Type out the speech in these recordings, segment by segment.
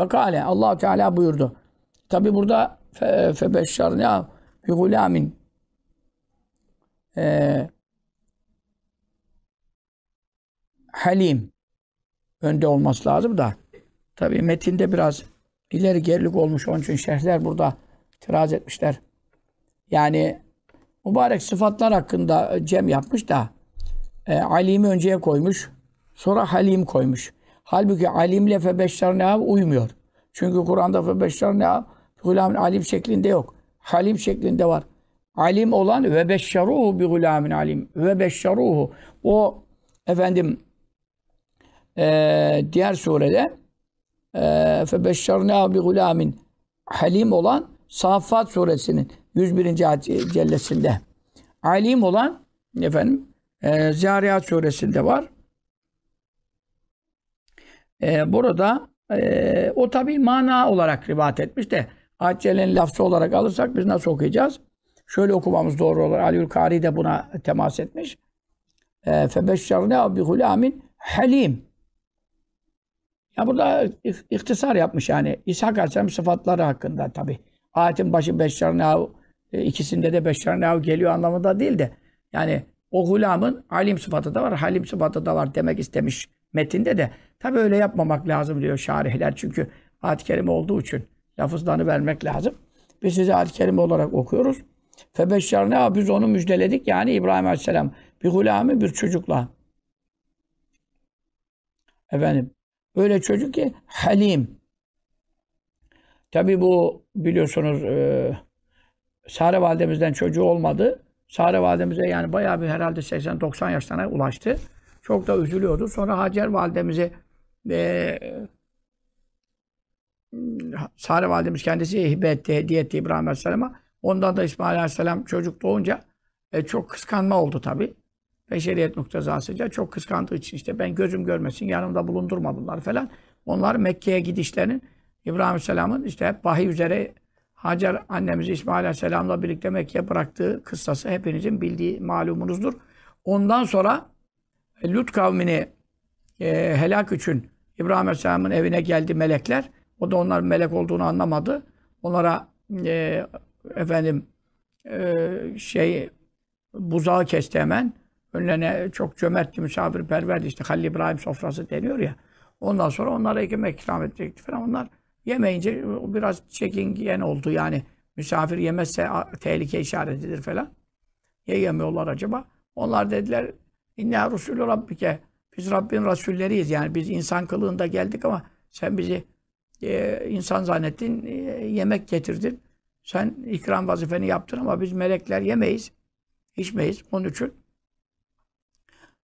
Ve kâle allah Teala buyurdu. Tabi burada fe, febeşşarna bi gulamin ee, halim önde olması lazım da tabi metinde biraz ileri gerilik olmuş. Onun için şerhler burada itiraz etmişler. Yani mübarek sıfatlar hakkında cem yapmış da e, alimi önceye koymuş. Sonra halim koymuş. Halbuki alimle febeşşarne uymuyor. Çünkü Kur'an'da febeşşarne gulamin alim şeklinde yok. Halim şeklinde var. Alim olan ve beşşaruhu bi gulamin alim. Ve beşşaruhu. O efendim e, diğer surede e, febeşşarne bi gulamin halim olan Saffat suresinin 101. ayet cellesinde. Alim olan efendim e, Zariyat suresinde var e, burada e, o tabi mana olarak rivat etmiş de ayet lafzı olarak alırsak biz nasıl okuyacağız? Şöyle okumamız doğru olur. Aliül Kari de buna temas etmiş. Ee, Febeşşerne bi hulamin halim. Ya burada ihtisar yapmış yani. İsa Aleyhisselam sıfatları hakkında tabi. Ayetin başı beşşerne e, ikisinde de beşşerne geliyor anlamında değil de yani o hulamın alim sıfatı da var, halim sıfatı da var demek istemiş metinde de Tabi öyle yapmamak lazım diyor şarihler. Çünkü ayet-i kerime olduğu için lafızlarını vermek lazım. Biz size ayet-i kerime olarak okuyoruz. Febeşşarne biz onu müjdeledik yani İbrahim Aleyhisselam bir hulami bir çocukla. Efendim öyle çocuk ki halim. Tabi bu biliyorsunuz e, Sare validemizden çocuğu olmadı. Sare validemize yani bayağı bir herhalde 80-90 yaşlarına ulaştı. Çok da üzülüyordu. Sonra Hacer validemizi ve hmm, Sare validemiz kendisi hibe etti, hediye etti İbrahim Aleyhisselam'a. Ondan da İsmail Aleyhisselam çocuk doğunca e, çok kıskanma oldu tabi. Beşeriyet muktezasıyla çok kıskandığı için işte ben gözüm görmesin yanımda bulundurma bunlar falan. Onlar Mekke'ye gidişlerinin İbrahim Aleyhisselam'ın işte hep vahiy üzere Hacer annemizi İsmail Aleyhisselam'la birlikte Mekke'ye bıraktığı kıssası hepinizin bildiği malumunuzdur. Ondan sonra e, Lut kavmini e, helak için İbrahim Aleyhisselam'ın evine geldi melekler. O da onlar melek olduğunu anlamadı. Onlara e, efendim e, şey buzağı kesti hemen. Önlerine çok cömert bir cömertti, misafirperverdi. İşte Halil İbrahim sofrası deniyor ya. Ondan sonra onlara yemek ikram edecekti falan. Onlar yemeyince biraz çekingen oldu yani. Misafir yemezse tehlike işaretidir falan. Niye yemiyorlar acaba? Onlar dediler İnne Resulü Rabbike biz Rabbin Rasulleriyiz. Yani biz insan kılığında geldik ama sen bizi e, insan zannettin, e, yemek getirdin. Sen ikram vazifeni yaptın ama biz melekler yemeyiz, içmeyiz. Onun için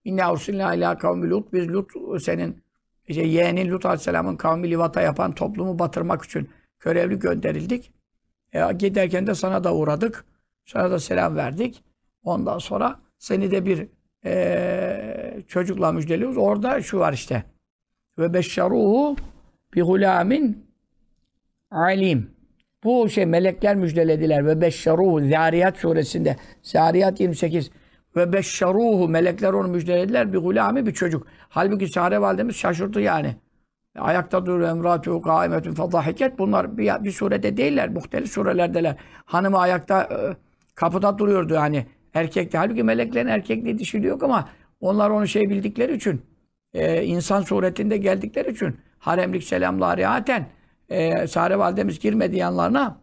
İnne ursilna ila kavmi Lut. Biz Lut senin işte yeğenin Lut Aleyhisselam'ın kavmi livata yapan toplumu batırmak için görevli gönderildik. E, giderken de sana da uğradık. Sana da selam verdik. Ondan sonra seni de bir çocukla müjdeliyoruz. Orada şu var işte. Ve beşşaruhu bi hulamin alim. Bu şey melekler müjdelediler. Ve beşşaruhu Zariyat suresinde. Zariyat 28. Ve beşşaruhu melekler onu müjdelediler. Bir hulami bir çocuk. Halbuki Sare validemiz şaşırdı yani. Ayakta dur emratu kaimetun fadahiket. Bunlar bir, bir surede değiller. Muhtelif surelerdeler. Hanımı ayakta kapıda duruyordu yani. Erkekte. Halbuki meleklerin erkekliği dişili yok ama onlar onu şey bildikleri için, e, insan suretinde geldikleri için haremlik selamla riaten e, Sare validemiz girmedi yanlarına.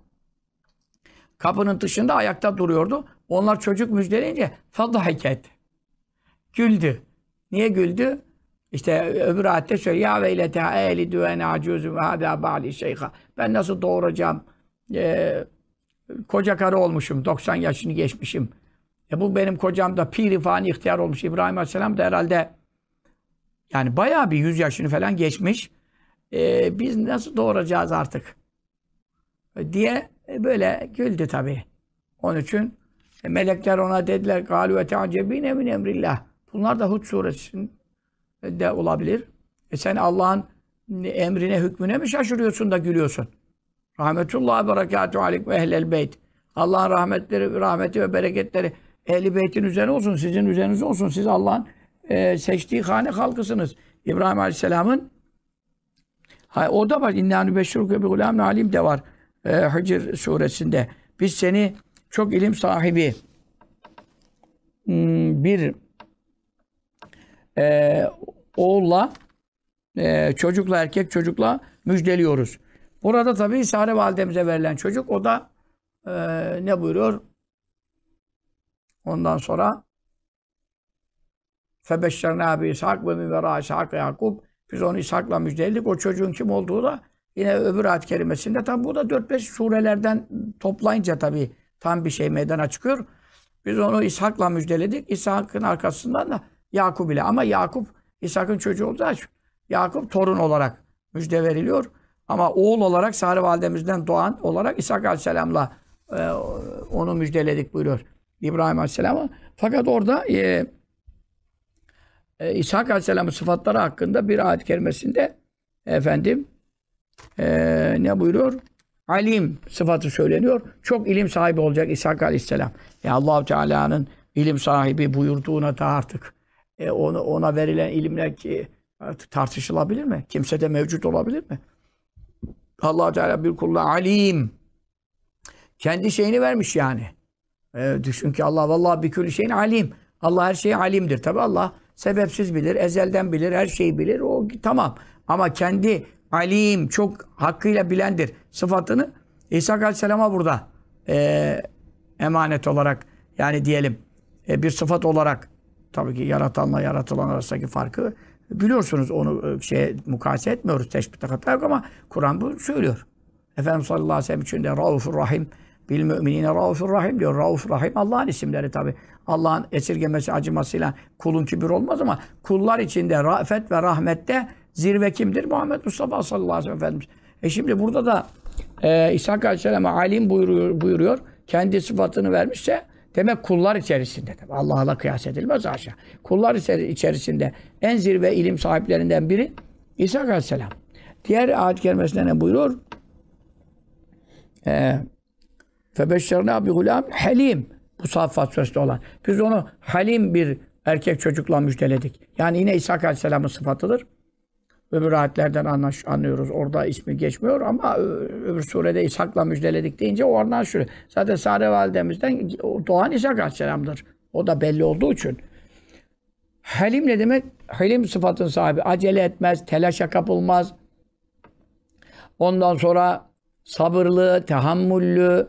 Kapının dışında ayakta duruyordu. Onlar çocuk müjdeleyince fadahiket. Güldü. Niye güldü? İşte öbür ayette söylüyor. Ya veylete eli düvene acuzü ve hâdâ ba'li şeyha. Ben nasıl doğuracağım? Ee, koca karı olmuşum. 90 yaşını geçmişim. E bu benim kocam da piri fani ihtiyar olmuş. İbrahim Aleyhisselam da herhalde yani bayağı bir yüz yaşını falan geçmiş. E, biz nasıl doğuracağız artık? E, diye e, böyle güldü tabii. Onun için e, melekler ona dediler galu ve te'acebine min emrillah. Bunlar da Hud suresinde olabilir. E sen Allah'ın emrine, hükmüne mi şaşırıyorsun da gülüyorsun? Rahmetullah berekatü aleyk ve ehlel beyt. Allah'ın rahmetleri, rahmeti ve bereketleri Ehli beytin üzerine olsun, sizin üzeriniz olsun. Siz Allah'ın e, seçtiği hane halkısınız. İbrahim Aleyhisselam'ın Hay, o da var. İnna nübeşşirüke bi gulamin alim de var. E, Hicr suresinde. Biz seni çok ilim sahibi hmm, bir e, oğulla e, çocukla erkek çocukla müjdeliyoruz. Burada tabii Sare validemize verilen çocuk o da e, ne buyuruyor? Ondan sonra Febeşşerna abi İshak ve min vera İshak Yakup Biz onu İshak'la müjdeledik. O çocuğun kim olduğu da yine öbür ayet kerimesinde. Tam bu da 4-5 surelerden toplayınca tabi tam bir şey meydana çıkıyor. Biz onu İshak'la müjdeledik. İshak'ın arkasından da Yakup ile. Ama Yakup İshak'ın çocuğu olduğu için Yakup torun olarak müjde veriliyor. Ama oğul olarak Sare validemizden doğan olarak İshak aleyhisselamla e, onu müjdeledik buyuruyor. İbrahim Aleyhisselam'a. Fakat orada e, e, İshak Aleyhisselam'ın sıfatları hakkında bir ayet kerimesinde efendim e, ne buyuruyor? Alim sıfatı söyleniyor. Çok ilim sahibi olacak İshak Aleyhisselam. E allah Teala'nın ilim sahibi buyurduğuna da artık e, ona, ona verilen ilimler ki artık tartışılabilir mi? Kimse de mevcut olabilir mi? allah Teala bir kulla alim. Kendi şeyini vermiş yani. E, düşün ki Allah vallahi bir külü şeyin alim. Allah her şeyi alimdir. Tabi Allah sebepsiz bilir, ezelden bilir, her şeyi bilir. O tamam. Ama kendi alim, çok hakkıyla bilendir sıfatını İsa Aleyhisselam'a burada e, emanet olarak yani diyelim e, bir sıfat olarak tabii ki yaratanla yaratılan arasındaki farkı biliyorsunuz onu şey mukayese etmiyoruz teşbih takata yok ama Kur'an bunu söylüyor. Efendimiz sallallahu aleyhi ve sellem için de Rahim Bil müminine raufur rahim diyor. Rauf rahim Allah'ın isimleri tabi. Allah'ın esirgemesi acımasıyla kulun kibir olmaz ama kullar içinde rafet ve rahmette zirve kimdir? Muhammed Mustafa sallallahu aleyhi ve sellem Efendimiz. E şimdi burada da e, İsa aleyhisselam'a alim buyuruyor, buyuruyor. Kendi sıfatını vermişse demek kullar içerisinde. Allah'la kıyas edilmez haşa. Kullar içerisinde en zirve ilim sahiplerinden biri İsa aleyhisselam. Diğer ayet kerimesinde ne buyuruyor? Eee Febeşşerna bi gulam halim. Bu Saffat sözde olan. Biz onu halim bir erkek çocukla müjdeledik. Yani yine İsa Aleyhisselam'ın sıfatıdır. Öbür ayetlerden anlaş, anlıyoruz. Orada ismi geçmiyor ama öbür surede İshak'la müjdeledik deyince oradan şu. Zaten Sare validemizden doğan İsa Aleyhisselam'dır. O da belli olduğu için. Halim ne demek? Halim sıfatın sahibi. Acele etmez, telaşa kapılmaz. Ondan sonra sabırlı, tahammüllü,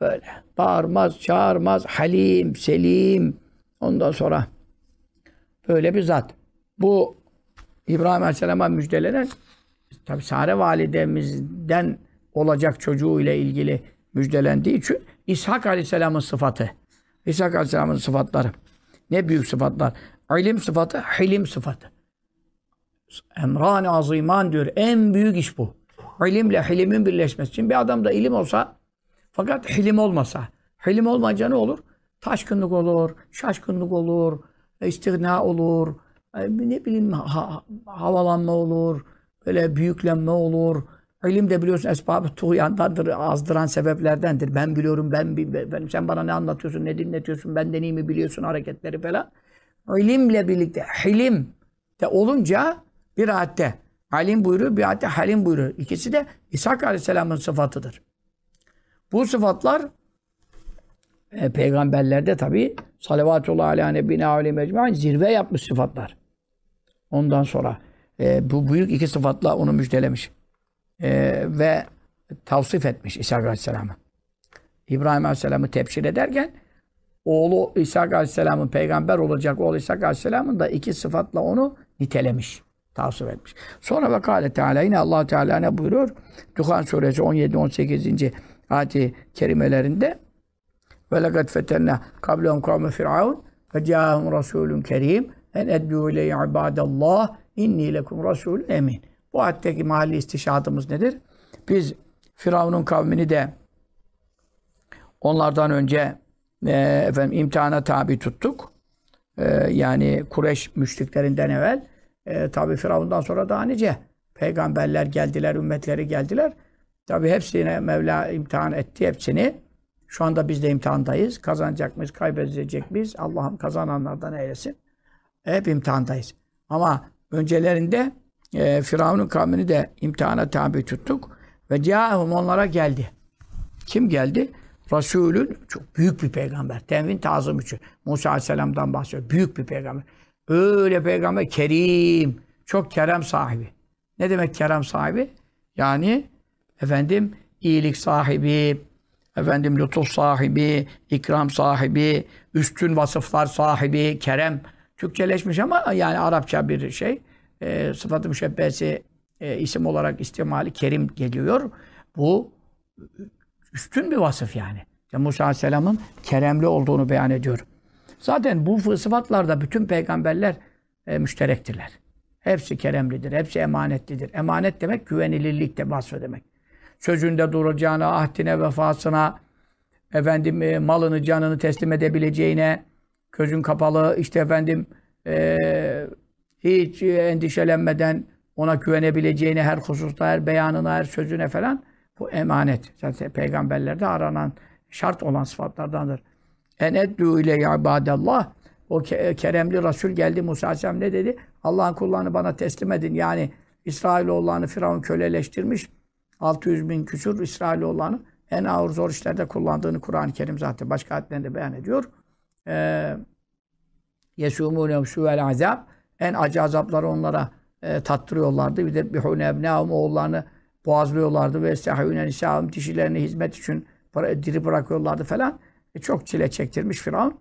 Böyle. Bağırmaz, çağırmaz. Halim, Selim. Ondan sonra böyle bir zat. Bu İbrahim Aleyhisselam'a müjdelenen tabi Sare validemizden olacak çocuğu ile ilgili müjdelendiği için İshak Aleyhisselam'ın sıfatı. İshak Aleyhisselam'ın sıfatları. Ne büyük sıfatlar. İlim sıfatı, hilim sıfatı. Emran aziman diyor. En büyük iş bu. İlimle hilimin birleşmesi için bir adamda ilim olsa fakat hilim olmasa. Hilim olmayınca ne olur? Taşkınlık olur, şaşkınlık olur, istigna olur, e, ne bileyim ha, havalanma olur, böyle büyüklenme olur. İlim de biliyorsun esbabı tuğyandandır, azdıran sebeplerdendir. Ben biliyorum, ben, ben sen bana ne anlatıyorsun, ne dinletiyorsun, ben deneyimi mi biliyorsun hareketleri falan. İlimle birlikte, hilim de olunca bir rahatte. Alim buyuruyor, bir rahatte halim buyuruyor. İkisi de İsa Aleyhisselam'ın sıfatıdır. Bu sıfatlar e, peygamberlerde tabi salavatullah ala nebine aleyhi mecmuan zirve yapmış sıfatlar. Ondan sonra e, bu büyük iki sıfatla onu müjdelemiş. E, ve tavsif etmiş İsa Aleyhisselam'ı. İbrahim Aleyhisselam'ı tepşir ederken oğlu İsa Aleyhisselam'ın peygamber olacak oğlu İsa Aleyhisselam'ın da iki sıfatla onu nitelemiş. Tavsif etmiş. Sonra ve kâle Teala yine allah Teala ne buyuruyor? Duhan suresi 17-18 ayeti kerimelerinde ve lekad fetenna kablehum kavme firavun ve ca'ahum rasulun kerim en eddu ileyye ibadallah inni lekum rasulun emin. Bu ayetteki mahalli istişadımız nedir? Biz Firavun'un kavmini de onlardan önce e, efendim imtihana tabi tuttuk. E, yani Kureş müşriklerinden evvel e, tabi Firavun'dan sonra daha nice peygamberler geldiler, ümmetleri geldiler. Tabi hepsine Mevla imtihan etti hepsini. Şu anda biz de imtihandayız. Kazanacak mıyız, kaybedecek miyiz? Allah'ım kazananlardan eylesin. Hep imtihandayız. Ama öncelerinde e, Firavun'un kavmini de imtihana tabi tuttuk. Ve cahum onlara geldi. Kim geldi? Resulün çok büyük bir peygamber. Tevhid tazım için. Musa Aleyhisselam'dan bahsediyor. Büyük bir peygamber. Öyle peygamber kerim. Çok kerem sahibi. Ne demek kerem sahibi? Yani Efendim iyilik sahibi, efendim lütuf sahibi, ikram sahibi, üstün vasıflar sahibi, kerem. Türkçeleşmiş ama yani Arapça bir şey. E, ee, sıfat müşebbesi e, isim olarak istimali kerim geliyor. Bu üstün bir vasıf yani. Musa Aleyhisselam'ın keremli olduğunu beyan ediyor. Zaten bu sıfatlarda bütün peygamberler e, müşterektirler. Hepsi keremlidir, hepsi emanetlidir. Emanet demek güvenilirlik de vasfı demek sözünde duracağına, ahdine, vefasına, efendim e, malını, canını teslim edebileceğine, gözün kapalı, işte efendim e, hiç endişelenmeden ona güvenebileceğine her hususta, her beyanına, her sözüne falan bu emanet. Zaten peygamberlerde aranan, şart olan sıfatlardandır. Eneddü ile ibadallah. O keremli Resul geldi Musa Aleyhisselam ne dedi? Allah'ın kullarını bana teslim edin. Yani İsrailoğullarını Firavun köleleştirmiş. 600 bin küsur olanı en ağır zor işlerde kullandığını Kur'an-ı Kerim zaten başka ayetlerinde beyan ediyor. Ee, Yesûmûne suvel azab. En acı azapları onlara e, tattırıyorlardı. Bir de bihûne ebnâhum oğullarını boğazlıyorlardı. Ve sehûne nisâhum dişilerini hizmet için diri bırakıyorlardı falan. E, çok çile çektirmiş Firavun.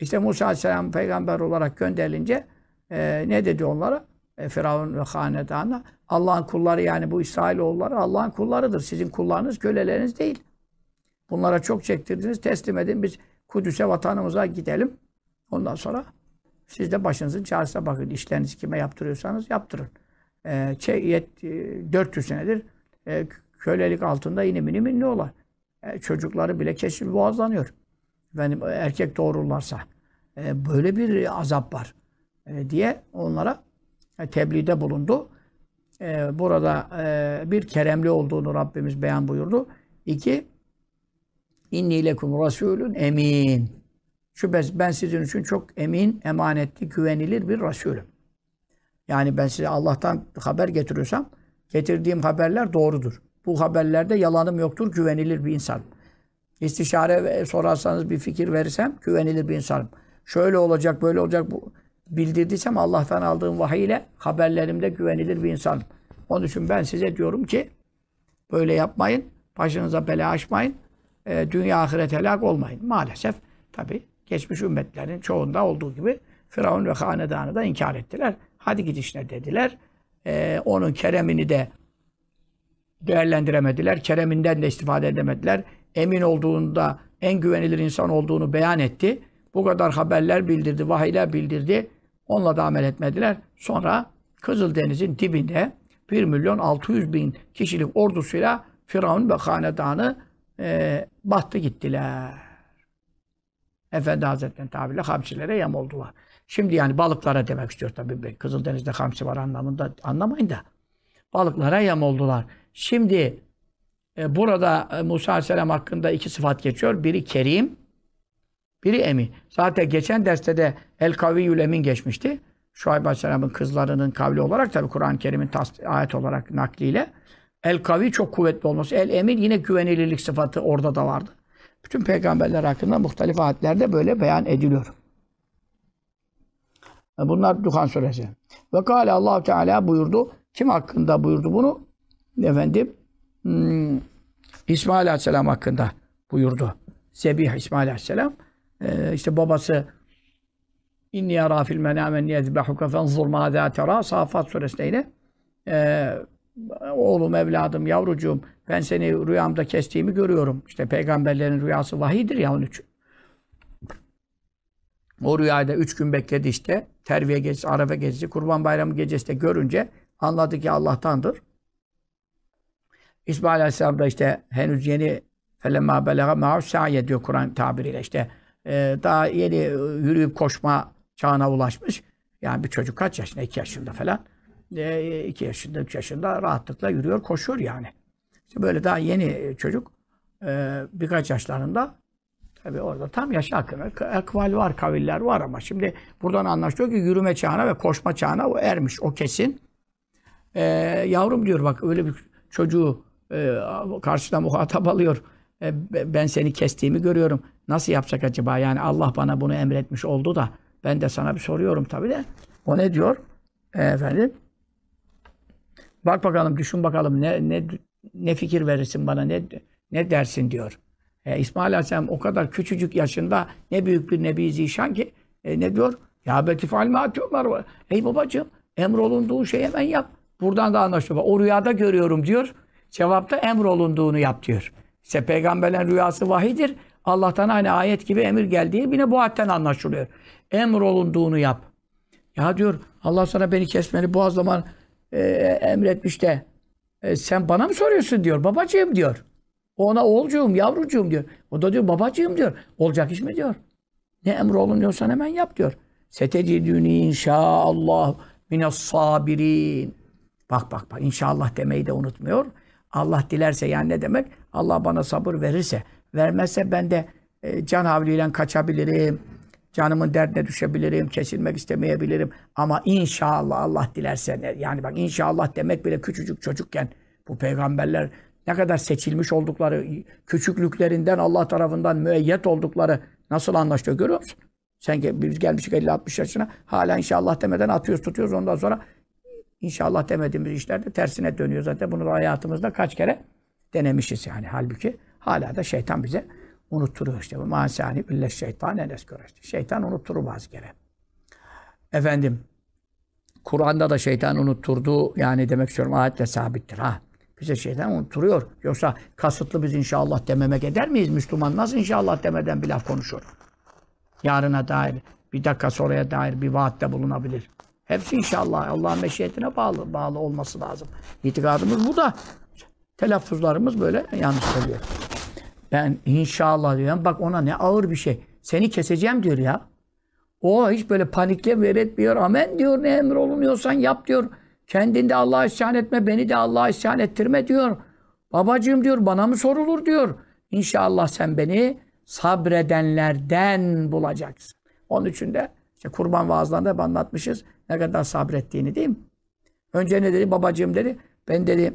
İşte Musa Aleyhisselam peygamber olarak gönderilince e, ne dedi onlara? E, Firavun ve hanedanı. Allah'ın kulları yani bu İsrailoğulları Allah'ın kullarıdır. Sizin kullarınız köleleriniz değil. Bunlara çok çektirdiniz. Teslim edin. Biz Kudüs'e vatanımıza gidelim. Ondan sonra siz de başınızın çaresine bakın. İşlerinizi kime yaptırıyorsanız yaptırın. E, şey, yet, 400 e, senedir e, kölelik altında inim inim inliyorlar. E, çocukları bile keşif boğazlanıyor. Benim e, erkek doğururlarsa. E, böyle bir azap var e, diye onlara e, tebliğde bulundu. E, burada e, bir keremli olduğunu Rabbimiz beyan buyurdu. İki, İnni lekum rasulun emin. Şüphesiz ben sizin için çok emin, emanetli, güvenilir bir Resulüm. Yani ben size Allah'tan haber getiriyorsam, getirdiğim haberler doğrudur. Bu haberlerde yalanım yoktur, güvenilir bir insan. İstişare sorarsanız bir fikir verirsem güvenilir bir insanım. Şöyle olacak, böyle olacak, bu bildirdiysem Allah'tan aldığım vahiy ile haberlerimde güvenilir bir insan. Onun için ben size diyorum ki böyle yapmayın. Başınıza bela açmayın. E, dünya ahiret helak olmayın. Maalesef tabi geçmiş ümmetlerin çoğunda olduğu gibi Firavun ve hanedanı da inkar ettiler. Hadi git işine dediler. E, onun keremini de değerlendiremediler. Kereminden de istifade edemediler. Emin olduğunda en güvenilir insan olduğunu beyan etti. Bu kadar haberler bildirdi, vahiyler bildirdi. Onunla da amel etmediler. Sonra Kızıldeniz'in dibinde 1 milyon 600 bin kişilik ordusuyla Firavun ve hanedanı e, battı gittiler. Efendi Hazretleri'nin tabiriyle hamsilere yem oldular. Şimdi yani balıklara demek istiyor tabii. Kızıldeniz'de hamsi var anlamında anlamayın da. Balıklara yem oldular. Şimdi e, burada e, Musa Aleyhisselam hakkında iki sıfat geçiyor. Biri kerim, biri emi. Zaten geçen derste de El Kaviyyül Emin geçmişti. Şuayb Aleyhisselam'ın kızlarının kavli olarak tabi Kur'an-ı Kerim'in ayet olarak nakliyle. El Kavi çok kuvvetli olması. El Emin yine güvenilirlik sıfatı orada da vardı. Bütün peygamberler hakkında muhtelif ayetlerde böyle beyan ediliyor. Bunlar Duhan suresi. Ve kâle allah Teala buyurdu. Kim hakkında buyurdu bunu? Efendim hmm, İsmail Aleyhisselam hakkında buyurdu. Zebih İsmail Aleyhisselam e, işte babası İnni yara fil menâmen yezbehuke fenzur mâzâ terâ Safat suresinde yine e, oğlum, evladım, yavrucuğum ben seni rüyamda kestiğimi görüyorum. İşte peygamberlerin rüyası vahidir ya onun için. O rüyada üç gün bekledi işte. Terviye gecesi, Arafa gecesi, Kurban Bayramı gecesi de görünce anladı ki Allah'tandır. İsmail Aleyhisselam da işte henüz yeni فَلَمَّا بَلَغَ مَعُ saye diyor Kur'an tabiriyle işte ee, daha yeni e, yürüyüp koşma çağına ulaşmış. Yani bir çocuk kaç yaşında? iki yaşında falan. E, iki yaşında, üç yaşında rahatlıkla yürüyor, koşuyor yani. İşte böyle daha yeni e, çocuk e, birkaç yaşlarında tabii orada tam yaş hakkında ekval var, kaviller var ama şimdi buradan anlaşılıyor ki yürüme çağına ve koşma çağına o ermiş, o kesin. E, yavrum diyor bak öyle bir çocuğu e, karşıda muhatap alıyor e, ben seni kestiğimi görüyorum. Nasıl yapsak acaba? Yani Allah bana bunu emretmiş oldu da ben de sana bir soruyorum tabi de. O ne diyor? E, efendim bak bakalım düşün bakalım ne ne ne fikir verirsin bana ne ne dersin diyor. E, İsmail Aleyhisselam o kadar küçücük yaşında ne büyük bir nebi zişan ki e, ne diyor? Ya betifal mi atıyorlar? Ey babacığım emrolunduğu şeyi hemen yap. Buradan da anlaşılıyor. O rüyada görüyorum diyor. Cevapta emrolunduğunu yap diyor. İşte peygamberlerin rüyası vahidir. Allah'tan hani ayet gibi emir geldiği yine bu hadden anlaşılıyor. Emir olunduğunu yap. Ya diyor Allah sana beni kesmeni boğazlaman e, emretmiş de e, sen bana mı soruyorsun diyor. Babacığım diyor. O ona oğulcuğum, yavrucuğum diyor. O da diyor babacığım diyor. Olacak iş mi diyor. Ne emir emrolunuyorsan hemen yap diyor. Setecidüni inşallah mines sabirin. Bak bak bak inşallah demeyi de unutmuyor. Allah dilerse yani ne demek? Allah bana sabır verirse, vermezse ben de e, can havliyle kaçabilirim. Canımın derdine düşebilirim, kesilmek istemeyebilirim. Ama inşallah Allah dilerse, yani bak inşallah demek bile küçücük çocukken bu peygamberler ne kadar seçilmiş oldukları, küçüklüklerinden Allah tarafından müeyyet oldukları nasıl anlaşılıyor görüyor musun? Sen biz gelmişik 50-60 yaşına hala inşallah demeden atıyoruz tutuyoruz ondan sonra inşallah demediğimiz işlerde tersine dönüyor zaten. Bunu da hayatımızda kaç kere denemişiz yani. Halbuki hala da şeytan bize unutturuyor işte. Masani ülle şeytan enes işte. Şeytan unutturur bazı kere. Efendim, Kur'an'da da şeytan unutturduğu yani demek istiyorum ayetle sabittir ha. Bize şeytan unutturuyor. Yoksa kasıtlı biz inşallah dememek eder miyiz? Müslüman nasıl inşallah demeden bir laf konuşur? Yarına dair, bir dakika sonraya dair bir vaatte bulunabilir. Hepsi inşallah Allah'ın meşiyetine bağlı, bağlı olması lazım. İtikadımız bu da Telaffuzlarımız böyle yanlış oluyor. Ben inşallah diyorum. Bak ona ne ağır bir şey. Seni keseceğim diyor ya. O hiç böyle panikle veretmiyor. Amen diyor ne emir olunuyorsan yap diyor. Kendinde Allah'a isyan etme, beni de Allah'a isyan ettirme diyor. Babacığım diyor, bana mı sorulur diyor. İnşallah sen beni sabredenlerden bulacaksın. Onun için de işte kurban vaazlarında hep anlatmışız ne kadar sabrettiğini değil mi? Önce ne dedi? Babacığım dedi, ben dedi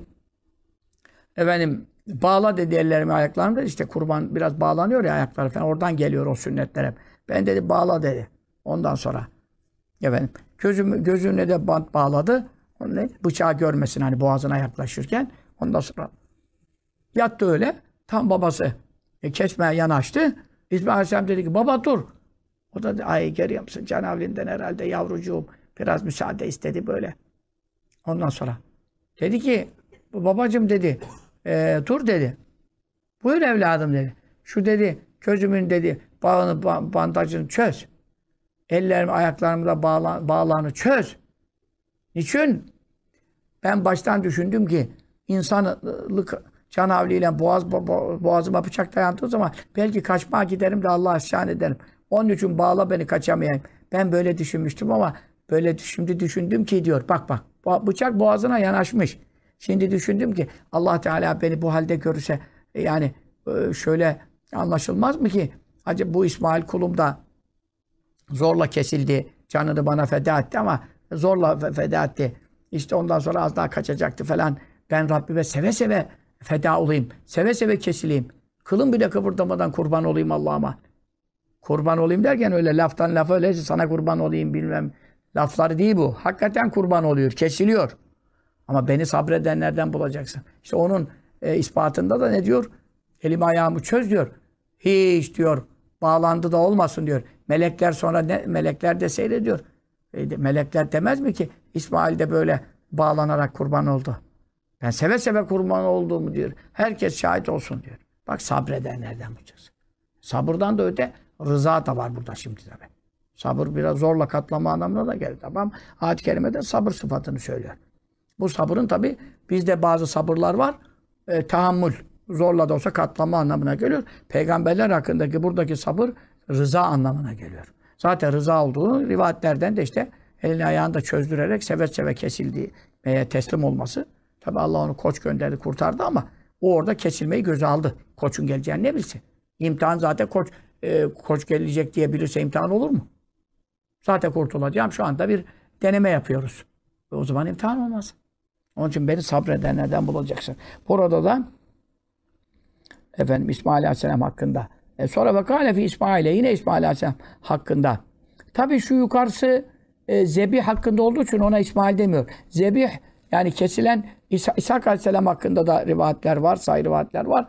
Efendim bağla dedi ellerimi ayaklarımı dedi. İşte kurban biraz bağlanıyor ya ayaklar falan. Oradan geliyor o sünnetler hep. Ben dedi bağla dedi. Ondan sonra efendim gözüm, gözüne de bant bağladı. Onu bıçağı görmesin hani boğazına yaklaşırken. Ondan sonra yattı öyle. Tam babası e, kesmeye yanaştı. İsmail Aleyhisselam dedi ki baba dur. O da dedi, ay geri yapsın canavlinden herhalde yavrucuğum. Biraz müsaade istedi böyle. Ondan sonra dedi ki babacım dedi e, dur dedi. Buyur evladım dedi. Şu dedi gözümün dedi bağını bandajını çöz. Ellerimi ayaklarımı da bağla, bağlarını çöz. Niçin? Ben baştan düşündüm ki insanlık canavliyle boğaz, boğazıma bıçak dayandığı zaman belki kaçmaya giderim de Allah'a isyan ederim. Onun için bağla beni kaçamayayım. Ben böyle düşünmüştüm ama böyle şimdi düşündüm ki diyor. Bak bak bıçak boğazına yanaşmış. Şimdi düşündüm ki Allah Teala beni bu halde görürse e, yani e, şöyle anlaşılmaz mı ki acaba bu İsmail kulum da zorla kesildi. Canını bana feda etti ama zorla feda etti. İşte ondan sonra az daha kaçacaktı falan. Ben Rabbime seve seve feda olayım. Seve seve kesileyim. Kılım bile kıpırdamadan kurban olayım Allah'ıma. Kurban olayım derken öyle laftan lafa öyle sana kurban olayım bilmem. Lafları değil bu. Hakikaten kurban oluyor. Kesiliyor. Ama beni sabredenlerden bulacaksın. İşte onun e, ispatında da ne diyor? Elim ayağımı çöz diyor. Hiç diyor bağlandı da olmasın diyor. Melekler sonra ne, melekler de seyrediyor. E, de, melekler demez mi ki İsmail de böyle bağlanarak kurban oldu. Ben seve seve kurban olduğumu diyor. Herkes şahit olsun diyor. Bak sabredenlerden bulacağız. Sabırdan da öte rıza da var burada şimdi tabii. Sabır biraz zorla katlama anlamına da gelir tamam. Ayet-i Kerime'de sabır sıfatını söylüyor. Bu sabırın tabi bizde bazı sabırlar var. E, tahammül, zorla da olsa katlama anlamına geliyor. Peygamberler hakkındaki buradaki sabır rıza anlamına geliyor. Zaten rıza olduğu rivayetlerden de işte elini ayağını da çözdürerek seve seve kesildiği e, teslim olması. Tabi Allah onu koç gönderdi, kurtardı ama o orada kesilmeyi göze aldı. Koçun geleceğini ne bilsin? İmtihan zaten koç e, koç gelecek diye bilirse imtihan olur mu? Zaten kurtulacağım. Şu anda bir deneme yapıyoruz. E, o zaman imtihan olmaz. Onun için beni sabredenlerden bulacaksın. Burada da efendim İsmail Aleyhisselam hakkında. E sonra ve kâle İsmail'e yine İsmail Aleyhisselam hakkında. Tabii şu yukarısı e, zebih hakkında olduğu için ona İsmail demiyor. Zebih yani kesilen İsa, İshak Aleyhisselam hakkında da rivayetler var, sayı rivayetler var.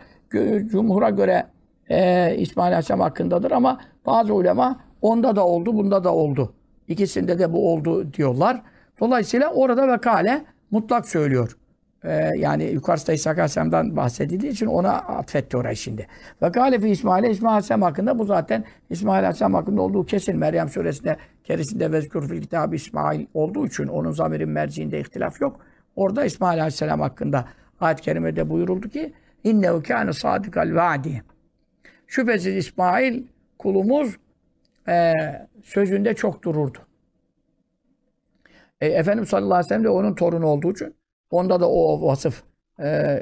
Cumhur'a göre e, İsmail Aleyhisselam hakkındadır ama bazı ulema onda da oldu, bunda da oldu. İkisinde de bu oldu diyorlar. Dolayısıyla orada vekale mutlak söylüyor. Ee, yani yukarıda İsa Aleyhisselam'dan bahsedildiği için ona atfetti orayı şimdi. Ve galifi İsmail'e İsmail Aleyhisselam hakkında bu zaten İsmail Aleyhisselam hakkında olduğu kesin. Meryem suresinde kerisinde vezkür fil kitabı İsmail olduğu için onun zamirin merciinde ihtilaf yok. Orada İsmail Aleyhisselam hakkında ayet-i kerimede buyuruldu ki innehu kâne sadikal vaadi. Şüphesiz İsmail kulumuz e, sözünde çok dururdu. E, Efendimiz sallallahu aleyhi ve sellem de onun torunu olduğu için onda da o vasıf e,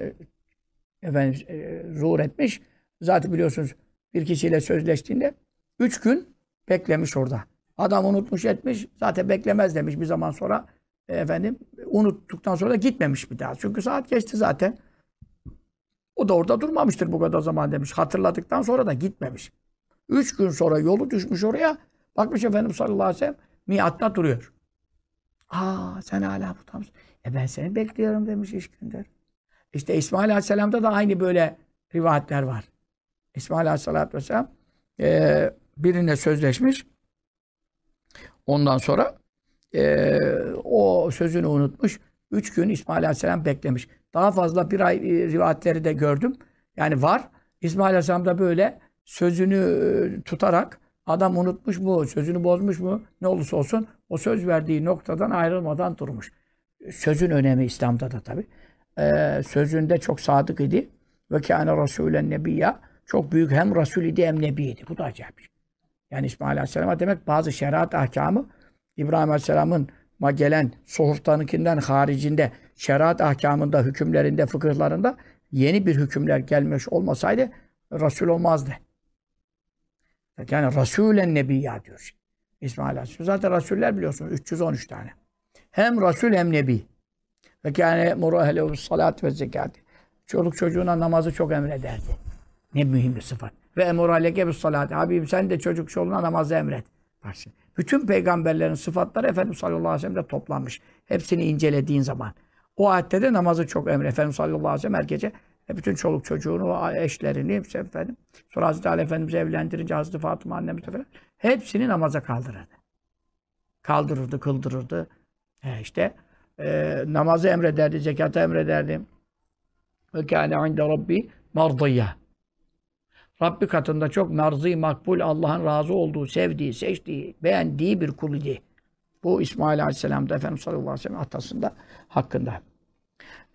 efendim, e, zuhur etmiş. Zaten biliyorsunuz bir kişiyle sözleştiğinde üç gün beklemiş orada. Adam unutmuş etmiş. Zaten beklemez demiş bir zaman sonra. E, efendim unuttuktan sonra da gitmemiş bir daha. Çünkü saat geçti zaten. O da orada durmamıştır bu kadar zaman demiş. Hatırladıktan sonra da gitmemiş. Üç gün sonra yolu düşmüş oraya. Bakmış Efendim sallallahu aleyhi ve sellem miatta duruyor. Aa sen hala burada mısın? E ben seni bekliyorum demiş İskender. İşte İsmail Aleyhisselam'da da aynı böyle rivayetler var. İsmail Aleyhisselatü Vesselam e, birine sözleşmiş. Ondan sonra e, o sözünü unutmuş. Üç gün İsmail Aleyhisselam beklemiş. Daha fazla bir ay e, rivayetleri de gördüm. Yani var. İsmail Aleyhisselam da böyle sözünü e, tutarak adam unutmuş mu, sözünü bozmuş mu ne olursa olsun o söz verdiği noktadan ayrılmadan durmuş. Sözün önemi İslam'da da tabi. Ee, sözünde çok sadık idi. Ve kâne rasûlen nebiyya. Çok büyük hem Rasul idi hem Nebi idi. Bu da acayip. Şey. Yani İsmail Aleyhisselam'a demek bazı şeriat ahkamı İbrahim Aleyhisselam'ın ma gelen sohuftanınkinden haricinde şeriat ahkamında, hükümlerinde, fıkıhlarında yeni bir hükümler gelmiş olmasaydı Rasul olmazdı. Yani Resulen Nebiya diyor. İsmail Aleyhisselam. Zaten rasuller biliyorsunuz 313 tane. Hem rasul hem Nebi. Ve kâne murahelehu salat ve zekat. Çoluk çocuğuna namazı çok emrederdi. Ne mühim bir sıfat. Ve emuraleke bis salat. Habibim sen de çocuk çoluğuna namazı emret. Bak Bütün peygamberlerin sıfatları Efendimiz sallallahu aleyhi ve sellem'de toplanmış. Hepsini incelediğin zaman. O ayette de namazı çok emre. Efendimiz sallallahu aleyhi ve sellem herkese e, bütün çoluk çocuğunu, eşlerini hepsi efendim. Sonra Hazreti Ali Efendimiz'i evlendirince Hazreti Fatıma annemiz falan. Hepsini namaza kaldırırdı. Kaldırırdı, kıldırırdı. He işte e, namazı emrederdi, zekatı emrederdi. Ve kâne inde rabbi mardiyya. Rabbi katında çok merzi, makbul, Allah'ın razı olduğu, sevdiği, seçtiği, beğendiği bir kul idi. Bu İsmail Aleyhisselam'da, Efendimiz sallallahu aleyhi ve sellem hatasında, hakkında.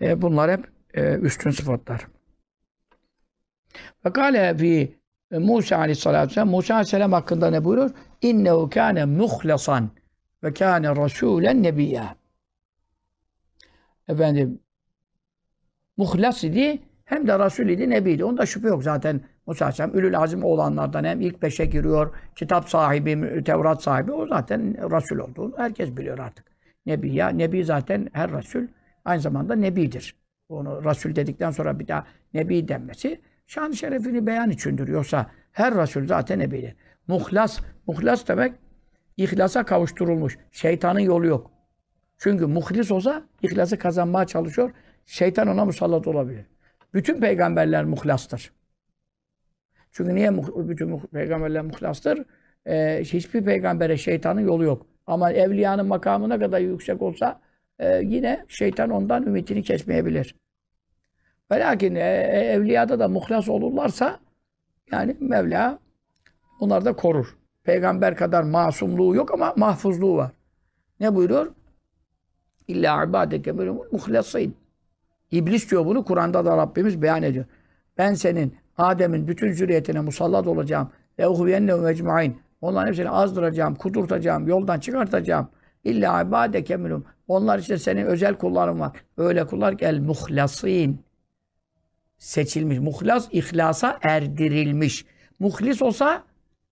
E, bunlar hep e, üstün sıfatlar. Ve kâle fî e, Musa aleyhissalatu vesselam Musa aleyhisselam hakkında ne buyuruyor? İnnehu kâne muhlasan ve kâne rasûlen nebiyya. Efendim muhlas idi hem de Rasul idi, Nebiydi. Onda şüphe yok zaten Musa Aleyhisselam. Ülül azim olanlardan hem ilk beşe giriyor. Kitap sahibi, Tevrat sahibi o zaten Rasul olduğunu herkes biliyor artık. Nebi ya, Nebi zaten her Rasul aynı zamanda Nebidir. Onu Rasul dedikten sonra bir daha Nebi denmesi Şan şerefini beyan içindir. Yoksa her Resul zaten ebedir. Muhlas, muhlas demek ihlasa kavuşturulmuş. Şeytanın yolu yok. Çünkü muhlis olsa ihlası kazanmaya çalışıyor. Şeytan ona musallat olabilir. Bütün peygamberler muhlastır. Çünkü niye bütün peygamberler muhlastır? Ee, hiçbir peygambere şeytanın yolu yok. Ama evliyanın makamı ne kadar yüksek olsa e, yine şeytan ondan ümitini kesmeyebilir. Ve lakin e, e, evliyada da muhlas olurlarsa yani Mevla onları da korur. Peygamber kadar masumluğu yok ama mahfuzluğu var. Ne buyuruyor? İlla ibadeke muhlasin. İblis diyor bunu Kur'an'da da Rabbimiz beyan ediyor. Ben senin Adem'in bütün zürriyetine musallat olacağım. Ve uhviyenne mecmain. Onların hepsini azdıracağım, kudurtacağım, yoldan çıkartacağım. İlla ibadeke minum. Onlar için senin özel kulların var. Öyle kullar ki el muhlasin seçilmiş. Muhlas ihlasa erdirilmiş. Muhlis olsa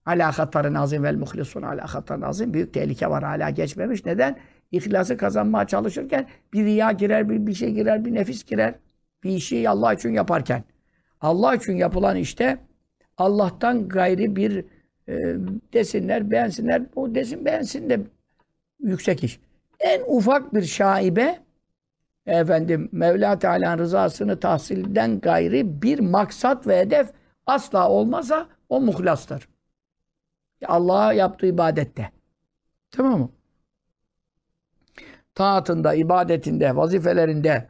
ala hatarın azim vel muhlisun ala hatarın azim. Büyük tehlike var hala geçmemiş. Neden? İhlası kazanmaya çalışırken bir riya girer, bir, bir şey girer, bir nefis girer. Bir işi Allah için yaparken. Allah için yapılan işte Allah'tan gayri bir e, desinler, beğensinler. Bu desin beğensin de yüksek iş. En ufak bir şaibe efendim Mevla Teala'nın rızasını tahsilden gayri bir maksat ve hedef asla olmazsa o muhlastır. Allah'a yaptığı ibadette. Tamam mı? Taatında, ibadetinde, vazifelerinde,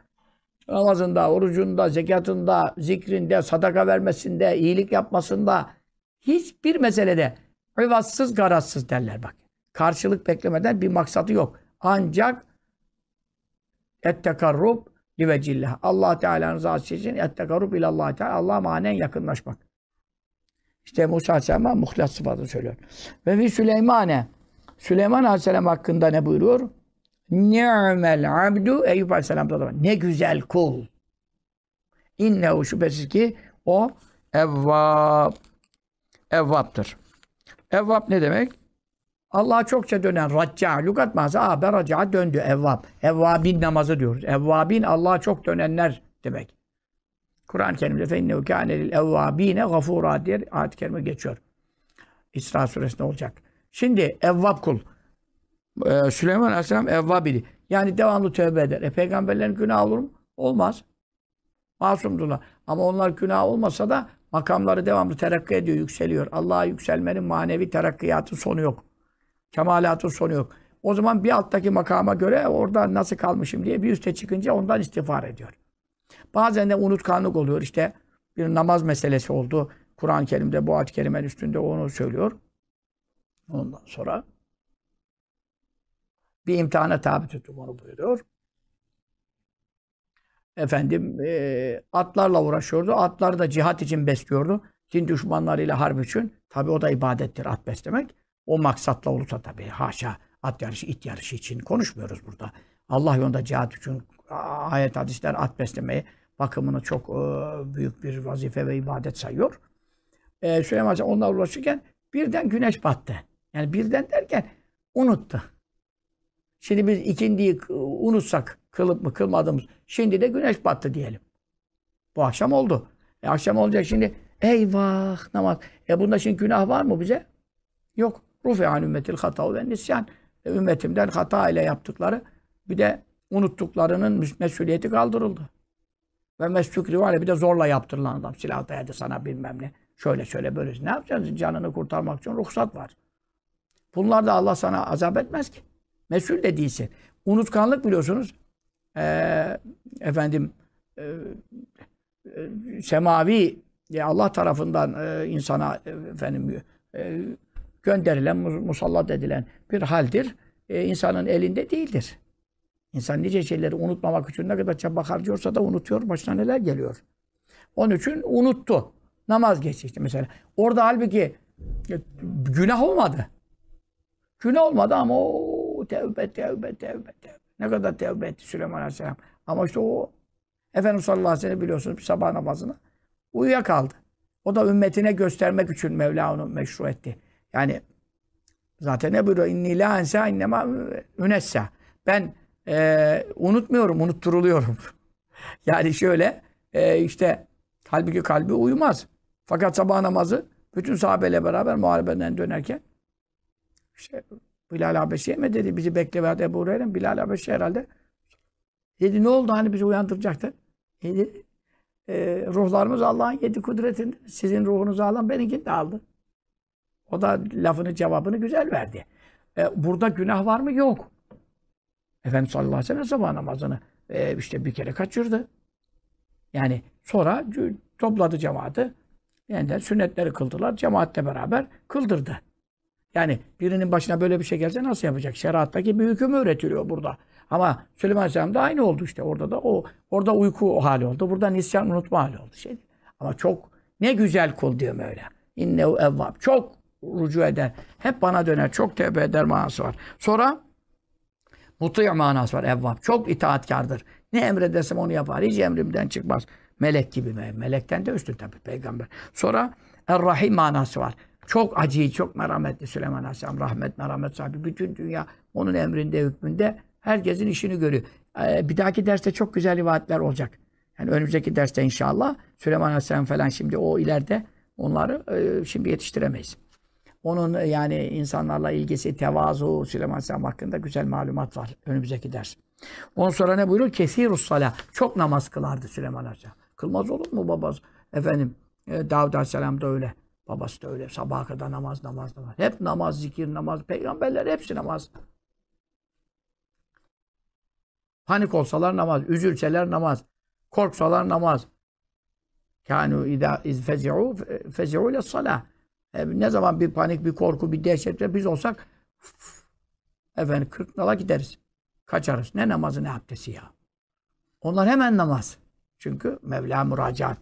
namazında, orucunda, zekatında, zikrinde, sadaka vermesinde, iyilik yapmasında, hiçbir meselede rivatsız, garazsız derler bak. Karşılık beklemeden bir maksatı yok. Ancak ettekarrub livecillah. Allah Teala'nın rızası için ettekarrub Allah Teala. Allah manen yakınlaşmak. İşte Musa Aleyhisselam'a muhlas sıfatını söylüyor. Ve fi Süleymane. Süleyman Aleyhisselam hakkında ne buyuruyor? Ni'mel abdu Eyüp Aleyhisselam'da da Ne güzel kul. İnnehu şüphesiz ki o evvab. Evvaptır. Evvap ne demek? Allah'a çokça dönen racca, lugat manası abe raca döndü, evvab. Evvabin namazı diyoruz. Evvabin Allah'a çok dönenler demek. Kur'an-ı Kerim'de fe innehu kâne lil evvâbîne gafûrâ diye ayet-i kerime geçiyor. İsra suresinde olacak. Şimdi evvab kul. Ee, Süleyman Aleyhisselam evvab idi. Yani devamlı tövbe eder. E peygamberlerin günah olur mu? Olmaz. Masumdurlar. Ama onlar günah olmasa da makamları devamlı terakki ediyor, yükseliyor. Allah'a yükselmenin manevi terakkiyatı sonu yok. Kemalatın sonu yok. O zaman bir alttaki makama göre orada nasıl kalmışım diye bir üste çıkınca ondan istiğfar ediyor. Bazen de unutkanlık oluyor. işte bir namaz meselesi oldu. Kur'an-ı Kerim'de bu ayet-i üstünde onu söylüyor. Ondan sonra bir imtihana tabi tuttum onu buyuruyor. Efendim e, atlarla uğraşıyordu. Atları da cihat için besliyordu. Din düşmanlarıyla harp için. Tabi o da ibadettir at beslemek. O maksatla olursa tabii haşa at yarışı, it yarışı için konuşmuyoruz burada. Allah yolunda cihat için ayet hadisler at beslemeyi bakımını çok e, büyük bir vazife ve ibadet sayıyor. E, Süleyman Aleyhisselam onlar ulaşırken birden güneş battı. Yani birden derken unuttu. Şimdi biz ikindiyi unutsak kılıp mı kılmadığımız şimdi de güneş battı diyelim. Bu akşam oldu. E, akşam olacak şimdi eyvah namaz. E bunda şimdi günah var mı bize? Yok. Rufi an ümmetil hata ve nisyan. E, ümmetimden hata ile yaptıkları bir de unuttuklarının mesuliyeti kaldırıldı. Ve mestuk rivale bir de zorla yaptırılan adam. Silah dayadı sana bilmem ne. Şöyle şöyle böyle. Ne yapacaksın? Canını kurtarmak için ruhsat var. Bunlar da Allah sana azap etmez ki. Mesul de değilsin. Unutkanlık biliyorsunuz. Ee, efendim e, e semavi e, Allah tarafından e, insana efendim e, gönderilen, musallat edilen bir haldir. E, insanın elinde değildir. İnsan nice şeyleri unutmamak için ne kadar çaba harcıyorsa da unutuyor. Başına neler geliyor. Onun için unuttu. Namaz geçti mesela. Orada halbuki e, günah olmadı. Günah olmadı ama o tevbe, tevbe, tevbe, tevbe. Ne kadar tevbe etti Süleyman Aleyhisselam. Ama işte o Efendimiz sallallahu aleyhi ve sellem biliyorsunuz sabah namazını uyuyakaldı. O da ümmetine göstermek için Mevla onu meşru etti. Yani zaten ne buyuruyor? İnni la ensa innema ünessa. Ben e, unutmuyorum, unutturuluyorum. yani şöyle e, işte halbuki kalbi uyumaz. Fakat sabah namazı bütün sahabeyle beraber muharebeden dönerken işte Bilal Habeşi'ye mi dedi bizi bekle verdi Ebu Hureyre Bilal Habeşi herhalde dedi ne oldu hani bizi uyandıracaktı dedi e, ruhlarımız Allah'ın yedi kudretinde sizin ruhunuzu alan benimkini de aldı. O da lafını cevabını güzel verdi. E, burada günah var mı? Yok. Efendimiz sallallahu aleyhi ve sellem sabah namazını e, işte bir kere kaçırdı. Yani sonra topladı cemaati. Yani sünnetleri kıldılar. Cemaatle beraber kıldırdı. Yani birinin başına böyle bir şey gelse nasıl yapacak? Şeriattaki bir hüküm öğretiliyor burada. Ama Süleyman Aleyhisselam da aynı oldu işte. Orada da o orada uyku o hali oldu. Burada nisyan unutma hali oldu şey. Ama çok ne güzel kul diyorum öyle. İnnehu evvab. Çok rucu eder. Hep bana döner. Çok tevbe eder manası var. Sonra mutuya manası var. evvab, Çok itaatkardır. Ne emredersem onu yapar. Hiç emrimden çıkmaz. Melek gibi. Melekten de üstün tabii peygamber. Sonra Errahim manası var. Çok acı, çok merhametli Süleyman Aleyhisselam. Rahmet, merhamet sahibi. Bütün dünya onun emrinde, hükmünde. Herkesin işini görüyor. Ee, bir dahaki derste çok güzel rivayetler olacak. Yani önümüzdeki derste inşallah Süleyman Aleyhisselam falan şimdi o ileride onları e, şimdi yetiştiremeyiz. Onun e, yani insanlarla ilgisi, tevazu Süleyman Aleyhisselam hakkında güzel malumat var önümüzdeki ders. Ondan sonra ne buyuruyor? Kesirus sala. Çok namaz kılardı Süleyman Aleyhisselam. Kılmaz olur mu babası? Efendim e, Davud Aleyhisselam da öyle. Babası da öyle. Sabaha kadar namaz, namaz, namaz. Hep namaz, zikir, namaz. Peygamberler hepsi namaz. Panik olsalar namaz, üzülseler namaz, korksalar namaz. Kânû idâ iz fezi'û fezi'û salah. E, ne zaman bir panik, bir korku, bir dehşet ve biz olsak efendim kırk nala gideriz. Kaçarız. Ne namazı ne abdesti ya. Onlar hemen namaz. Çünkü Mevla müracaat.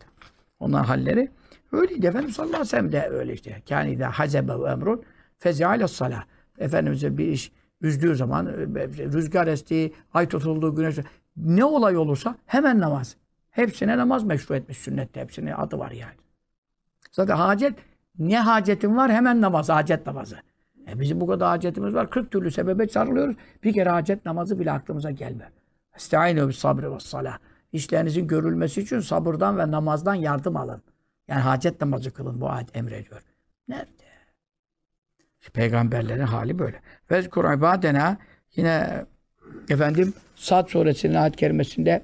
Onlar halleri öyleydi. Efendimiz sallallahu aleyhi ve sellem de öyle işte. Kâni de hazebe ve emrun fezi'ale salah. Efendimiz'e bir iş üzdüğü zaman e, rüzgar estiği, ay tutulduğu güneş ne olay olursa hemen namaz. Hepsine namaz meşru etmiş sünnette. Hepsine adı var yani. Zaten hacet ne hacetin var? Hemen namaz, hacet namazı. E bizim bu kadar hacetimiz var. 40 türlü sebebe sarılıyoruz. Bir kere hacet namazı bile aklımıza gelme. Estaizu bis sabri ve salah. İşlerinizin görülmesi için sabırdan ve namazdan yardım alın. Yani hacet namazı kılın bu ayet emrediyor. Nerede? Peygamberlerin hali böyle. Ve ibadena yine efendim Sad suresinin ayet kerimesinde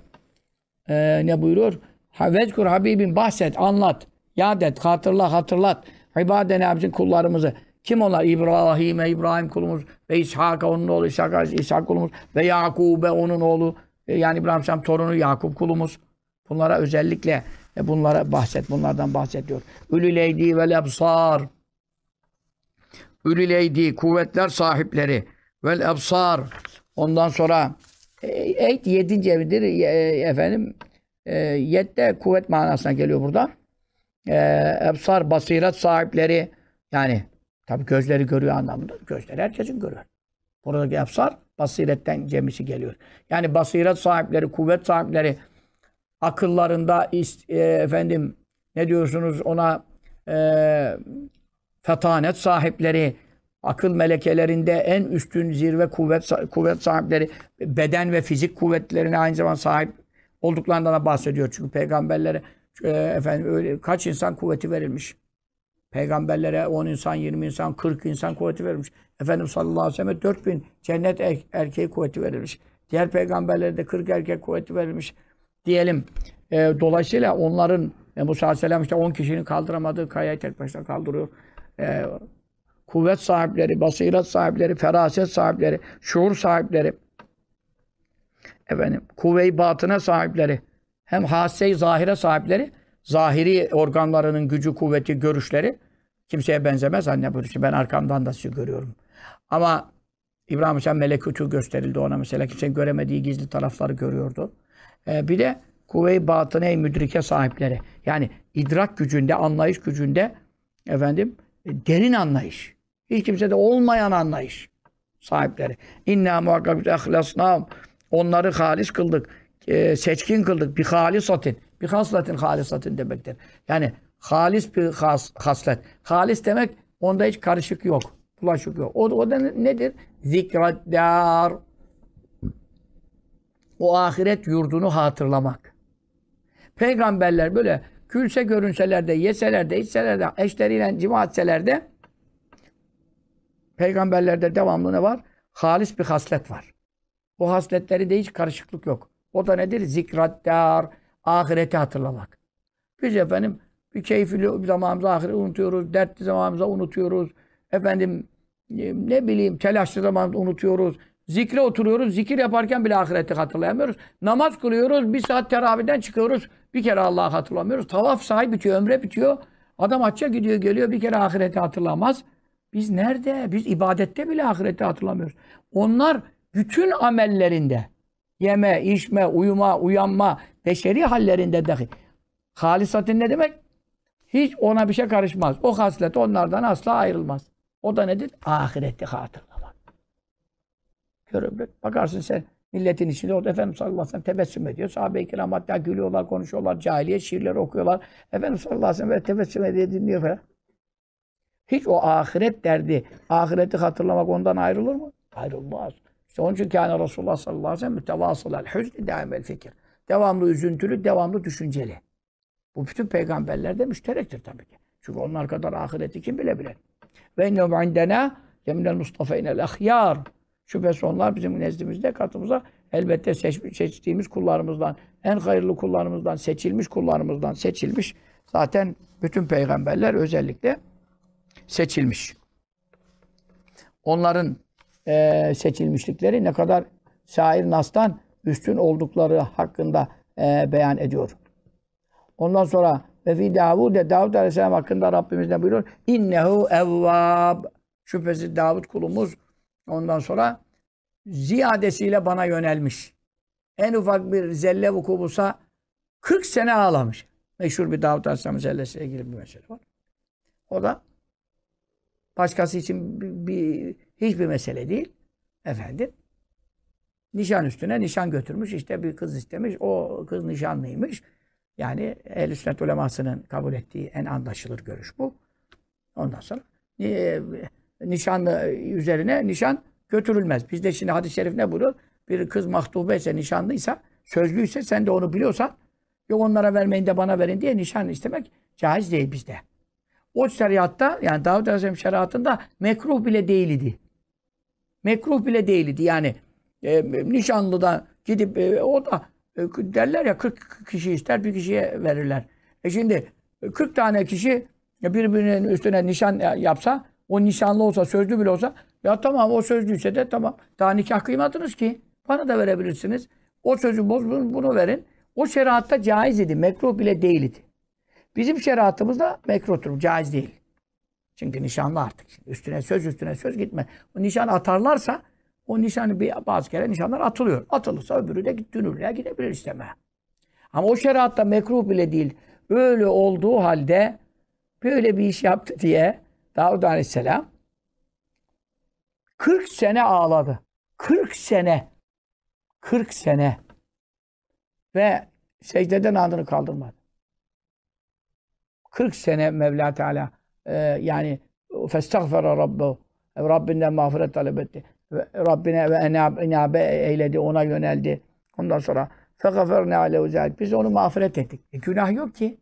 e, ne buyuruyor? Vezkur Habibim bahset, anlat, yadet, et, hatırla, hatırlat ne abicin kullarımızı. Kim onlar? İbrahim'e, İbrahim kulumuz ve İshak'a onun oğlu İshak'a, İshak kulumuz ve Yakub'e onun oğlu e, yani İbrahim Aleyhisselam torunu Yakup kulumuz. Bunlara özellikle e, bunlara bahset, bunlardan bahsediyor. Ülüleydi ve lebsar. Ülüleydi, kuvvetler sahipleri. Vel ebsar. Ondan sonra Eyt yedinci evidir. E, efendim e, yet kuvvet manasına geliyor burada e, ebsar, basiret sahipleri yani tabi gözleri görüyor anlamında. Gözleri herkesin görüyor. Buradaki ebsar basiretten cemisi geliyor. Yani basiret sahipleri, kuvvet sahipleri akıllarında e, efendim ne diyorsunuz ona e, fetanet sahipleri, akıl melekelerinde en üstün zirve kuvvet kuvvet sahipleri, beden ve fizik kuvvetlerine aynı zamanda sahip olduklarından bahsediyor. Çünkü peygamberlere ee, efendim öyle kaç insan kuvveti verilmiş? Peygamberlere 10 insan, 20 insan, 40 insan kuvveti verilmiş. Efendim sallallahu aleyhi ve sellem 4000 cennet er, erkeği kuvveti verilmiş. Diğer peygamberlere de 40 erkek kuvveti verilmiş. Diyelim. E, dolayısıyla onların e, Musa aleyhisselam işte 10 kişinin kaldıramadığı kayayı tek başına kaldırıyor. E, kuvvet sahipleri, basirat sahipleri, feraset sahipleri, şuur sahipleri, efendim, kuvve-i batına sahipleri, hem hasse zahire sahipleri, zahiri organlarının gücü, kuvveti, görüşleri kimseye benzemez anne işte Ben arkamdan da sizi görüyorum. Ama İbrahim Aleyhisselam melekütü gösterildi ona mesela. Kimsenin göremediği gizli tarafları görüyordu. Ee, bir de kuvve-i batine müdrike sahipleri. Yani idrak gücünde, anlayış gücünde efendim e, derin anlayış. Hiç kimse de olmayan anlayış sahipleri. İnna muhakkak ahlasnam. Onları halis kıldık seçkin kıldık. Bir halisatin. Bir haslatin halisatin demektir. Yani halis bir has, haslet. Halis demek onda hiç karışık yok. Bulaşık yok. O, o da nedir? Zikradar. O ahiret yurdunu hatırlamak. Peygamberler böyle külse görünseler de, yeseler de, içseler de, eşleriyle cima etseler de peygamberlerde devamlı ne var? Halis bir haslet var. O hasletleri de hiç karışıklık yok. O da nedir? Zikraddar. Ahireti hatırlamak. Biz efendim bir keyifli bir zamanımızı ahireti unutuyoruz. Dertli zamanımızı unutuyoruz. Efendim e, ne bileyim telaşlı zamanımızı unutuyoruz. Zikre oturuyoruz. Zikir yaparken bile ahireti hatırlayamıyoruz. Namaz kılıyoruz. Bir saat teravihden çıkıyoruz. Bir kere Allah'ı hatırlamıyoruz. Tavaf sahip bitiyor. Ömre bitiyor. Adam açça gidiyor geliyor. Bir kere ahireti hatırlamaz. Biz nerede? Biz ibadette bile ahireti hatırlamıyoruz. Onlar bütün amellerinde Yeme, içme, uyuma, uyanma, beşeri hallerinde dahi. Halisatin ne demek? Hiç ona bir şey karışmaz. O haslet onlardan asla ayrılmaz. O da nedir? Ahireti hatırlamak. Görüp bakarsın sen milletin içinde orada Efendimiz sallallahu aleyhi ve sellem tebessüm ediyor. Sahabe-i kiram hatta gülüyorlar, konuşuyorlar, cahiliye şiirleri okuyorlar. Efendimiz sallallahu aleyhi ve sellem tebessüm ediyor, dinliyor falan. Hiç o ahiret derdi, ahireti hatırlamak ondan ayrılır mı? Ayrılmaz. İşte onun için kâne Resulullah sallallahu aleyhi ve sellem mütevasıl el hüzni daimel fikir. Devamlı üzüntülü, devamlı düşünceli. Bu bütün peygamberlerde müşterektir tabii ki. Çünkü onlar kadar ahireti kim bilebilir? Ve innehum indena leminel mustafeynel ahyar. Şüphesiz onlar bizim nezdimizde katımıza elbette seç, seçtiğimiz kullarımızdan, en hayırlı kullarımızdan, seçilmiş kullarımızdan seçilmiş. Zaten bütün peygamberler özellikle seçilmiş. Onların e, seçilmişlikleri ne kadar şair Nas'tan üstün oldukları hakkında e, beyan ediyor. Ondan sonra ve fi Davud e, Davud Aleyhisselam hakkında Rabbimiz ne buyuruyor? İnnehu evvab. Şüphesiz Davud kulumuz ondan sonra ziyadesiyle bana yönelmiş. En ufak bir zelle vuku bulsa 40 sene ağlamış. Meşhur bir Davud Aleyhisselam'ın zellesiyle ilgili bir mesele var. O da başkası için bir, bir Hiçbir mesele değil. Efendim. Nişan üstüne nişan götürmüş. işte bir kız istemiş. O kız nişanlıymış. Yani ehl Sünnet ulemasının kabul ettiği en anlaşılır görüş bu. Ondan sonra e, nişanlı üzerine nişan götürülmez. Bizde şimdi hadis-i şerif ne buyuruyor? Bir kız ise nişanlıysa, sözlüyse sen de onu biliyorsan yok onlara vermeyin de bana verin diye nişan istemek caiz değil bizde. O şeriatta yani Davud Aleyhisselam şeriatında mekruh bile değildi. Mekruh bile değildi. Yani e, nişanlı gidip e, o da e, derler ya 40 kişi ister bir kişiye verirler. E şimdi 40 e, tane kişi birbirinin üstüne nişan e, yapsa, o nişanlı olsa, sözlü bile olsa, ya tamam o sözlüyse de tamam. Daha nikah kıymadınız ki. Bana da verebilirsiniz. O sözü boz bunu verin. O şeriatta caiz idi. Mekruh bile değildi Bizim şeriatımızda mekruhtur. Caiz değil. Çünkü nişanlı artık. Üstüne söz üstüne söz gitme. O nişan atarlarsa o nişanı bir, bazı kere nişanlar atılıyor. Atılırsa öbürü de dünürlüğe gidebilir isteme. Ama o şeriatta mekruh bile değil. Öyle olduğu halde böyle bir iş yaptı diye Davud Aleyhisselam 40 sene ağladı. 40 sene. 40 sene. Ve secdeden adını kaldırmadı. 40 sene Mevla Teala ee, yani festagfere Rabbu, e, Rabbinden mağfiret talep etti. Rabbine ve inabe eyledi, ona yöneldi. Ondan sonra fegaferne alehu zâlik. Biz onu mağfiret ettik. E, günah yok ki.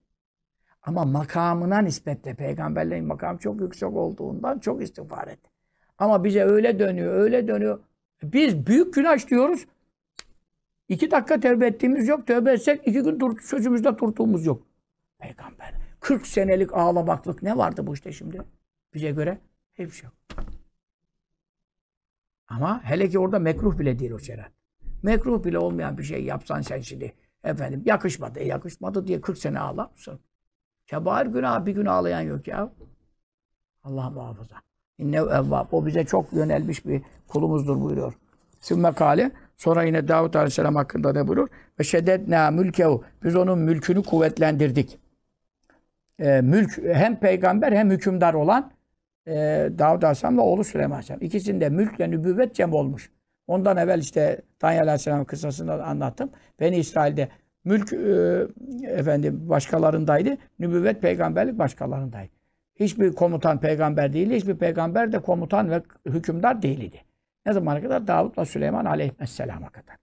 Ama makamına nispetle peygamberlerin makam çok yüksek olduğundan çok istiğfar etti. Ama bize öyle dönüyor, öyle dönüyor. Biz büyük günah diyoruz. İki dakika tövbe ettiğimiz yok. Tövbe etsek iki gün turt, sözümüzde turtuğumuz yok. Peygamber 40 senelik ağlamaklık ne vardı bu işte şimdi? Bize göre hiçbir şey yok. Ama hele ki orada mekruh bile değil o şeriat. Mekruh bile olmayan bir şey yapsan sen şimdi efendim yakışmadı. E, yakışmadı diye 40 sene ağlar mısın? Kebair günah bir gün ağlayan yok ya. Allah muhafaza. İnne evvab. O bize çok yönelmiş bir kulumuzdur buyuruyor. Sümme kale. Sonra yine Davud Aleyhisselam hakkında ne buyurur? Ve şededna mülkehu. Biz onun mülkünü kuvvetlendirdik e, mülk hem peygamber hem hükümdar olan e, Davud ve oğlu Süleyman Aleyhisselam. İkisinde mülkle nübüvvet cem olmuş. Ondan evvel işte Daniel Aleyhisselam kıssasında anlattım. Beni İsrail'de mülk e, efendim başkalarındaydı. Nübüvvet peygamberlik başkalarındaydı. Hiçbir komutan peygamber değildi. Hiçbir peygamber de komutan ve hükümdar değildi. Ne zaman kadar? Davut'la Süleyman aleyhisselama kadar.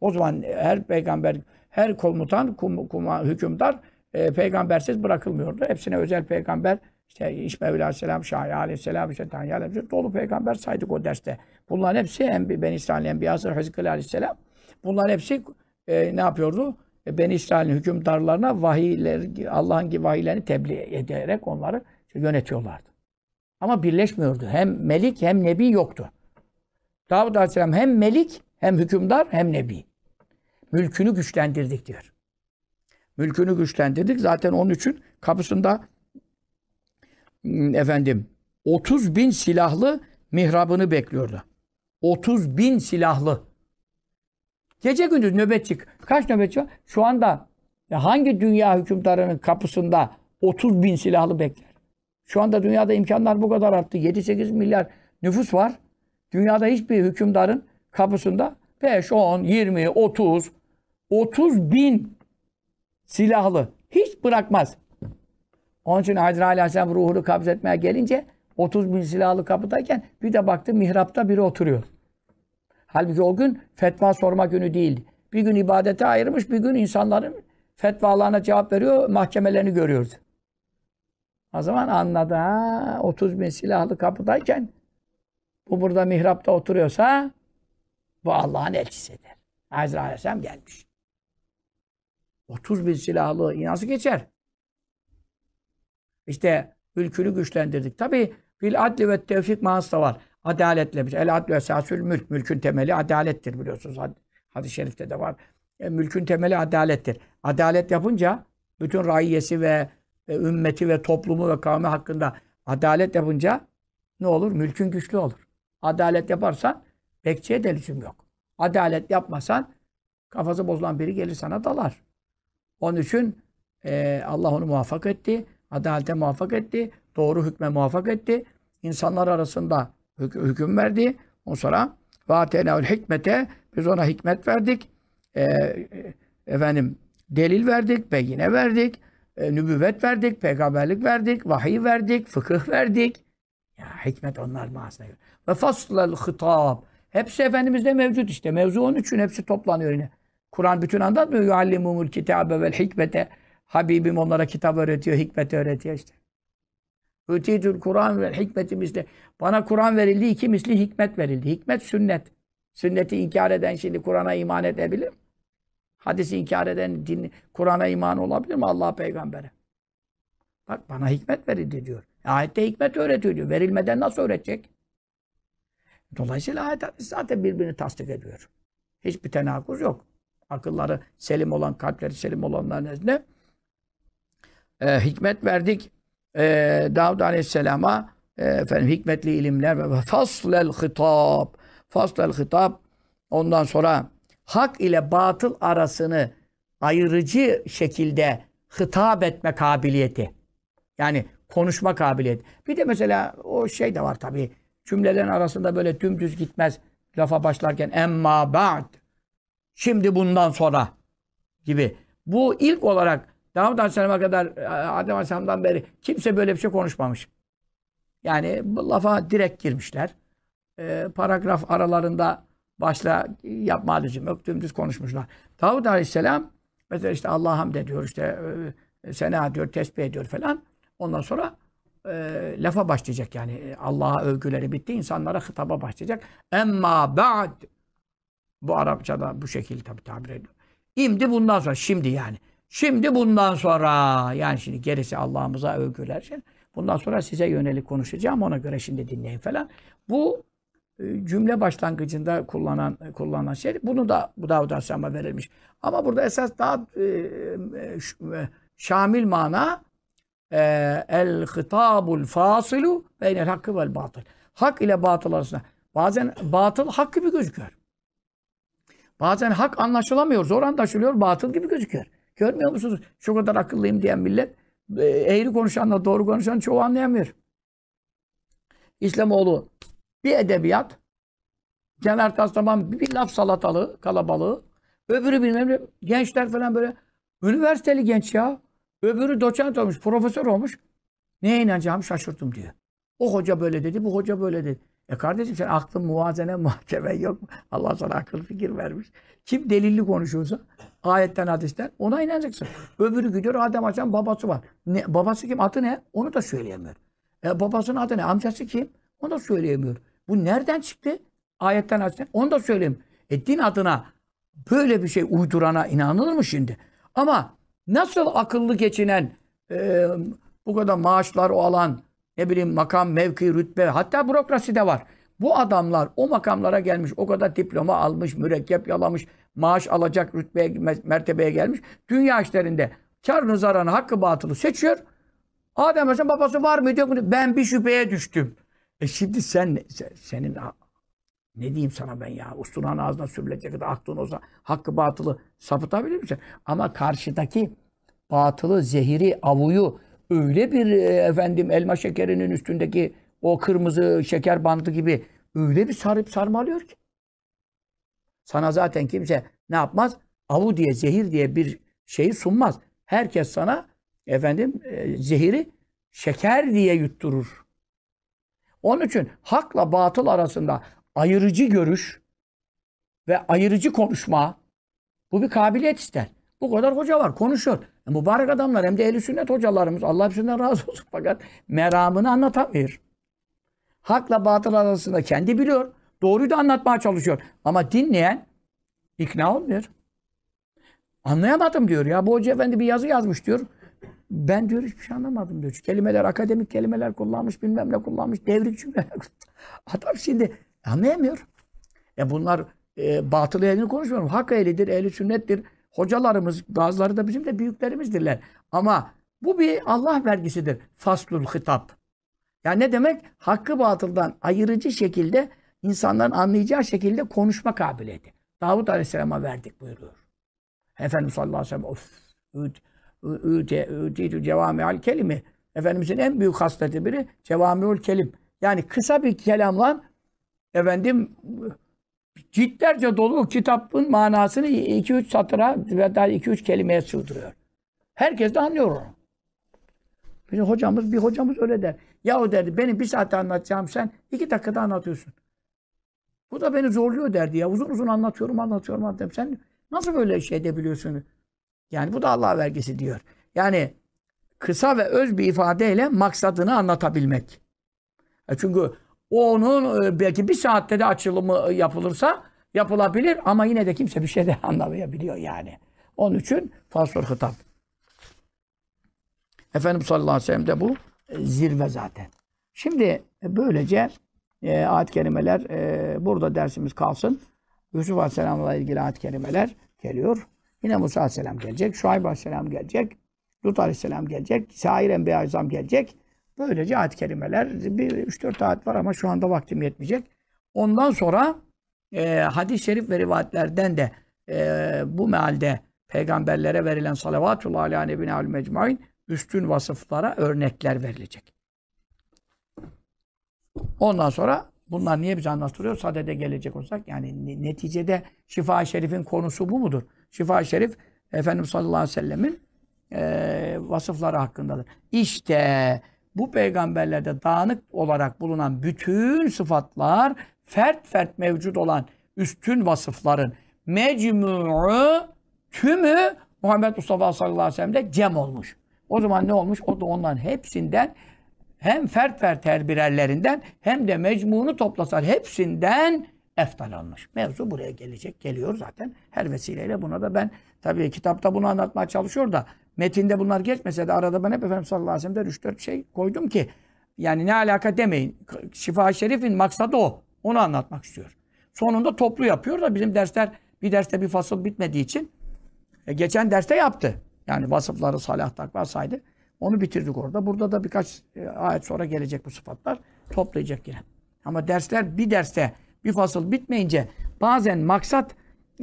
O zaman her peygamber, her komutan, kum, kuma, hükümdar e, peygambersiz bırakılmıyordu. Hepsine özel peygamber işte İsmail Aleyhisselam, Şahya Aleyhisselam, işte Tanya Aleyhisselam dolu peygamber saydık o derste. Bunların hepsi hem Ben İsrail Enbiyası, Hızkıl Aleyhisselam. Bunların hepsi e, ne yapıyordu? E, ben İsrail'in hükümdarlarına vahiyler, Allah'ın vahiylerini tebliğ ederek onları yönetiyorlardı. Ama birleşmiyordu. Hem melik hem nebi yoktu. Davud Aleyhisselam hem melik hem hükümdar hem nebi. Mülkünü güçlendirdik diyor. Mülkünü güçlendirdik. Zaten onun için kapısında hmm, efendim 30 bin silahlı mihrabını bekliyordu. 30 bin silahlı. Gece gündüz nöbetçi. Kaç nöbetçi var? Şu anda e, hangi dünya hükümdarının kapısında 30 bin silahlı bekler? Şu anda dünyada imkanlar bu kadar arttı. 7-8 milyar nüfus var. Dünyada hiçbir hükümdarın kapısında 5, 10, 20, 30, 30 bin silahlı. Hiç bırakmaz. Onun için Hazreti Aleyhisselam ruhunu kabz etmeye gelince 30 bin silahlı kapıdayken bir de baktı mihrapta biri oturuyor. Halbuki o gün fetva sorma günü değildi. Bir gün ibadete ayırmış, bir gün insanların fetvalarına cevap veriyor, mahkemelerini görüyordu. O zaman anladı. Ha, 30 bin silahlı kapıdayken bu burada mihrapta oturuyorsa bu Allah'ın elçisidir. Hazreti Aleyhisselam gelmiş. 30 bin silahlı inası geçer. İşte ülkünü güçlendirdik. Tabi bil adli ve tevfik manası var. Adaletle. El adli esasül mülk. Mülkün temeli adalettir biliyorsunuz. Hadis-i şerifte de var. E, mülkün temeli adalettir. Adalet yapınca bütün raiyesi ve, ve ümmeti ve toplumu ve kavmi hakkında adalet yapınca ne olur? Mülkün güçlü olur. Adalet yaparsan bekçiye de lüzum yok. Adalet yapmasan kafası bozulan biri gelir sana dalar. Onun için e, Allah onu muvaffak etti. Adalete muvaffak etti. Doğru hükme muvaffak etti. İnsanlar arasında hük hüküm verdi. Ondan sonra vatenaül hikmete biz ona hikmet verdik. E, efendim delil verdik, beyine verdik, e, nübüvvet verdik, peygamberlik verdik, vahiy verdik, fıkıh verdik. Ya hikmet onlar manasına göre. Ve faslel hitab. Hepsi Efendimiz'de mevcut işte. Mevzu onun için hepsi toplanıyor yine. Kur'an bütün anlatmıyor. Yuallimumul kitabe vel hikmete. Habibim onlara kitap öğretiyor, hikmeti öğretiyor işte. Ütitül Kur'an ve hikmeti misli. Bana Kur'an verildi, iki misli hikmet verildi. Hikmet sünnet. Sünneti inkar eden şimdi Kur'an'a iman edebilir mi? Hadisi inkar eden din Kur'an'a iman olabilir mi Allah peygambere? Bak bana hikmet verildi diyor. E, ayette hikmet öğretiyor diyor. Verilmeden nasıl öğretecek? Dolayısıyla ayet zaten birbirini tasdik ediyor. Hiçbir tenakuz yok akılları selim olan, kalpleri selim olanların nezdinde e, hikmet verdik. E, Davud Aleyhisselam'a e, efendim hikmetli ilimler ve faslel hitap. Faslel hitap ondan sonra hak ile batıl arasını ayırıcı şekilde hitap etme kabiliyeti. Yani konuşma kabiliyeti. Bir de mesela o şey de var tabii. Cümlelerin arasında böyle dümdüz gitmez. Lafa başlarken emma ba'd Şimdi bundan sonra gibi. Bu ilk olarak Davud Aleyhisselam'a kadar e, Adem Aleyhisselam'dan beri kimse böyle bir şey konuşmamış. Yani bu lafa direkt girmişler. E, paragraf aralarında başla yapma hadisi yok. Dümdüz konuşmuşlar. Davud Aleyhisselam mesela işte Allah'a hamd ediyor işte e, e, sena diyor, tesbih ediyor falan. Ondan sonra e, lafa başlayacak yani. Allah'a övgüleri bitti. insanlara hitaba başlayacak. Emma ba'd bu Arapçada bu şekilde tabi tabir ediyor. İmdi bundan sonra. Şimdi yani. Şimdi bundan sonra. Yani şimdi gerisi Allah'ımıza övgüler. Şey. Bundan sonra size yönelik konuşacağım. Ona göre şimdi dinleyin falan. Bu e, cümle başlangıcında kullanan e, kullanılan şey. Bunu da bu Davud Aleyhisselam'a verilmiş. Ama burada esas daha e, e şamil mana e, el hitabul fasilu beynel hakkı vel batıl. Hak ile batıl arasında. Bazen batıl hak gibi gözüküyor. Bazen hak anlaşılamıyor, zor anlaşılıyor, batıl gibi gözüküyor. Görmüyor musunuz? Şu kadar akıllıyım diyen millet, e, eğri konuşanla doğru konuşan çoğu anlayamıyor. İslamoğlu bir edebiyat, Caner Kastaman bir laf salatalı kalabalığı, öbürü bilmem ne, gençler falan böyle, üniversiteli genç ya, öbürü doçent olmuş, profesör olmuş, neye inanacağım şaşırdım diyor. O hoca böyle dedi, bu hoca böyle dedi. E kardeşim sen aklın muvazene mahkeme yok mu? Allah sana akıl fikir vermiş. Kim delilli konuşuyorsa ayetten hadisten ona inanacaksın. Öbürü gidiyor Adem Aleyhisselam babası var. Ne, babası kim? Adı ne? Onu da söyleyemiyor. E babasının adı ne? Amcası kim? Onu da söyleyemiyor. Bu nereden çıktı? Ayetten hadisten. Onu da söyleyeyim. E din adına böyle bir şey uydurana inanılır mı şimdi? Ama nasıl akıllı geçinen, e, bu kadar maaşlar o alan, ne bileyim makam, mevki, rütbe hatta bürokrasi de var. Bu adamlar o makamlara gelmiş, o kadar diploma almış, mürekkep yalamış, maaş alacak rütbeye, mertebeye gelmiş. Dünya işlerinde karını zaranı, hakkı batılı seçiyor. Adem Aleyhisselam babası var mı diyor. Ben bir şüpheye düştüm. E şimdi sen, senin ne diyeyim sana ben ya? Ustunan ağzına sürülecek kadar aklın olsa hakkı batılı sapıtabilir misin? Ama karşıdaki batılı zehiri, avuyu, öyle bir e, efendim elma şekerinin üstündeki o kırmızı şeker bandı gibi öyle bir sarıp sarmalıyor ki. Sana zaten kimse ne yapmaz? Avu diye, zehir diye bir şeyi sunmaz. Herkes sana efendim e, zehiri şeker diye yutturur. Onun için hakla batıl arasında ayırıcı görüş ve ayırıcı konuşma bu bir kabiliyet ister. Bu kadar hoca var konuşuyor. E, mübarek adamlar hem de ehl sünnet hocalarımız. Allah hepsinden razı olsun fakat meramını anlatamıyor. Hakla batıl arasında kendi biliyor. Doğruyu da anlatmaya çalışıyor. Ama dinleyen ikna olmuyor. Anlayamadım diyor ya. Bu hoca efendi bir yazı yazmış diyor. Ben diyor hiçbir şey anlamadım diyor. Şu kelimeler, akademik kelimeler kullanmış, bilmem ne kullanmış, devrik cümleler Adam şimdi anlayamıyor. E bunlar e, batıl elini konuşmuyorum. Hak ehlidir, ehli sünnettir. Hocalarımız, bazıları da bizim de büyüklerimizdirler. Ama bu bir Allah vergisidir. Faslul hitap. Yani ne demek? Hakkı batıldan ayırıcı şekilde insanların anlayacağı şekilde konuşma kabiliyeti. Davut Aleyhisselam'a verdik buyuruyor. Efendimiz sallallahu aleyhi ve sellem of üdü cevami al kelimi. Efendimizin en büyük hasleti biri cevamiül kelim. Yani kısa bir kelamla efendim ciltlerce dolu kitabın manasını 2-3 satıra ve daha 2-3 kelimeye sığdırıyor. Herkes de anlıyor onu. Bizim hocamız, bir hocamız öyle der. Yahu derdi, benim bir saatte anlatacağım sen iki dakikada anlatıyorsun. Bu da beni zorluyor derdi ya. Uzun uzun anlatıyorum, anlatıyorum, anlatıyorum. Sen nasıl böyle şey edebiliyorsun? Yani bu da Allah vergisi diyor. Yani kısa ve öz bir ifadeyle maksadını anlatabilmek. E çünkü o onun e, belki bir saatte de açılımı e, yapılırsa yapılabilir ama yine de kimse bir şey de anlamayabiliyor yani. Onun için fasıl hitap. Efendimiz sallallahu aleyhi ve sellem de bu e, zirve zaten. Şimdi böylece e, ayet-i e, burada dersimiz kalsın. Yusuf aleyhisselamla ilgili ayet kelimeler geliyor. Yine Musa aleyhisselam gelecek, Şuayb aleyhisselam gelecek, Lut aleyhisselam gelecek, Sair Enbiya aleyhisselam gelecek. Böylece ayet kelimeler bir 3-4 ayet var ama şu anda vaktim yetmeyecek. Ondan sonra e, hadis-i şerif ve rivayetlerden de e, bu mealde peygamberlere verilen salavatullah aleyhi nebine al mecmain üstün vasıflara örnekler verilecek. Ondan sonra bunlar niye bize anlatılıyor? Sadede gelecek olsak yani neticede şifa Şerif'in konusu bu mudur? şifa Şerif Efendimiz sallallahu aleyhi ve sellemin e, vasıfları hakkındadır. İşte bu peygamberlerde dağınık olarak bulunan bütün sıfatlar fert fert mevcut olan üstün vasıfların mecmu'u tümü Muhammed Mustafa sallallahu aleyhi ve sellem'de cem olmuş. O zaman ne olmuş? O da onların hepsinden hem fert fert her hem de mecmunu toplasan hepsinden eftal olmuş. Mevzu buraya gelecek. Geliyor zaten. Her vesileyle buna da ben tabii kitapta bunu anlatmaya çalışıyor da Metinde bunlar geçmese de arada ben hep Efendimiz sallallahu aleyhi ve sellem'den 3-4 şey koydum ki yani ne alaka demeyin. şifa Şerif'in maksadı o. Onu anlatmak istiyor. Sonunda toplu yapıyor da bizim dersler bir derste bir fasıl bitmediği için e, geçen derste yaptı. Yani vasıfları salah takva saydı. Onu bitirdik orada. Burada da birkaç e, ayet sonra gelecek bu sıfatlar. Toplayacak yine. Ama dersler bir derste bir fasıl bitmeyince bazen maksat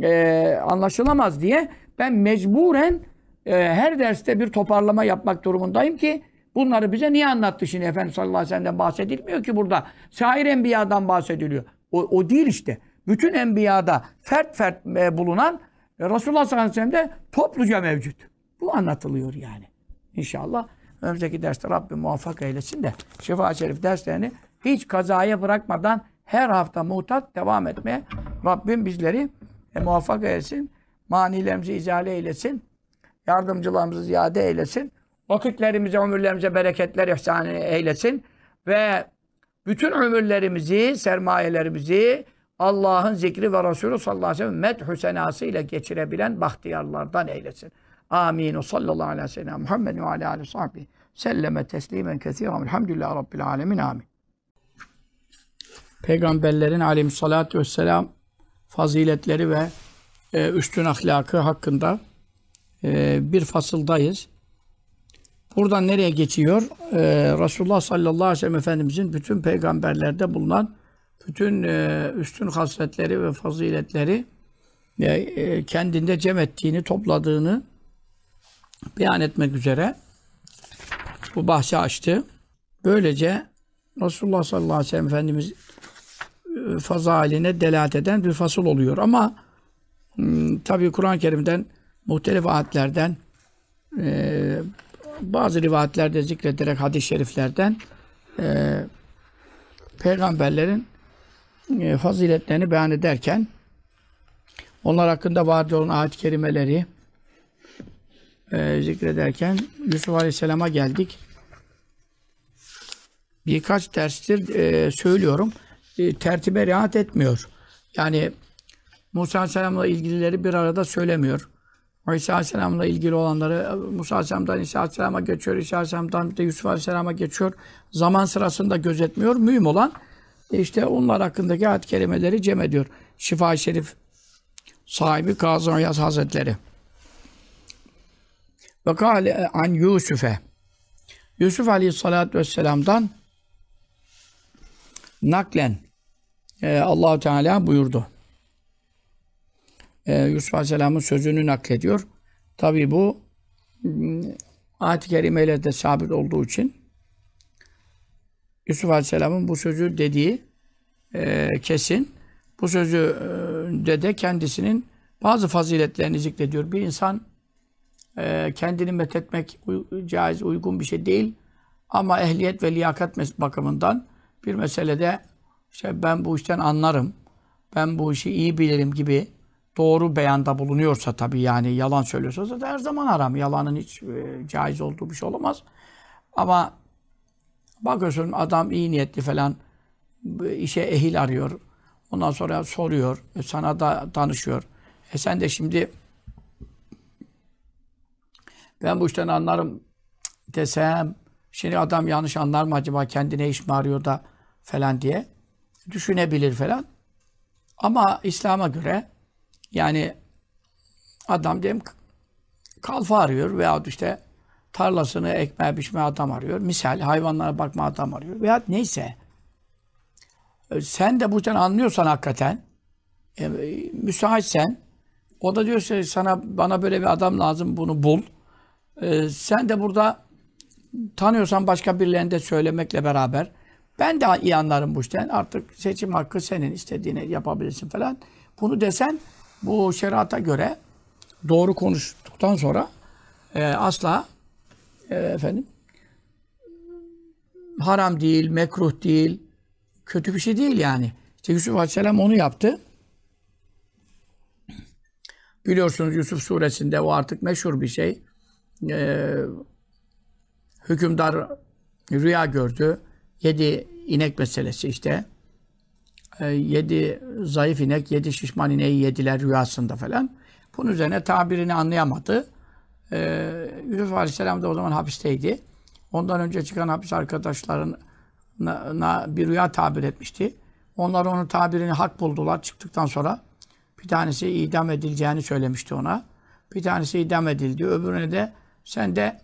e, anlaşılamaz diye ben mecburen e, her derste bir toparlama yapmak durumundayım ki bunları bize niye anlattı şimdi Efendimiz sallallahu aleyhi ve sellem'den bahsedilmiyor ki burada. Sair enbiyadan bahsediliyor. O, o değil işte. Bütün enbiyada fert fert e, bulunan e, Resulullah sallallahu aleyhi ve sellem'de topluca mevcut. Bu anlatılıyor yani. İnşallah önümüzdeki derste Rabbim muvaffak eylesin de Şifa Şerif derslerini hiç kazaya bırakmadan her hafta muhtat devam etmeye Rabbim bizleri e, muvaffak eylesin. Manilerimizi izale eylesin. Yardımcılarımızı ziyade eylesin. Vakitlerimize, ömürlerimize bereketler ihsan eylesin. Ve bütün ömürlerimizi, sermayelerimizi Allah'ın zikri ve Resulü sallallahu aleyhi ve sellem medhü senası ile geçirebilen bahtiyarlardan eylesin. Amin. O Sallallahu aleyhi ve sellem Muhammed ve aleyhi ve sahbihi selleme teslimen kesiren. Elhamdülillahi Rabbil alemin. Amin. Peygamberlerin aleyhissalatü vesselam faziletleri ve e, üstün ahlakı hakkında ee, bir fasıldayız. Buradan nereye geçiyor? E, Resulullah sallallahu aleyhi ve sellem Efendimizin bütün peygamberlerde bulunan bütün e, üstün hasretleri ve faziletleri e, e, kendinde cem ettiğini, topladığını beyan etmek üzere bu bahsi açtı. Böylece Resulullah sallallahu aleyhi ve sellem Efendimiz fazaline delalet eden bir fasıl oluyor. Ama hmm, tabi Kur'an-ı Kerim'den muhtelif ayetlerden e, bazı rivayetlerde zikrederek hadis-i şeriflerden e, peygamberlerin e, faziletlerini beyan ederken onlar hakkında vardı olan ayet-i kerimeleri e, zikrederken Yusuf Aleyhisselam'a geldik. Birkaç derstir e, söylüyorum. E, tertibe riayet etmiyor. Yani Musa Aleyhisselam'la ilgilileri bir arada söylemiyor. O İsa Aleyhisselam'la ilgili olanları Musa Aleyhisselam'dan İsa Aleyhisselam'a geçiyor. İsa Aleyhisselam'dan de Yusuf Aleyhisselam'a geçiyor. Zaman sırasında gözetmiyor. Mühim olan e, işte onlar hakkındaki ayet kelimeleri cem ediyor. şifa Şerif sahibi Kazım Ayaz Hazretleri. Ve kâle e, an Yusuf'e Yusuf Aleyhisselatü Vesselam'dan naklen e, allah Teala buyurdu. Ee, Yusuf Aleyhisselam'ın sözünü naklediyor. Tabi bu hmm, ayet-i kerimeyle de sabit olduğu için Yusuf Aleyhisselam'ın bu sözü dediği e, kesin. Bu sözü e, de de kendisinin bazı faziletlerini zikrediyor. Bir insan e, kendini methetmek caiz, uygun bir şey değil. Ama ehliyet ve liyakat mes' bakımından bir meselede işte ben bu işten anlarım, ben bu işi iyi bilirim gibi doğru beyanda bulunuyorsa tabii yani yalan söylüyorsa da her zaman haram. Yalanın hiç e, caiz olduğu bir şey olamaz. Ama bakıyorsun adam iyi niyetli falan e, işe ehil arıyor. Ondan sonra soruyor. E, sana da danışıyor. E sen de şimdi ben bu işten anlarım desem şimdi adam yanlış anlar mı acaba kendine iş mi arıyor da falan diye düşünebilir falan. Ama İslam'a göre yani adam diyelim kalfa arıyor veya işte tarlasını ekmeğe biçme adam arıyor. Misal hayvanlara bakma adam arıyor. Veya neyse. E, sen de bu yüzden anlıyorsan hakikaten e, müsaitsen o da diyorsa sana bana böyle bir adam lazım bunu bul. E, sen de burada tanıyorsan başka birilerine de söylemekle beraber ben de iyi anlarım bu işten. Artık seçim hakkı senin istediğini yapabilirsin falan. Bunu desen bu şerata göre doğru konuştuktan sonra e, asla e, efendim haram değil, mekruh değil, kötü bir şey değil yani. İşte Yusuf Aleyhisselam onu yaptı. Biliyorsunuz Yusuf suresinde o artık meşhur bir şey. Ee, hükümdar rüya gördü. Yedi inek meselesi işte. E, yedi zayıf inek, yedi şişman ineği yediler rüyasında falan. Bunun üzerine tabirini anlayamadı. Ee, Yusuf Aleyhisselam da o zaman hapisteydi. Ondan önce çıkan hapis arkadaşlarına bir rüya tabir etmişti. Onlar onun tabirini hak buldular çıktıktan sonra. Bir tanesi idam edileceğini söylemişti ona. Bir tanesi idam edildi. Öbürüne de sen de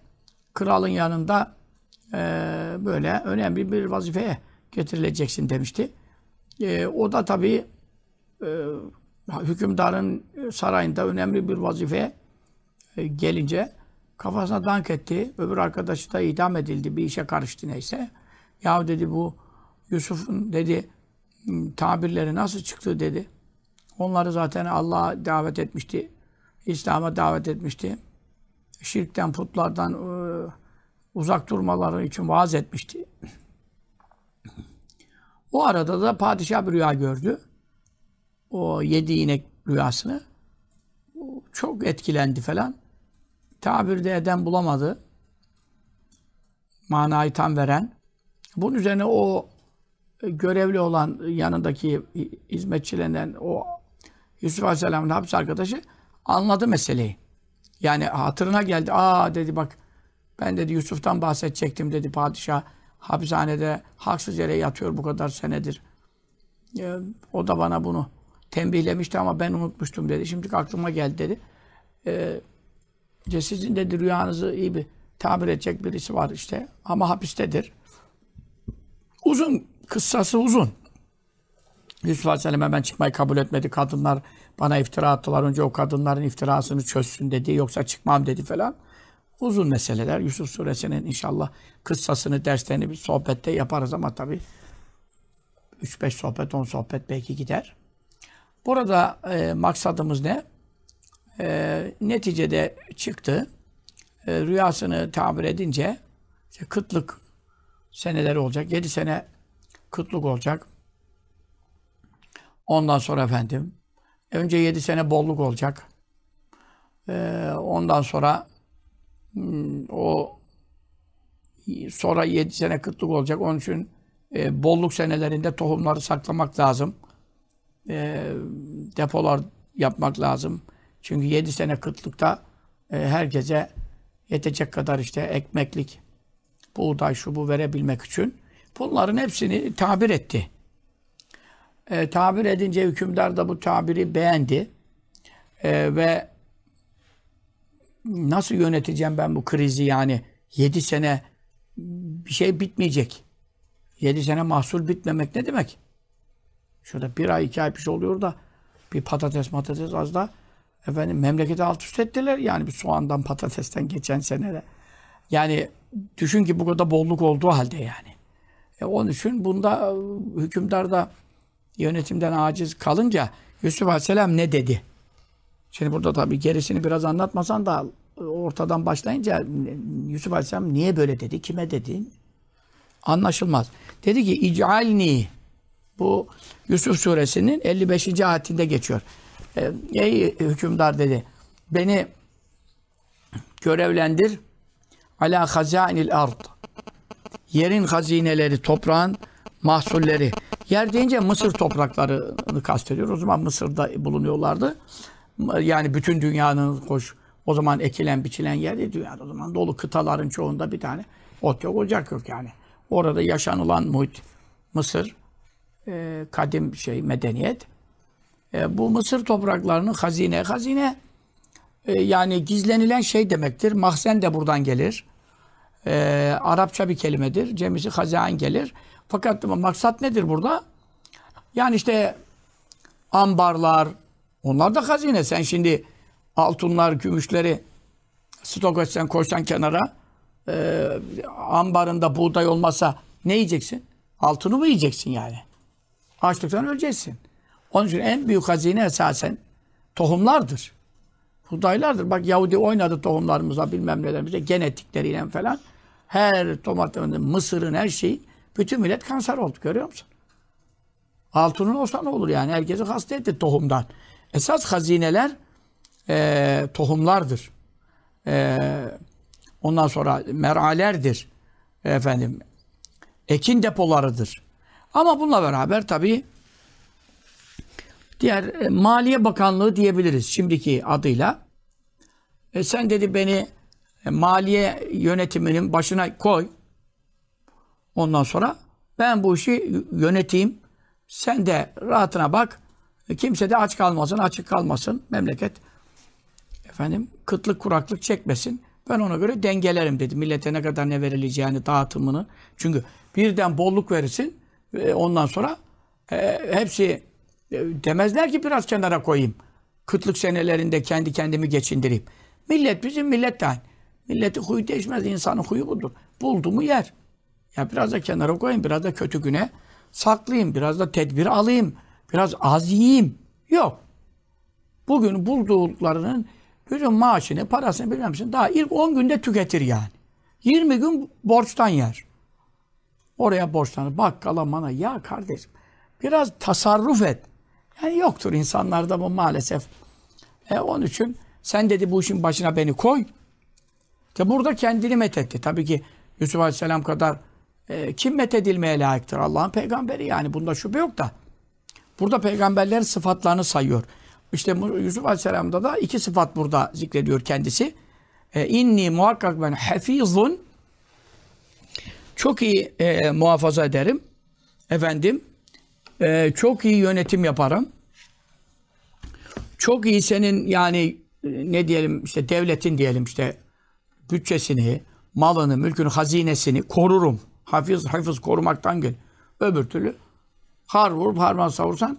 kralın yanında e, böyle önemli bir vazifeye getirileceksin demişti. E, o da tabii e, hükümdarın sarayında önemli bir vazife e, gelince kafasına dank etti. Öbür arkadaşı da idam edildi. Bir işe karıştı neyse. Ya dedi bu Yusuf'un dedi tabirleri nasıl çıktı dedi. Onları zaten Allah'a davet etmişti. İslam'a davet etmişti. Şirkten, putlardan e, uzak durmaları için vaaz etmişti. O arada da padişah bir rüya gördü. O yedi inek rüyasını. Çok etkilendi falan. Tabirde eden bulamadı. Manayı tam veren. Bunun üzerine o e, görevli olan yanındaki hizmetçilerinden o Yusuf Aleyhisselam'ın hapis arkadaşı anladı meseleyi. Yani hatırına geldi. Aa dedi bak ben dedi Yusuf'tan bahsedecektim dedi padişah hapishanede haksız yere yatıyor bu kadar senedir. E, o da bana bunu tembihlemişti ama ben unutmuştum dedi. Şimdi aklıma geldi dedi. E, sizin dedi rüyanızı iyi bir tabir edecek birisi var işte ama hapistedir. Uzun, kıssası uzun. Yusuf Aleyhisselam ben çıkmayı kabul etmedi. Kadınlar bana iftira attılar. Önce o kadınların iftirasını çözsün dedi. Yoksa çıkmam dedi falan uzun meseleler. Yusuf suresinin inşallah kıssasını, derslerini bir sohbette yaparız ama tabii 3-5 sohbet, 10 sohbet belki gider. Burada e, maksadımız ne? E, neticede çıktı. E, rüyasını tabir edince işte kıtlık seneleri olacak. 7 sene kıtlık olacak. Ondan sonra efendim önce 7 sene bolluk olacak. E, ondan sonra Hmm, o sonra 7 sene kıtlık olacak. Onun için e, bolluk senelerinde tohumları saklamak lazım. E, depolar yapmak lazım. Çünkü 7 sene kıtlıkta e, herkese yetecek kadar işte ekmeklik, buğday, şu bu verebilmek için bunların hepsini tabir etti. E, tabir edince hükümdar da bu tabiri beğendi. E, ve nasıl yöneteceğim ben bu krizi yani? Yedi sene bir şey bitmeyecek. Yedi sene mahsul bitmemek ne demek? Şurada bir ay iki ay bir şey oluyor da bir patates patates az da efendim memleketi alt üst ettiler yani bir soğandan patatesten geçen senede. Yani düşün ki bu kadar bolluk olduğu halde yani. E onun için bunda e, hükümdar da yönetimden aciz kalınca Yusuf Aleyhisselam ne dedi? Şimdi burada tabii gerisini biraz anlatmasan da e, ortadan başlayınca e, Yusuf Aleyhisselam niye böyle dedi, kime dedi? Anlaşılmaz. Dedi ki icalni bu Yusuf suresinin 55. ayetinde geçiyor. E, Ey hükümdar dedi. Beni görevlendir. Ala hazainil ard. Yerin hazineleri, toprağın mahsulleri. Yer deyince Mısır topraklarını kastediyor. O zaman Mısır'da bulunuyorlardı. Yani bütün dünyanın koş. O zaman ekilen biçilen yerdi dünyada. O zaman dolu kıtaların çoğunda bir tane ot yok, olacak yok yani. Orada yaşanılan muhit Mısır e, kadim şey medeniyet. E, bu Mısır topraklarının hazine. Hazine e, yani gizlenilen şey demektir. Mahzen de buradan gelir. E, Arapça bir kelimedir. Cemisi hazain gelir. Fakat maksat nedir burada? Yani işte ambarlar, onlar da hazine. Sen şimdi altınlar, gümüşleri stok etsen, koysan kenara e, ambarında buğday olmasa ne yiyeceksin? Altını mı yiyeceksin yani? Açlıktan öleceksin. Onun için en büyük hazine esasen tohumlardır. Buğdaylardır. Bak Yahudi oynadı tohumlarımıza bilmem nelerimize genetikleriyle falan. Her tomatın, mısırın her şeyi. Bütün millet kanser oldu görüyor musun? Altının olsa ne olur yani? Herkesi hasta etti tohumdan. Esas hazineler e, tohumlardır. E, ondan sonra meralerdir. Efendim, ekin depolarıdır. Ama bununla beraber tabii diğer e, Maliye Bakanlığı diyebiliriz şimdiki adıyla. E sen dedi beni e, maliye yönetiminin başına koy. Ondan sonra ben bu işi yöneteyim. Sen de rahatına bak. Kimse de aç kalmasın, açık kalmasın. Memleket efendim kıtlık kuraklık çekmesin. Ben ona göre dengelerim dedi. Millete ne kadar ne verileceğini, dağıtımını. Çünkü birden bolluk verirsin. E, ondan sonra e, hepsi e, demezler ki biraz kenara koyayım. Kıtlık senelerinde kendi kendimi geçindireyim. Millet bizim millet de aynı. Milleti huyu değişmez. insanın huyu budur. Buldu mu yer. Ya biraz da kenara koyayım. Biraz da kötü güne saklayayım. Biraz da tedbir alayım. Biraz az yiyeyim. Yok. Bugün bulduklarının bütün maaşını, parasını bilmem misin daha ilk 10 günde tüketir yani. 20 gün borçtan yer. Oraya borçlanır. bak bana ya kardeşim biraz tasarruf et. Yani yoktur insanlarda bu maalesef. E onun için sen dedi bu işin başına beni koy. De burada kendini methetti. Tabii ki Yusuf Aleyhisselam kadar e, kim methedilmeye layıktır? Allah'ın peygamberi yani. Bunda şüphe yok da. Burada peygamberlerin sıfatlarını sayıyor. İşte Yusuf Aleyhisselam'da da iki sıfat burada zikrediyor kendisi. E, inni muhakkak ben hafizun çok iyi e, muhafaza ederim. Efendim e, çok iyi yönetim yaparım. Çok iyi senin yani e, ne diyelim işte devletin diyelim işte bütçesini, malını, mülkünü, hazinesini korurum. Hafiz, hafız korumaktan gel. Öbür türlü har vurup harman savursan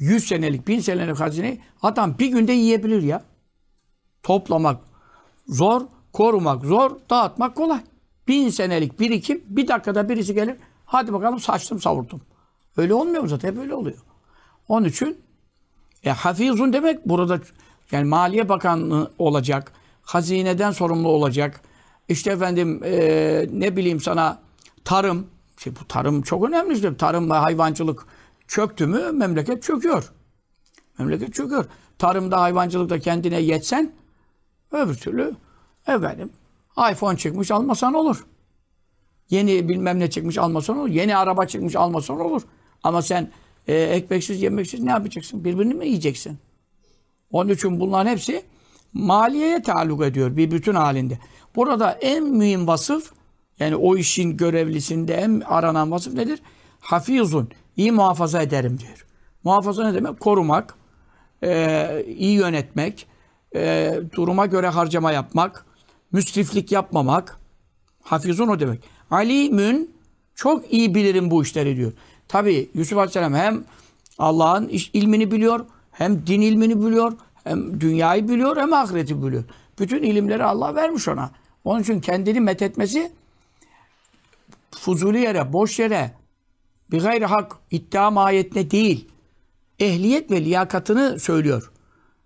100 senelik, 1000 senelik hazineyi adam bir günde yiyebilir ya. Toplamak zor, korumak zor, dağıtmak kolay. Bin senelik birikim bir dakikada birisi gelir hadi bakalım saçtım savurdum. Öyle olmuyor mu zaten? Hep öyle oluyor. Onun için e, hafizun demek burada yani Maliye Bakanı olacak, hazineden sorumlu olacak. İşte efendim e, ne bileyim sana tarım, şey, bu tarım çok önemli işte. Tarım ve hayvancılık çöktü mü memleket çöküyor. Memleket çöküyor. Tarımda, hayvancılıkta kendine yetsen öbür türlü efendim iPhone çıkmış almasan olur. Yeni bilmem ne çıkmış almasan olur. Yeni araba çıkmış almasan olur. Ama sen e, ekmeksiz, yemeksiz ne yapacaksın? Birbirini mi yiyeceksin? Onun için bunların hepsi maliyeye taluk ediyor bir bütün halinde. Burada en mühim vasıf yani o işin görevlisinde en aranan vasıf nedir? Hafizun. iyi muhafaza ederim diyor. Muhafaza ne demek? Korumak, e, iyi yönetmek, e, duruma göre harcama yapmak, müsriflik yapmamak. Hafizun o demek. Alimün çok iyi bilirim bu işleri diyor. Tabi Yusuf Aleyhisselam hem Allah'ın ilmini biliyor, hem din ilmini biliyor, hem dünyayı biliyor, hem ahireti biliyor. Bütün ilimleri Allah vermiş ona. Onun için kendini methetmesi fuzuli yere, boş yere bir gayri hak iddia mahiyetine değil ehliyet ve liyakatını söylüyor.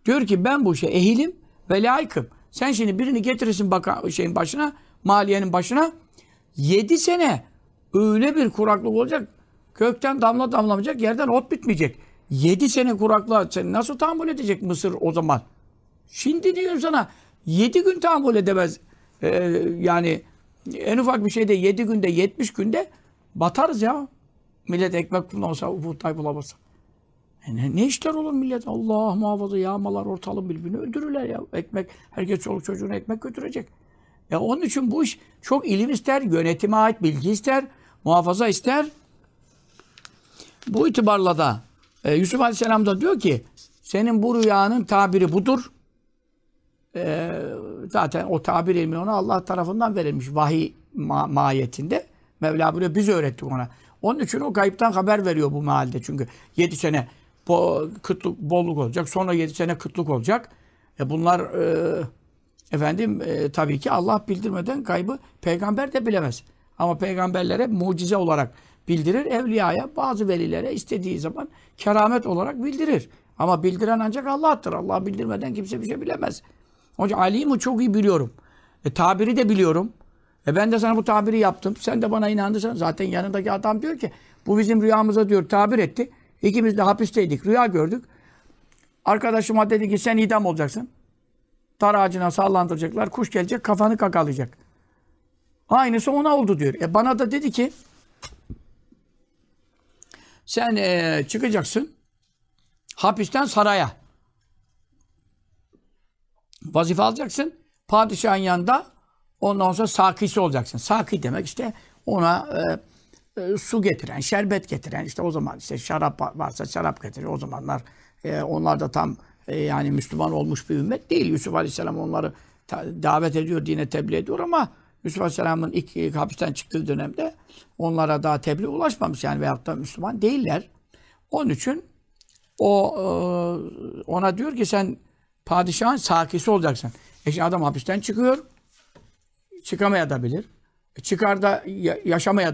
Diyor ki ben bu işe ehilim ve layıkım. Sen şimdi birini getirirsin baka, şeyin başına, maliyenin başına. Yedi sene öyle bir kuraklık olacak. Kökten damla damlamayacak, yerden ot bitmeyecek. Yedi sene kuraklığa sen nasıl tahammül edecek Mısır o zaman? Şimdi diyorum sana yedi gün tahammül edemez. Ee, yani en ufak bir şeyde 7 günde 70 günde batarız ya. Millet ekmek bulamasa, buğday bulamasa. E ne, ne işler olur millet? Allah muhafaza yağmalar ortalım birbirini öldürürler ya. Ekmek, herkes çoluk çocuğuna ekmek götürecek. E onun için bu iş çok ilim ister, yönetime ait bilgi ister, muhafaza ister. Bu itibarla da e, Yusuf Aleyhisselam da diyor ki senin bu rüyanın tabiri budur e, zaten o tabir ilmi ona Allah tarafından verilmiş vahiy ma mahiyetinde. Mevla böyle biz öğrettik ona. Onun için o kayıptan haber veriyor bu mahalde çünkü. yedi sene bo kıtlık, bolluk olacak. Sonra yedi sene kıtlık olacak. E bunlar e, efendim e, tabii ki Allah bildirmeden kaybı peygamber de bilemez. Ama peygamberlere mucize olarak bildirir. Evliyaya bazı velilere istediği zaman keramet olarak bildirir. Ama bildiren ancak Allah'tır. Allah bildirmeden kimse bir şey bilemez. Hoca alimu çok iyi biliyorum. E tabiri de biliyorum. E ben de sana bu tabiri yaptım. Sen de bana inandırsan zaten yanındaki adam diyor ki bu bizim rüyamıza diyor tabir etti. İkimiz de hapisteydik. Rüya gördük. Arkadaşıma dedi ki sen idam olacaksın. Tar ağacına sallandıracaklar. Kuş gelecek kafanı kakalayacak. Aynısı ona oldu diyor. E bana da dedi ki sen e, çıkacaksın hapisten saraya. Vazife alacaksın. Padişahın yanında ondan sonra sakisi olacaksın. Saki demek işte ona e, e, su getiren, şerbet getiren işte o zaman işte şarap varsa şarap getirir. O zamanlar e, onlar da tam e, yani Müslüman olmuş bir ümmet değil. Yusuf Aleyhisselam onları ta, davet ediyor, dine tebliğ ediyor ama Yusuf Aleyhisselam'ın ilk, ilk hapisten çıktığı dönemde onlara daha tebliğ ulaşmamış yani veyahut da Müslüman değiller. Onun için o e, ona diyor ki sen Padişahın sakisi olacaksın. E şimdi adam hapisten çıkıyor. Çıkamaya da bilir. E çıkar da yaşamaya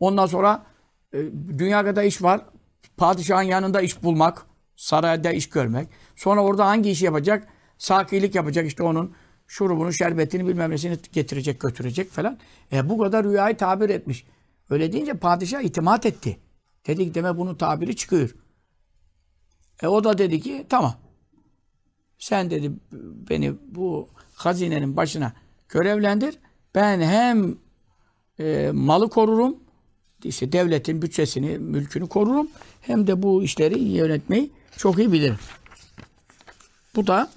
Ondan sonra e, dünyada iş var. Padişahın yanında iş bulmak. Sarayda iş görmek. Sonra orada hangi işi yapacak? Sakilik yapacak. işte onun şurubunu, şerbetini bilmem nesini getirecek, götürecek falan. E, bu kadar rüyayı tabir etmiş. Öyle deyince padişah itimat etti. Dedi ki deme bunun tabiri çıkıyor. E o da dedi ki tamam. Sen dedi beni bu hazinenin başına görevlendir. Ben hem e, malı korurum, işte devletin bütçesini, mülkünü korurum. Hem de bu işleri yönetmeyi çok iyi bilirim. Bu da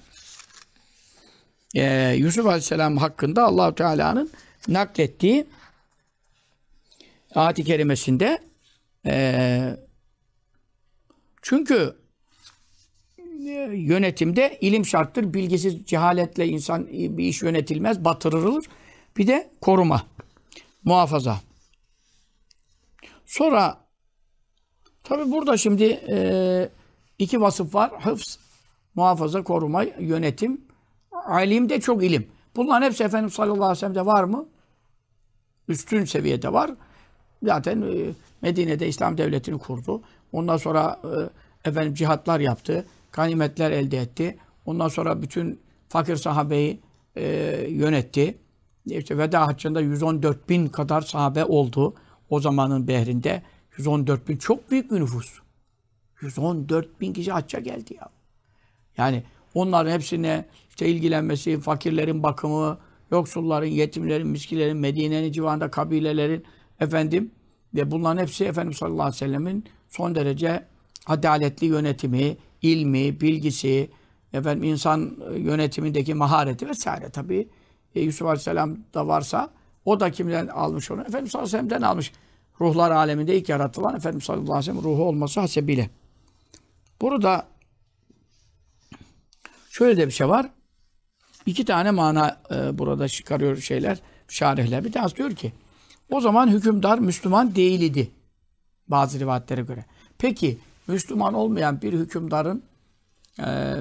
e, Yusuf Aleyhisselam hakkında Allahu Teala'nın naklettiği ayet-i kerimesinde e, çünkü yönetimde ilim şarttır. Bilgisiz cehaletle insan e, bir iş yönetilmez, batırılır. Bir de koruma, muhafaza. Sonra tabi burada şimdi e, iki vasıf var. Hıfz, muhafaza, koruma, yönetim. Alim çok ilim. Bunların hepsi Efendimiz sallallahu aleyhi ve sellem'de var mı? Üstün seviyede var. Zaten e, Medine'de İslam devletini kurdu. Ondan sonra e, efendim cihatlar yaptı ganimetler elde etti. Ondan sonra bütün fakir sahabeyi e, yönetti. İşte veda haccında 114 bin kadar sahabe oldu. O zamanın behrinde 114 bin çok büyük bir nüfus. 114 bin kişi hacca geldi ya. Yani onların hepsine işte ilgilenmesi, fakirlerin bakımı, yoksulların, yetimlerin, miskilerin Medine'nin civarında kabilelerin efendim ve bunların hepsi Efendimiz sallallahu aleyhi ve sellemin son derece adaletli yönetimi, ilmi, bilgisi, efendim insan e, yönetimindeki mahareti vesaire tabi e, Yusuf Aleyhisselam da varsa o da kimden almış onu? Efendim sallallahu aleyhi ve sellem'den almış. Ruhlar aleminde ilk yaratılan Efendim sallallahu aleyhi ve sellem ruhu olması hasebiyle. Burada şöyle de bir şey var. İki tane mana e, burada çıkarıyor şeyler, şarihler. Bir tanesi diyor ki, o zaman hükümdar Müslüman değil idi. Bazı rivayetlere göre. Peki, Müslüman olmayan bir hükümdarın e,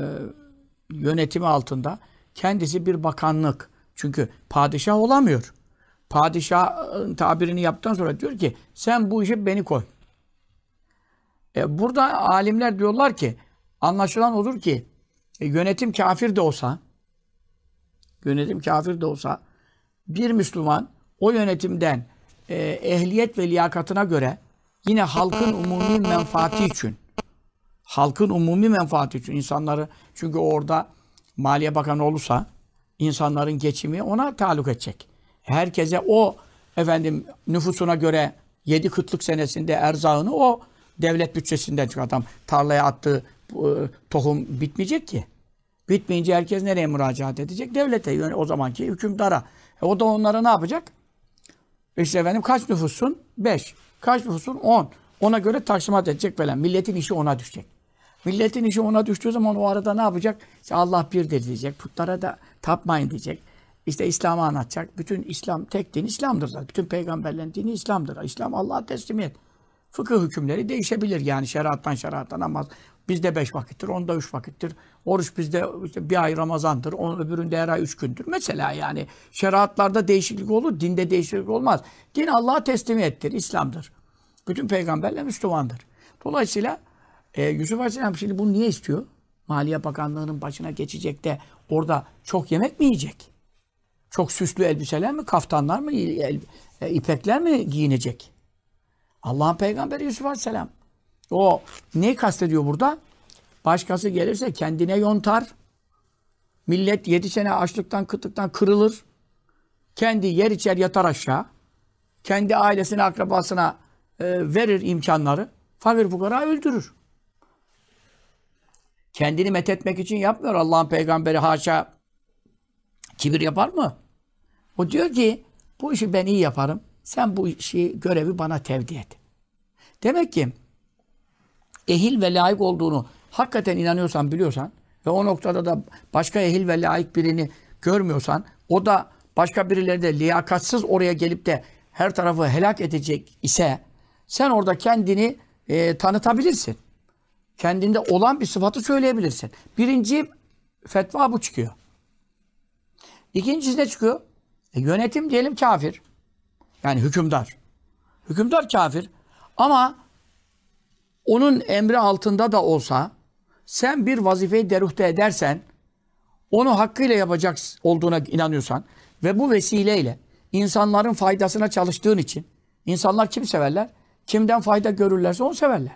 yönetimi altında kendisi bir bakanlık. Çünkü padişah olamıyor. Padişahın tabirini yaptıktan sonra diyor ki sen bu işe beni koy. E, burada alimler diyorlar ki anlaşılan olur ki e, yönetim kafir de olsa yönetim kafir de olsa bir Müslüman o yönetimden e, ehliyet ve liyakatına göre Yine halkın umumi menfaati için. Halkın umumi menfaati için insanları çünkü orada Maliye Bakanı olursa insanların geçimi ona taluk edecek. Herkese o efendim nüfusuna göre 7 kıtlık senesinde erzağını o devlet bütçesinden çünkü adam tarlaya attığı e, tohum bitmeyecek ki. Bitmeyince herkes nereye müracaat edecek? Devlete, yani o zamanki hükümdara. E o da onlara ne yapacak? İşte efendim kaç nüfussun? Beş. Kaç nüfusun? 10. Ona göre taksimat edecek falan. Milletin işi ona düşecek. Milletin işi ona düştüğü zaman o arada ne yapacak? İşte Allah birdir diyecek. Putlara da tapmayın diyecek. İşte İslam'ı anlatacak. Bütün İslam, tek din İslam'dır zaten. Bütün peygamberlerin dini İslam'dır. İslam Allah'a teslimiyet. Fıkıh hükümleri değişebilir yani şeriattan şeriata namaz, Bizde beş vakittir, onda üç vakittir. Oruç bizde işte bir ay Ramazan'dır, on, öbüründe her ay üç gündür. Mesela yani şeriatlarda değişiklik olur, dinde değişiklik olmaz. Din Allah'a teslimiyettir, İslam'dır. Bütün peygamberler Müslümandır. Dolayısıyla e, Yusuf Aleyhisselam şimdi bunu niye istiyor? Maliye Bakanlığı'nın başına geçecek de orada çok yemek mi yiyecek? Çok süslü elbiseler mi, kaftanlar mı, el, e, ipekler mi giyinecek? Allah'ın peygamberi Yusuf Aleyhisselam. O ne kastediyor burada? Başkası gelirse kendine yontar. Millet yedi sene açlıktan, kıtlıktan kırılır. Kendi yer içer yatar aşağı. Kendi ailesine, akrabasına e, verir imkanları. Fakir fukara öldürür. Kendini methetmek için yapmıyor Allah'ın peygamberi haşa. Kibir yapar mı? O diyor ki bu işi ben iyi yaparım. Sen bu işi, görevi bana tevdi et. Demek ki ehil ve layık olduğunu hakikaten inanıyorsan, biliyorsan ve o noktada da başka ehil ve layık birini görmüyorsan o da başka birileri de liyakatsız oraya gelip de her tarafı helak edecek ise sen orada kendini e, tanıtabilirsin. Kendinde olan bir sıfatı söyleyebilirsin. Birinci fetva bu çıkıyor. İkincisi ne çıkıyor? E, yönetim diyelim kafir. Yani hükümdar. Hükümdar kafir. Ama onun emri altında da olsa sen bir vazifeyi deruhte edersen onu hakkıyla yapacak olduğuna inanıyorsan ve bu vesileyle insanların faydasına çalıştığın için insanlar kim severler? Kimden fayda görürlerse onu severler.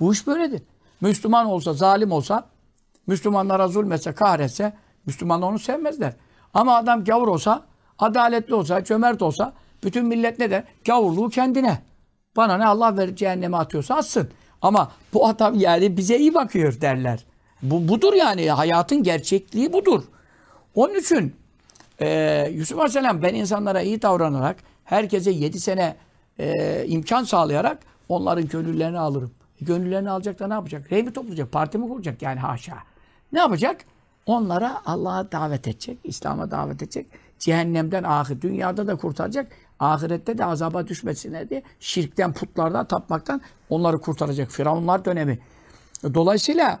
Bu iş böyledir. Müslüman olsa, zalim olsa, Müslümanlara zulmetse, kahretse Müslümanlar onu sevmezler. Ama adam gavur olsa, adaletli olsa, cömert olsa bütün millet ne der? Gavurluğu kendine. Bana ne Allah verip cehenneme atıyorsa atsın. Ama bu adam yani bize iyi bakıyor derler. Bu budur yani hayatın gerçekliği budur. Onun için e, Yusuf Aleyhisselam ben insanlara iyi davranarak herkese yedi sene e, imkan sağlayarak onların gönüllerini alırım. E, gönüllerini alacak da ne yapacak? Rey mi toplayacak? Parti mi kuracak? Yani haşa. Ne yapacak? Onlara Allah'a davet edecek. İslam'a davet edecek. Cehennemden ahir. Dünyada da kurtaracak ahirette de azaba düşmesinler diye şirkten, putlardan, tapmaktan onları kurtaracak. Firavunlar dönemi. Dolayısıyla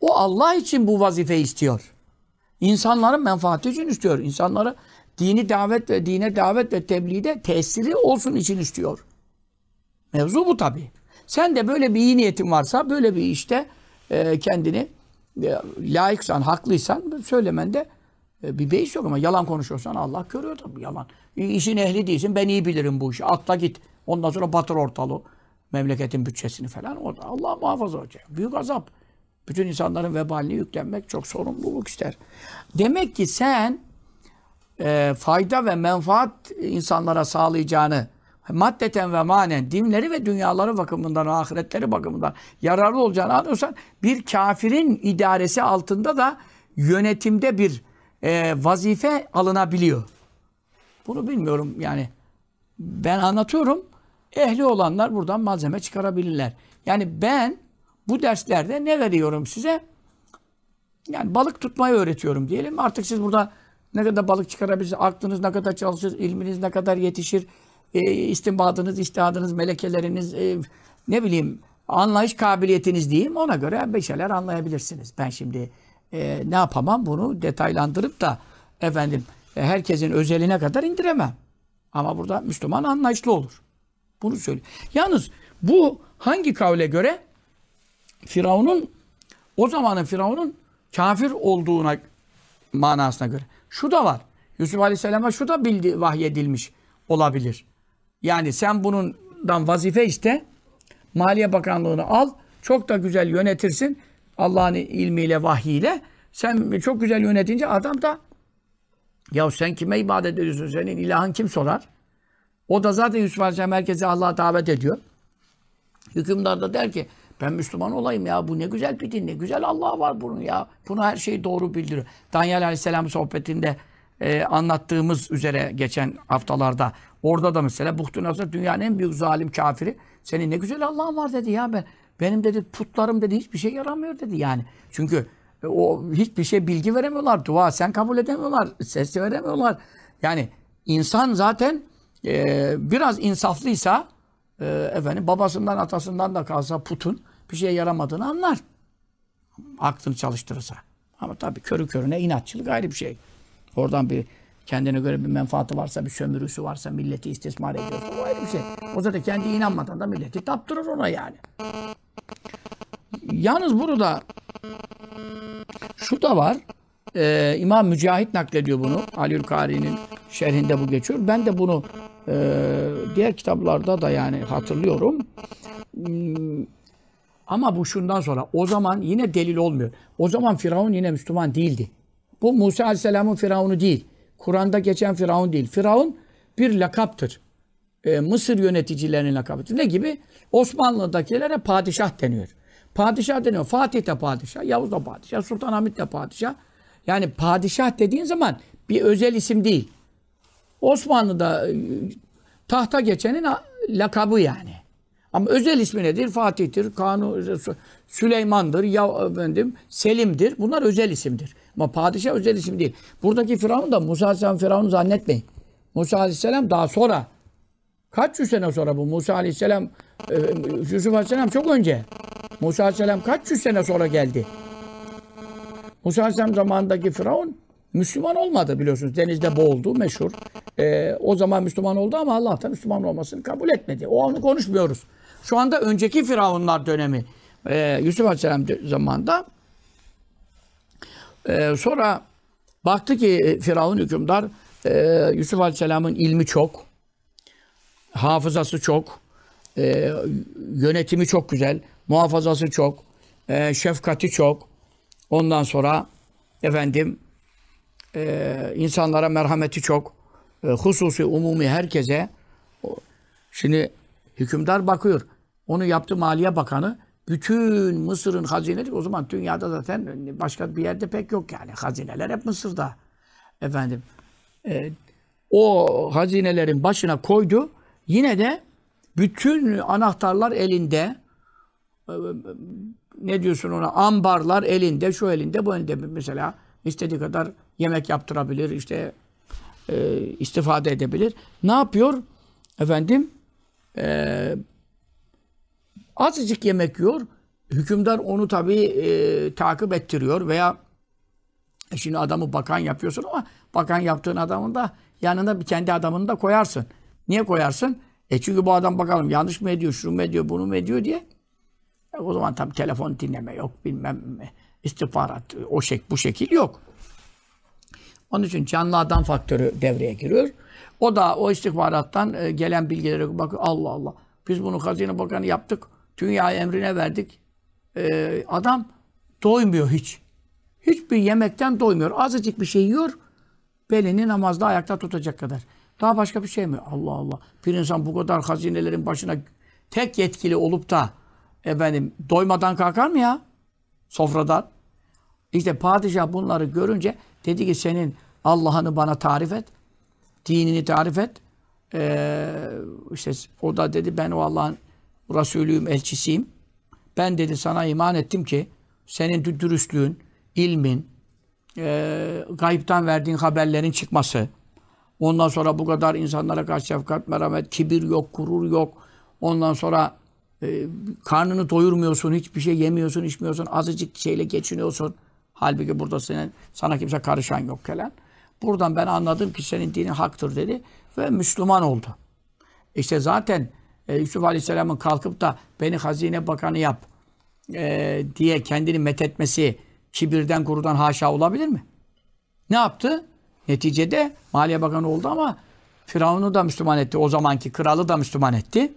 o Allah için bu vazife istiyor. İnsanların menfaati için istiyor. İnsanları dini davet ve dine davet ve tebliğde tesiri olsun için istiyor. Mevzu bu tabi. Sen de böyle bir iyi niyetin varsa böyle bir işte e, kendini e, layıksan, haklıysan söylemen de e, bir beis yok ama yalan konuşuyorsan Allah görüyor tabii yalan. İşin ehli değilsin ben iyi bilirim bu işi. Atla git. Ondan sonra batır ortalığı. Memleketin bütçesini falan. Orada Allah muhafaza olacak. Büyük azap. Bütün insanların vebalini yüklenmek çok sorumluluk ister. Demek ki sen e, fayda ve menfaat insanlara sağlayacağını maddeten ve manen dinleri ve dünyaları bakımından, ahiretleri bakımından yararlı olacağını anlıyorsan bir kafirin idaresi altında da yönetimde bir e, vazife alınabiliyor. Bunu bilmiyorum yani. Ben anlatıyorum. Ehli olanlar buradan malzeme çıkarabilirler. Yani ben bu derslerde ne veriyorum size? Yani balık tutmayı öğretiyorum diyelim. Artık siz burada ne kadar balık çıkarabilirsiniz, aklınız ne kadar çalışır, ilminiz ne kadar yetişir, e, istimbadınız, iştihadınız, melekeleriniz, e, ne bileyim anlayış kabiliyetiniz diyeyim. Ona göre bir şeyler anlayabilirsiniz. Ben şimdi e, ne yapamam bunu detaylandırıp da efendim e, herkesin özeline kadar indiremem. Ama burada Müslüman anlayışlı olur. Bunu söylüyor. Yalnız bu hangi kavle göre? Firavun'un o zamanın Firavun'un kafir olduğuna manasına göre. Şu da var. Yusuf Aleyhisselam'a şu da bildi, vahyedilmiş olabilir. Yani sen bunundan vazife iste. Maliye Bakanlığı'nı al. Çok da güzel yönetirsin. Allah'ın ilmiyle, vahyiyle sen çok güzel yönetince adam da ya sen kime ibadet ediyorsun? Senin ilahın kim sorar? O da zaten Yusuf Aleyhisselam herkese Allah'a davet ediyor. Hükümdar da der ki ben Müslüman olayım ya bu ne güzel bir din ne güzel Allah var bunun ya. Buna her şeyi doğru bildiriyor. Danyal Aleyhisselam sohbetinde e, anlattığımız üzere geçen haftalarda orada da mesela Buhtunas'a dünyanın en büyük zalim kafiri senin ne güzel Allah'ın var dedi ya ben benim dedi putlarım dedi hiçbir şey yaramıyor dedi yani. Çünkü e, o hiçbir şey bilgi veremiyorlar. Dua sen kabul edemiyorlar. Ses veremiyorlar. Yani insan zaten e, biraz insaflıysa e, efendim babasından atasından da kalsa putun bir şey yaramadığını anlar. Aklını çalıştırırsa. Ama tabii körü körüne inatçılık ayrı bir şey. Oradan bir kendine göre bir menfaati varsa, bir sömürüsü varsa, milleti istismar ediyorsa o ayrı bir şey. O zaten kendi inanmadan da milleti taptırır ona yani. Yalnız burada şu da var. Ee, İmam Mücahit naklediyor bunu. Aliül Kari'nin şerhinde bu geçiyor. Ben de bunu e, diğer kitaplarda da yani hatırlıyorum. Hmm, ama bu şundan sonra o zaman yine delil olmuyor. O zaman Firavun yine Müslüman değildi. Bu Musa Aleyhisselam'ın Firavun'u değil. Kur'an'da geçen Firavun değil. Firavun bir lakaptır e, Mısır yöneticilerinin lakabı. Ne gibi? Osmanlı'dakilere padişah deniyor. Padişah deniyor. Fatih de padişah, Yavuz da padişah, Sultanahmet de padişah. Yani padişah dediğin zaman bir özel isim değil. Osmanlı'da e, tahta geçenin lakabı yani. Ama özel ismi nedir? Fatih'tir, Kanu e, Süleyman'dır, ya efendim Selim'dir. Bunlar özel isimdir. Ama padişah özel isim değil. Buradaki Firavun da Musa Aleyhisselam Firavun zannetmeyin. Musa Aleyhisselam daha sonra Kaç yüz sene sonra bu Musa Aleyhisselam, e, Yusuf Aleyhisselam çok önce. Musa Aleyhisselam kaç yüz sene sonra geldi. Musa Aleyhisselam zamanındaki Firavun Müslüman olmadı biliyorsunuz. Denizde boğuldu meşhur. E, o zaman Müslüman oldu ama Allah'tan Müslüman olmasını kabul etmedi. O anı konuşmuyoruz. Şu anda önceki Firavunlar dönemi. E, Yusuf Aleyhisselam zamanında. E, sonra baktı ki e, Firavun hükümdar e, Yusuf Aleyhisselam'ın ilmi çok hafızası çok, e, yönetimi çok güzel, muhafazası çok, e, şefkati çok. Ondan sonra efendim e, insanlara merhameti çok. E, hususi, umumi herkese. Şimdi hükümdar bakıyor. Onu yaptı Maliye Bakanı. Bütün Mısır'ın hazineleri o zaman dünyada zaten başka bir yerde pek yok yani. Hazineler hep Mısır'da. Efendim e, o hazinelerin başına koydu. Yine de bütün anahtarlar elinde. Ee, ne diyorsun ona? Ambarlar elinde, şu elinde, bu elinde. Mesela istediği kadar yemek yaptırabilir, işte e, istifade edebilir. Ne yapıyor? Efendim e, azıcık yemek yiyor. Hükümdar onu tabii e, takip ettiriyor veya e, şimdi adamı bakan yapıyorsun ama bakan yaptığın adamın da yanında bir kendi adamını da koyarsın. Niye koyarsın? E çünkü bu adam bakalım yanlış mı ediyor, şunu mu ediyor, bunu mu ediyor diye. E o zaman tam telefon dinleme yok, bilmem istihbarat, o şek bu şekil yok. Onun için canlı adam faktörü devreye giriyor. O da o istihbarattan e, gelen bilgilere bak Allah Allah. Biz bunu Hazine Bakanı yaptık. dünya emrine verdik. E, adam doymuyor hiç. Hiçbir yemekten doymuyor. Azıcık bir şey yiyor. Belini namazda ayakta tutacak kadar. Daha başka bir şey mi? Allah Allah. Bir insan bu kadar hazinelerin başına tek yetkili olup da efendim doymadan kalkar mı ya? Sofradan. İşte padişah bunları görünce dedi ki senin Allah'ını bana tarif et. Dinini tarif et. Ee, işte o da dedi ben o Allah'ın Resulüyüm, elçisiyim. Ben dedi sana iman ettim ki senin dürüstlüğün, ilmin, e, gayipten verdiğin haberlerin çıkması, Ondan sonra bu kadar insanlara karşı şefkat, merhamet, kibir yok, gurur yok. Ondan sonra e, karnını doyurmuyorsun, hiçbir şey yemiyorsun, içmiyorsun, azıcık şeyle geçiniyorsun. Halbuki burada senin, sana kimse karışan yok kelen. Buradan ben anladım ki senin dinin haktır dedi ve Müslüman oldu. İşte zaten e, Yusuf Aleyhisselam'ın kalkıp da beni hazine bakanı yap e, diye kendini methetmesi kibirden, kurudan haşa olabilir mi? Ne yaptı? Neticede Maliye Bakanı oldu ama Firavun'u da Müslüman etti. O zamanki kralı da Müslüman etti.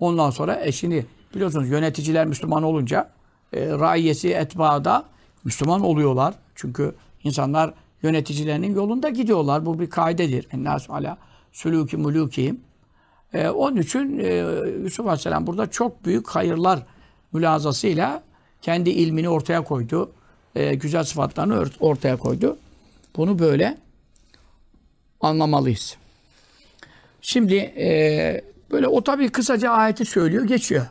Ondan sonra eşini biliyorsunuz yöneticiler Müslüman olunca e, raiyesi da Müslüman oluyorlar. Çünkü insanlar yöneticilerinin yolunda gidiyorlar. Bu bir kaidedir. Ennâsü alâ sülûki mulûkihim. E, onun için e, Yusuf Aleyhisselam burada çok büyük hayırlar mülazasıyla kendi ilmini ortaya koydu. E, güzel sıfatlarını ortaya koydu. Bunu böyle anlamalıyız. Şimdi e, böyle o tabii kısaca ayeti söylüyor, geçiyor.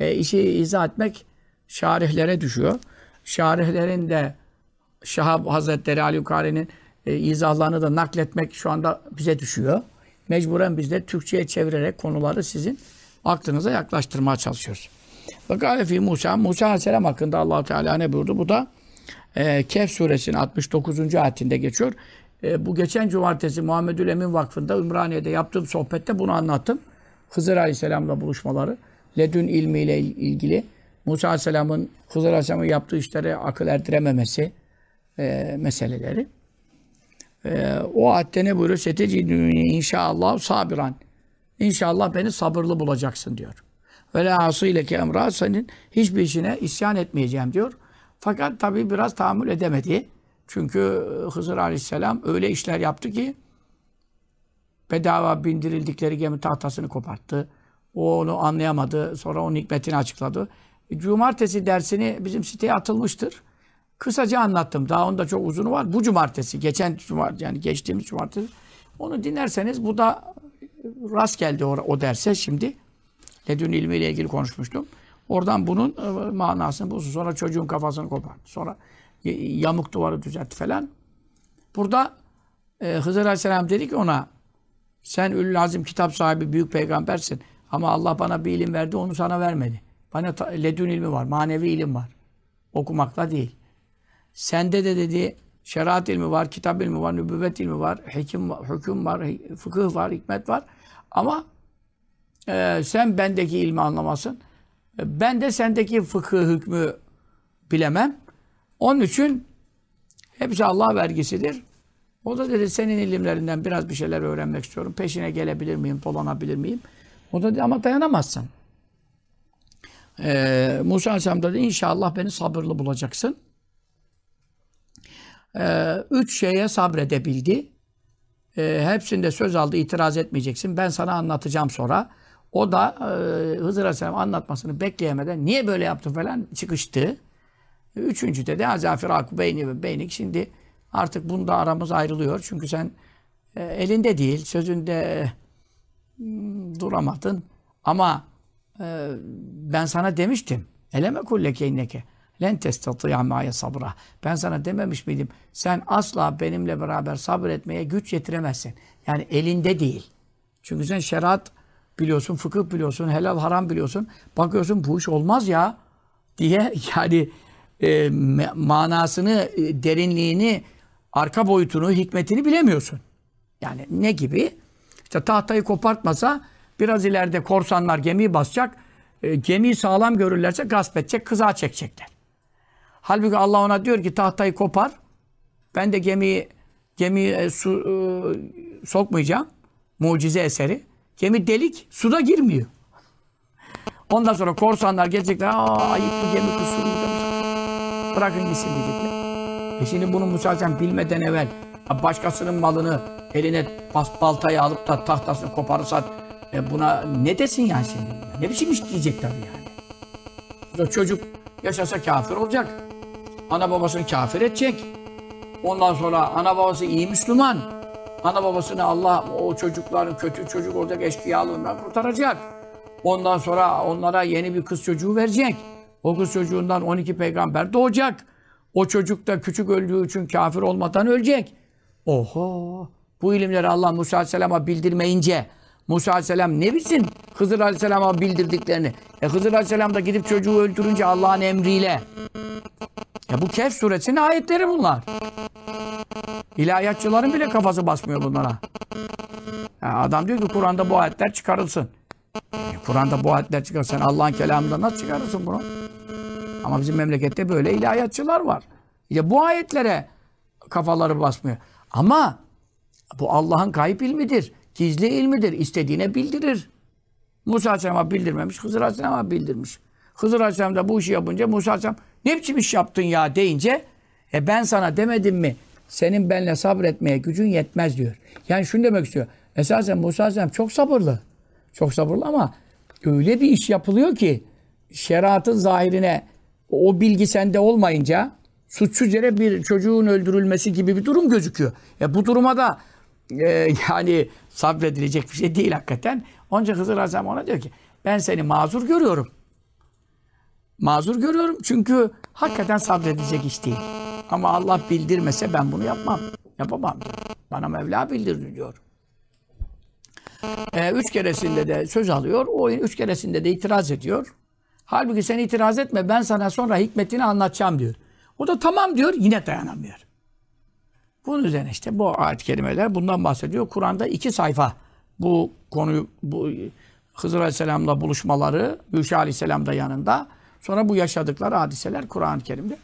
E, işi izah etmek şarihlere düşüyor. Şarihlerin de Şahab Hazretleri Ali Yukari'nin e, izahlarını da nakletmek şu anda bize düşüyor. Mecburen biz de Türkçe'ye çevirerek konuları sizin aklınıza yaklaştırmaya çalışıyoruz. Ve fi Musa, Musa Aleyhisselam hakkında allah Teala ne buyurdu? Bu da e, Kehf suresinin 69. ayetinde geçiyor. E, bu geçen cumartesi Muhammedül Emin Vakfı'nda Ümraniye'de yaptığım sohbette bunu anlattım. Hızır Aleyhisselam'la buluşmaları, ledün ilmiyle ilgili, Musa Aleyhisselam'ın Hızır Aleyhisselam'ın yaptığı işlere akıl erdirememesi e, meseleleri. E, o ayette ne buyuruyor? Setecidüni inşallah sabiran. İnşallah beni sabırlı bulacaksın diyor. Ve la ki emra senin hiçbir işine isyan etmeyeceğim diyor. Fakat tabii biraz tahammül edemedi. Çünkü e, Hızır Aleyhisselam öyle işler yaptı ki bedava bindirildikleri gemi tahtasını koparttı. O onu anlayamadı. Sonra onun hikmetini açıkladı. E, cumartesi dersini bizim siteye atılmıştır. Kısaca anlattım. Daha onda çok uzunu var. Bu cumartesi, geçen cumartesi yani geçtiğimiz cumartesi. Onu dinlerseniz bu da rast geldi o, o derse şimdi. Ledün ilmiyle ilgili konuşmuştum. Oradan bunun e, manasını bulsun. Sonra çocuğun kafasını kopar. Sonra yamuk duvarı düzelt falan. Burada e, Hızır Aleyhisselam dedi ki ona sen Ülül lazım kitap sahibi büyük peygambersin. Ama Allah bana bir ilim verdi onu sana vermedi. Bana ledün ilmi var. Manevi ilim var. Okumakla değil. Sende de dedi şeriat ilmi var, kitap ilmi var, nübüvvet ilmi var, hekim hüküm var, fıkıh var, hikmet var. Ama e, sen bendeki ilmi anlamasın. Ben de sendeki fıkıh hükmü bilemem. Onun için hepsi Allah vergisidir. O da dedi senin ilimlerinden biraz bir şeyler öğrenmek istiyorum. Peşine gelebilir miyim, dolanabilir miyim? O da dedi ama dayanamazsın. Ee, Musa Aleyhisselam dedi inşallah beni sabırlı bulacaksın. Ee, üç şeye sabredebildi. Ee, hepsinde söz aldı, itiraz etmeyeceksin. Ben sana anlatacağım sonra. O da e, Hızır Aleyhisselam anlatmasını bekleyemeden niye böyle yaptı falan çıkıştı. üçüncü de Azafir Akı Beyni ve Beynik şimdi artık bunda aramız ayrılıyor. Çünkü sen e, elinde değil, sözünde e, duramadın. Ama e, ben sana demiştim. Eleme kulleke inneke. Len testati'a ma'ye sabra. Ben sana dememiş miydim? Sen asla benimle beraber sabretmeye güç yetiremezsin. Yani elinde değil. Çünkü sen şeriat biliyorsun, fıkıh biliyorsun, helal haram biliyorsun. Bakıyorsun bu iş olmaz ya diye yani e, manasını, e, derinliğini, arka boyutunu, hikmetini bilemiyorsun. Yani ne gibi? İşte tahtayı kopartmasa biraz ileride korsanlar gemiyi basacak. E, gemiyi sağlam görürlerse gasp edecek, kıza çekecekler. Halbuki Allah ona diyor ki tahtayı kopar. Ben de gemiyi gemiyi e, su, e, sokmayacağım. Mucize eseri. Gemi delik suda girmiyor. Ondan sonra korsanlar gelecekler. Aa ayıp bu gemi kusurlu demişler. Bırakın gitsin diyecekler. E şimdi bunu Musa sen bilmeden evvel başkasının malını eline bas, baltayı alıp da tahtasını koparırsan e buna ne desin yani şimdi? Ne biçim iş diyecek tabii yani. O çocuk yaşasa kafir olacak. Ana babasını kafir edecek. Ondan sonra ana babası iyi Müslüman. Ana babasını Allah o çocukların kötü çocuk oradaki eşkıyalığından kurtaracak. Ondan sonra onlara yeni bir kız çocuğu verecek. O kız çocuğundan 12 peygamber doğacak. O çocuk da küçük öldüğü için kafir olmadan ölecek. Oho! Bu ilimleri Allah Musa Aleyhisselam'a bildirmeyince Musa Aleyhisselam ne bilsin Hızır Aleyhisselam'a bildirdiklerini? E Hızır Aleyhisselam da gidip çocuğu öldürünce Allah'ın emriyle ya bu Kehf suresinin ayetleri bunlar. İlahiyatçıların bile kafası basmıyor bunlara. Yani adam diyor ki Kur'an'da bu ayetler çıkarılsın. E Kur'an'da bu ayetler çıkarsan Allah'ın kelamında nasıl çıkarırsın bunu? Ama bizim memlekette böyle ilahiyatçılar var. Ya bu ayetlere kafaları basmıyor. Ama bu Allah'ın kayıp ilmidir. Gizli ilmidir. İstediğine bildirir. Musa Aleyhisselam'a bildirmemiş. Hızır Aleyhisselam'a bildirmiş. Hızır Aleyhisselam da bu işi yapınca Musa Aleyhisselam ne biçim iş yaptın ya deyince e ben sana demedim mi senin benle sabretmeye gücün yetmez diyor. Yani şunu demek istiyor. Esasen Musa Aleyhisselam çok sabırlı. Çok sabırlı ama öyle bir iş yapılıyor ki şeriatın zahirine o bilgi sende olmayınca suç üzere bir çocuğun öldürülmesi gibi bir durum gözüküyor. E bu duruma da e, yani sabredilecek bir şey değil hakikaten. Onca Hızır Aleyhisselam ona diyor ki ben seni mazur görüyorum mazur görüyorum. Çünkü hakikaten sabredecek iş değil. Ama Allah bildirmese ben bunu yapmam. Yapamam. Bana Mevla bildirdi diyor. Ee, üç keresinde de söz alıyor. O üç keresinde de itiraz ediyor. Halbuki sen itiraz etme ben sana sonra hikmetini anlatacağım diyor. O da tamam diyor yine dayanamıyor. Bunun üzerine işte bu ayet kelimeler bundan bahsediyor. Kur'an'da iki sayfa bu konuyu bu Hızır Aleyhisselam'la buluşmaları, Yuşa Aleyhisselam da yanında Sonra bu yaşadıkları hadiseler Kur'an-ı Kerim'de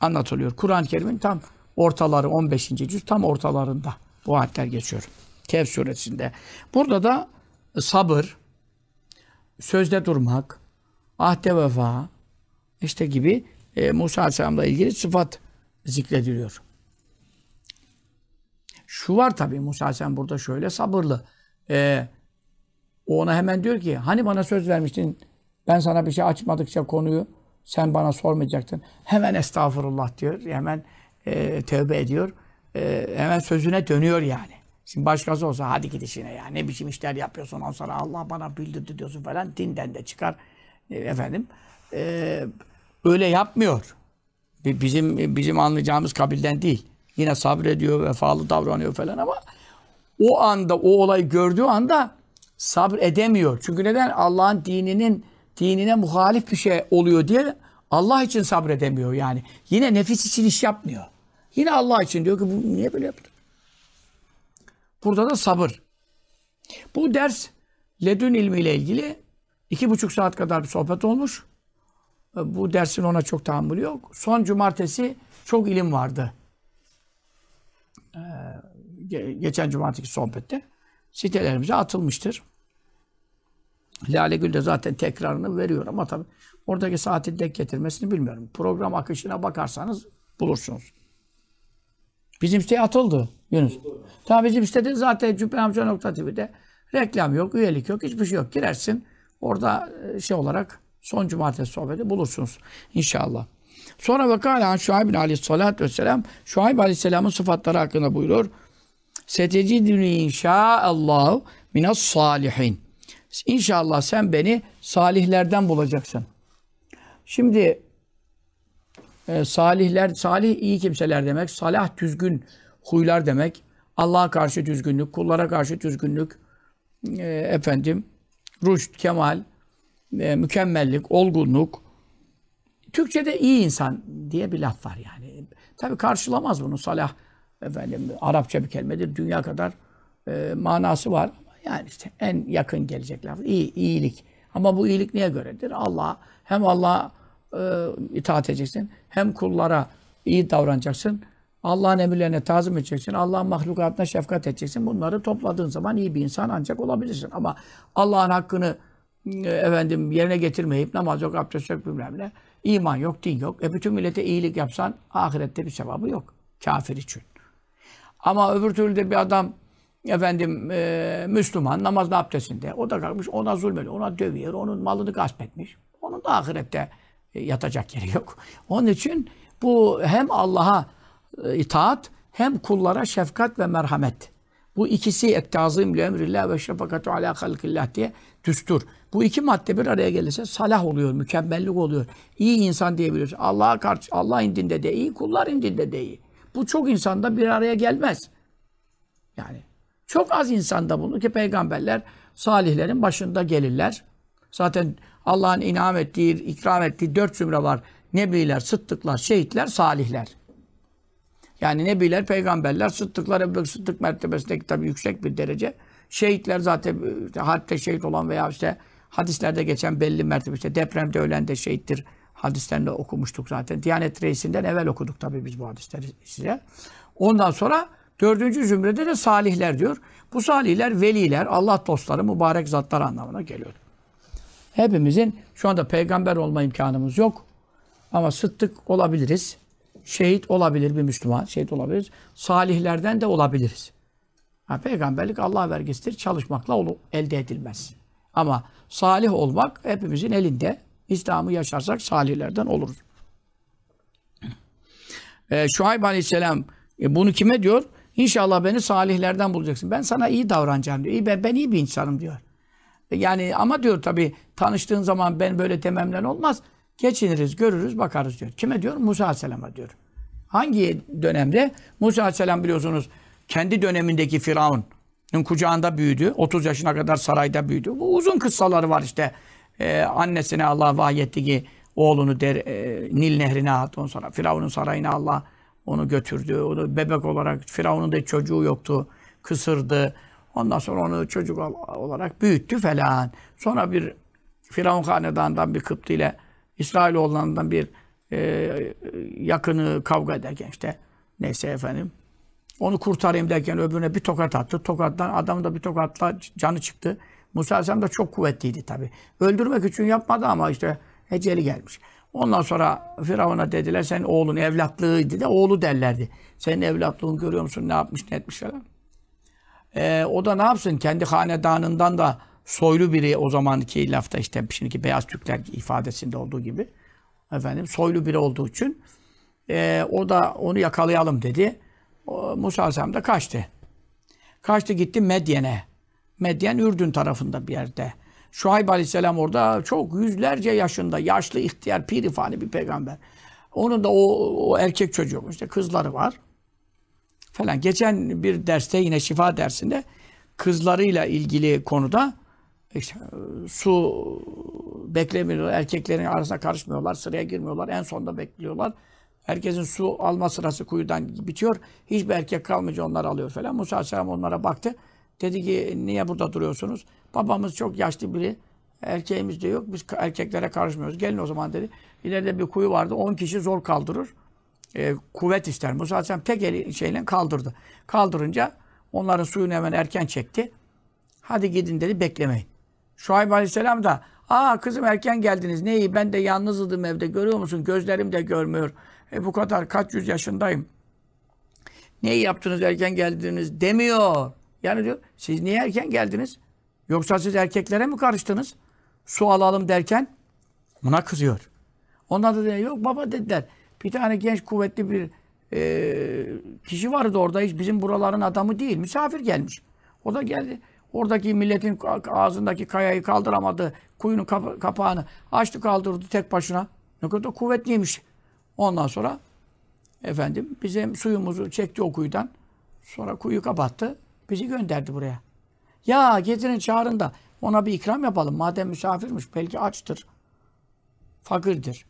anlatılıyor. Kur'an-ı Kerim'in tam ortaları 15. cüz tam ortalarında bu ayetler geçiyor. Kehf suresinde. Burada da sabır, sözde durmak, ahde vefa işte gibi e, Musa Aleyhisselam'la ilgili sıfat zikrediliyor. Şu var tabii Musa Aleyhisselam burada şöyle sabırlı. E, ona hemen diyor ki hani bana söz vermiştin ben sana bir şey açmadıkça konuyu sen bana sormayacaktın. Hemen estağfurullah diyor. Hemen e, tövbe ediyor. E, hemen sözüne dönüyor yani. Şimdi başkası olsa hadi git işine ya. Ne biçim işler yapıyorsun ondan sonra Allah bana bildirdi diyorsun falan. Dinden de çıkar. E, efendim. E, öyle yapmıyor. Bizim bizim anlayacağımız kabilden değil. Yine sabrediyor, vefalı davranıyor falan ama o anda, o olayı gördüğü anda sabredemiyor. Çünkü neden? Allah'ın dininin dinine muhalif bir şey oluyor diye Allah için sabredemiyor yani. Yine nefis için iş yapmıyor. Yine Allah için diyor ki bu niye böyle yaptı? Burada da sabır. Bu ders ledün ilmiyle ilgili iki buçuk saat kadar bir sohbet olmuş. Bu dersin ona çok tahammülü yok. Son cumartesi çok ilim vardı. Ee, geçen cumartesi sohbette sitelerimize atılmıştır. Lale Gül de zaten tekrarını veriyor ama tabii oradaki saati denk getirmesini bilmiyorum. Program akışına bakarsanız bulursunuz. Bizim siteye atıldı Yunus. Tamam bizim sitede zaten cübbeyamca.tv'de reklam yok, üyelik yok, hiçbir şey yok. Girersin orada e, şey olarak son cumartesi sohbeti bulursunuz inşallah. Sonra vakala Şuayb bin aleyhissalatü vesselam Şuayb aleyhisselamın sıfatları hakkında buyurur. Setecidini inşaallah minas salihin. İnşallah sen beni salihlerden bulacaksın. Şimdi e, salihler, salih iyi kimseler demek, salah düzgün huylar demek, Allah'a karşı düzgünlük, kullara karşı düzgünlük, e, efendim, rüşt, kemal, e, mükemmellik, olgunluk. Türkçe'de iyi insan diye bir laf var yani. Tabi karşılamaz bunu salah, efendim, Arapça bir kelimedir, dünya kadar e, manası var yani işte en yakın gelecek laf iyi, iyilik. Ama bu iyilik niye göredir? Allah hem Allah e, itaat edeceksin hem kullara iyi davranacaksın. Allah'ın emirlerine tazim edeceksin. Allah'ın mahlukatına şefkat edeceksin. Bunları topladığın zaman iyi bir insan ancak olabilirsin. Ama Allah'ın hakkını e, efendim yerine getirmeyip namaz yok, abdest yok bilmem ne. İman yok, din yok. E bütün millete iyilik yapsan ahirette bir sevabı yok. Kafir için. Ama öbür türlü de bir adam efendim e, Müslüman namazda abdestinde. O da kalkmış ona zulmediyor, ona dövüyor, onun malını gasp etmiş. Onun da ahirette e, yatacak yeri yok. Onun için bu hem Allah'a e, itaat hem kullara şefkat ve merhamet. Bu ikisi ettazim li emrillah ve şefakatu ala halkillah diye düstur. Bu iki madde bir araya gelirse salah oluyor, mükemmellik oluyor. İyi insan diyebiliriz. Allah'a karşı, Allah indinde de iyi, kullar indinde de iyi. Bu çok insanda bir araya gelmez. Yani çok az insanda bulunur ki peygamberler salihlerin başında gelirler. Zaten Allah'ın inam ettiği, ikram ettiği dört zümre var. Nebiler, sıttıklar, şehitler, salihler. Yani nebiler, peygamberler, sıddıklar, Ebu sıddık mertebesindeki tabi yüksek bir derece. Şehitler zaten işte harpte şehit olan veya işte hadislerde geçen belli mertebe işte depremde ölen de şehittir. Hadislerini okumuştuk zaten. Diyanet reisinden evvel okuduk tabi biz bu hadisleri size. Ondan sonra Dördüncü zümrede de salihler diyor. Bu salihler veliler, Allah dostları, mübarek zatlar anlamına geliyor. Hepimizin şu anda peygamber olma imkanımız yok. Ama sıddık olabiliriz. Şehit olabilir bir Müslüman. Şehit olabiliriz. Salihlerden de olabiliriz. Ha, peygamberlik Allah vergisidir. Çalışmakla elde edilmez. Ama salih olmak hepimizin elinde. İslam'ı yaşarsak salihlerden oluruz. Ee, Şuayb Aleyhisselam e, bunu kime diyor? İnşallah beni salihlerden bulacaksın. Ben sana iyi davranacağım diyor. İyi ben, ben iyi bir insanım diyor. E yani ama diyor tabii tanıştığın zaman ben böyle dememden olmaz. Geçiniriz, görürüz, bakarız diyor. Kime diyor? Musa Aleyhisselam'a diyor. Hangi dönemde? Musa Aleyhisselam biliyorsunuz kendi dönemindeki Firavun'un kucağında büyüdü. 30 yaşına kadar sarayda büyüdü. Bu uzun kıssaları var işte. Ee, annesine Allah vahyetti ki oğlunu der, e, Nil nehrine attı. sonra Firavun'un sarayına Allah onu götürdü. Onu bebek olarak Firavun'un da çocuğu yoktu. Kısırdı. Ondan sonra onu çocuk olarak büyüttü falan. Sonra bir Firavun hanedanından bir Kıptı ile İsrailoğullarından bir e, yakını kavga ederken işte neyse efendim onu kurtarayım derken öbürüne bir tokat attı. Tokattan adam da bir tokatla canı çıktı. Musa Aleyhisselam da çok kuvvetliydi tabi. Öldürmek için yapmadı ama işte eceli gelmiş. Ondan sonra Firavun'a dediler sen oğlun evlatlığıydı de oğlu derlerdi. Senin evlatlığını görüyor musun ne yapmış ne etmiş falan. Ee, o da ne yapsın kendi hanedanından da soylu biri o zamanki lafta işte şimdiki beyaz Türkler ifadesinde olduğu gibi efendim soylu biri olduğu için e, o da onu yakalayalım dedi. O, Musa Aleyhisselam da kaçtı. Kaçtı gitti Medyen'e. Medyen Ürdün tarafında bir yerde. Şuayb aleyhisselam orada çok yüzlerce yaşında yaşlı ihtiyar pirifani bir peygamber. Onun da o, o erkek çocuğu işte kızları var falan. Geçen bir derste yine şifa dersinde kızlarıyla ilgili konuda işte, su beklemiyorlar. Erkeklerin arasına karışmıyorlar. Sıraya girmiyorlar. En sonda bekliyorlar. Herkesin su alma sırası kuyudan bitiyor. Hiçbir erkek kalmayınca onlar alıyor falan. Musa Aleyhisselam onlara baktı. Dedi ki niye burada duruyorsunuz? Babamız çok yaşlı biri. Erkeğimiz de yok. Biz erkeklere karışmıyoruz. Gelin o zaman dedi. İleride bir kuyu vardı. 10 kişi zor kaldırır. E, kuvvet ister. Musa Aleyhisselam tek eli şeyle kaldırdı. Kaldırınca onların suyunu hemen erken çekti. Hadi gidin dedi beklemeyin. Şuayb Aleyhisselam da Aa kızım erken geldiniz. Ne iyi ben de yalnızdım evde görüyor musun? Gözlerim de görmüyor. E, bu kadar kaç yüz yaşındayım. Neyi yaptınız erken geldiniz demiyor. Yani diyor siz niye erken geldiniz? Yoksa siz erkeklere mi karıştınız? Su alalım derken buna kızıyor. Ondan da diyor yok baba dediler. Bir tane genç kuvvetli bir e, kişi vardı orada hiç bizim buraların adamı değil. Misafir gelmiş. O da geldi. Oradaki milletin ağzındaki kayayı kaldıramadı. Kuyunun kapa kapağını açtı kaldırdı tek başına. Ne kadar kuvvetliymiş. Ondan sonra efendim bizim suyumuzu çekti o kuyudan. Sonra kuyu kapattı. Bizi gönderdi buraya. Ya getirin çağırın da ona bir ikram yapalım. Madem misafirmiş belki açtır. Fakirdir.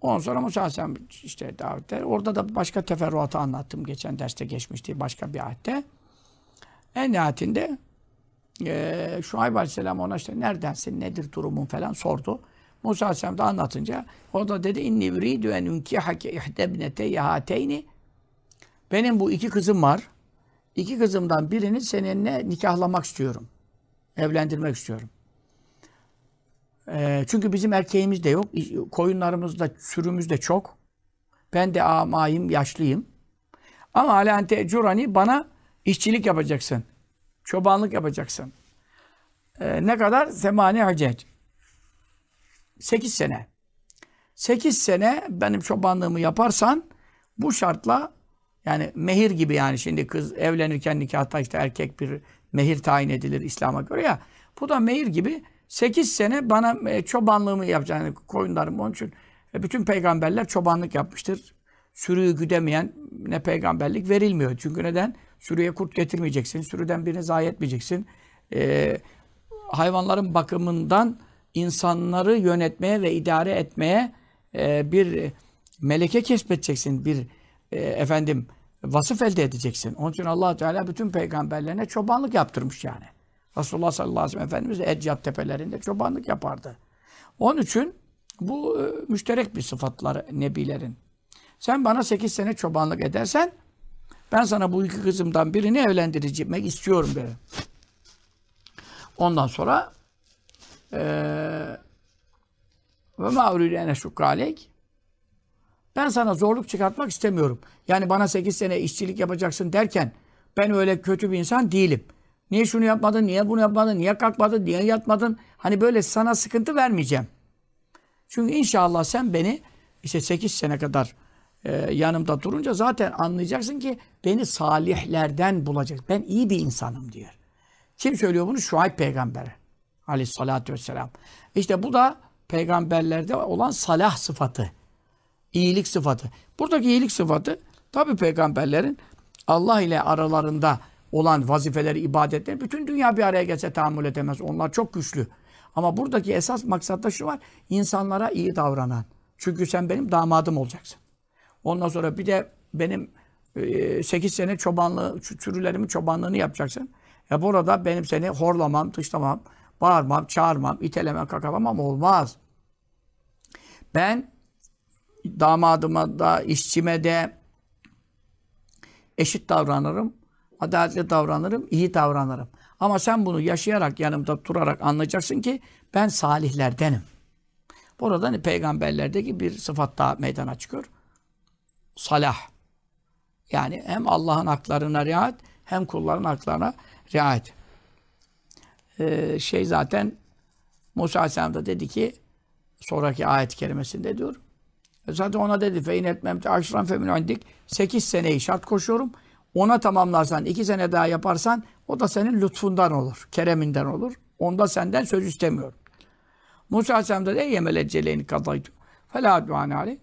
Ondan sonra Musa Aleyhisselam işte davetler. Orada da başka teferruatı anlattım. Geçen derste geçmişti başka bir ayette. En nihayetinde e, Şuayb Aleyhisselam ona işte neredensin, nedir durumun falan sordu. Musa Aleyhisselam da anlatınca o da dedi inni uridu en unkihake ihdebneteyhateyni benim bu iki kızım var iki kızımdan birini seninle nikahlamak istiyorum. Evlendirmek istiyorum. E, çünkü bizim erkeğimiz de yok. Koyunlarımız da, sürümüz de çok. Ben de amayım, yaşlıyım. Ama alente curani bana işçilik yapacaksın. Çobanlık yapacaksın. E, ne kadar? Semani hacet. Sekiz sene. Sekiz sene benim çobanlığımı yaparsan bu şartla yani mehir gibi yani şimdi kız evlenirken nikahta işte erkek bir mehir tayin edilir İslam'a göre ya. Bu da mehir gibi 8 sene bana e, çobanlığımı yapacağım. Yani koyunlarım onun için. E, bütün peygamberler çobanlık yapmıştır. Sürüyü güdemeyen ne peygamberlik verilmiyor. Çünkü neden? Sürüye kurt getirmeyeceksin. Sürüden birini zayi etmeyeceksin. Ee, hayvanların bakımından insanları yönetmeye ve idare etmeye e, bir meleke kesbedeceksin. Bir e, efendim vasıf elde edeceksin. Onun için allah Teala bütün peygamberlerine çobanlık yaptırmış yani. Resulullah sallallahu aleyhi ve sellem Efendimiz de Ercap tepelerinde çobanlık yapardı. Onun için bu e, müşterek bir sıfatları nebilerin. Sen bana sekiz sene çobanlık edersen ben sana bu iki kızımdan birini evlendirmek istiyorum derim. Ondan sonra e, ve ma uridu en aleyk ben sana zorluk çıkartmak istemiyorum. Yani bana 8 sene işçilik yapacaksın derken ben öyle kötü bir insan değilim. Niye şunu yapmadın, niye bunu yapmadın, niye kalkmadın, niye yatmadın? Hani böyle sana sıkıntı vermeyeceğim. Çünkü inşallah sen beni işte 8 sene kadar e, yanımda durunca zaten anlayacaksın ki beni salihlerden bulacak. Ben iyi bir insanım diyor. Kim söylüyor bunu? Şuayb peygamberi. Aleyhissalatü vesselam. İşte bu da peygamberlerde olan salah sıfatı iyilik sıfatı. Buradaki iyilik sıfatı tabi peygamberlerin Allah ile aralarında olan vazifeleri, ibadetleri bütün dünya bir araya gelse tahammül edemez. Onlar çok güçlü. Ama buradaki esas maksatta şu var. insanlara iyi davranan. Çünkü sen benim damadım olacaksın. Ondan sonra bir de benim 8 e, sene çobanlığı, sürülerimin çobanlığını yapacaksın. E burada benim seni horlamam, dışlamam, bağırmam, çağırmam, itelemem, kakalamam olmaz. Ben damadıma da, işçime de eşit davranırım, adaletli davranırım, iyi davranırım. Ama sen bunu yaşayarak, yanımda durarak anlayacaksın ki ben salihlerdenim. Buradan peygamberlerdeki bir sıfat daha meydana çıkıyor. Salah. Yani hem Allah'ın haklarına riayet hem kulların haklarına riayet. Ee, şey zaten Musa Aleyhisselam da dedi ki sonraki ayet kerimesinde diyor. E, zaten ona dedi fein etmemte aşran femin öndik. 8 seneyi şart koşuyorum. Ona tamamlarsan, iki sene daha yaparsan o da senin lütfundan olur, kereminden olur. Onda senden söz istemiyorum. Musa Aleyhisselam da ey yemele celeyni kadaytu. Fela duane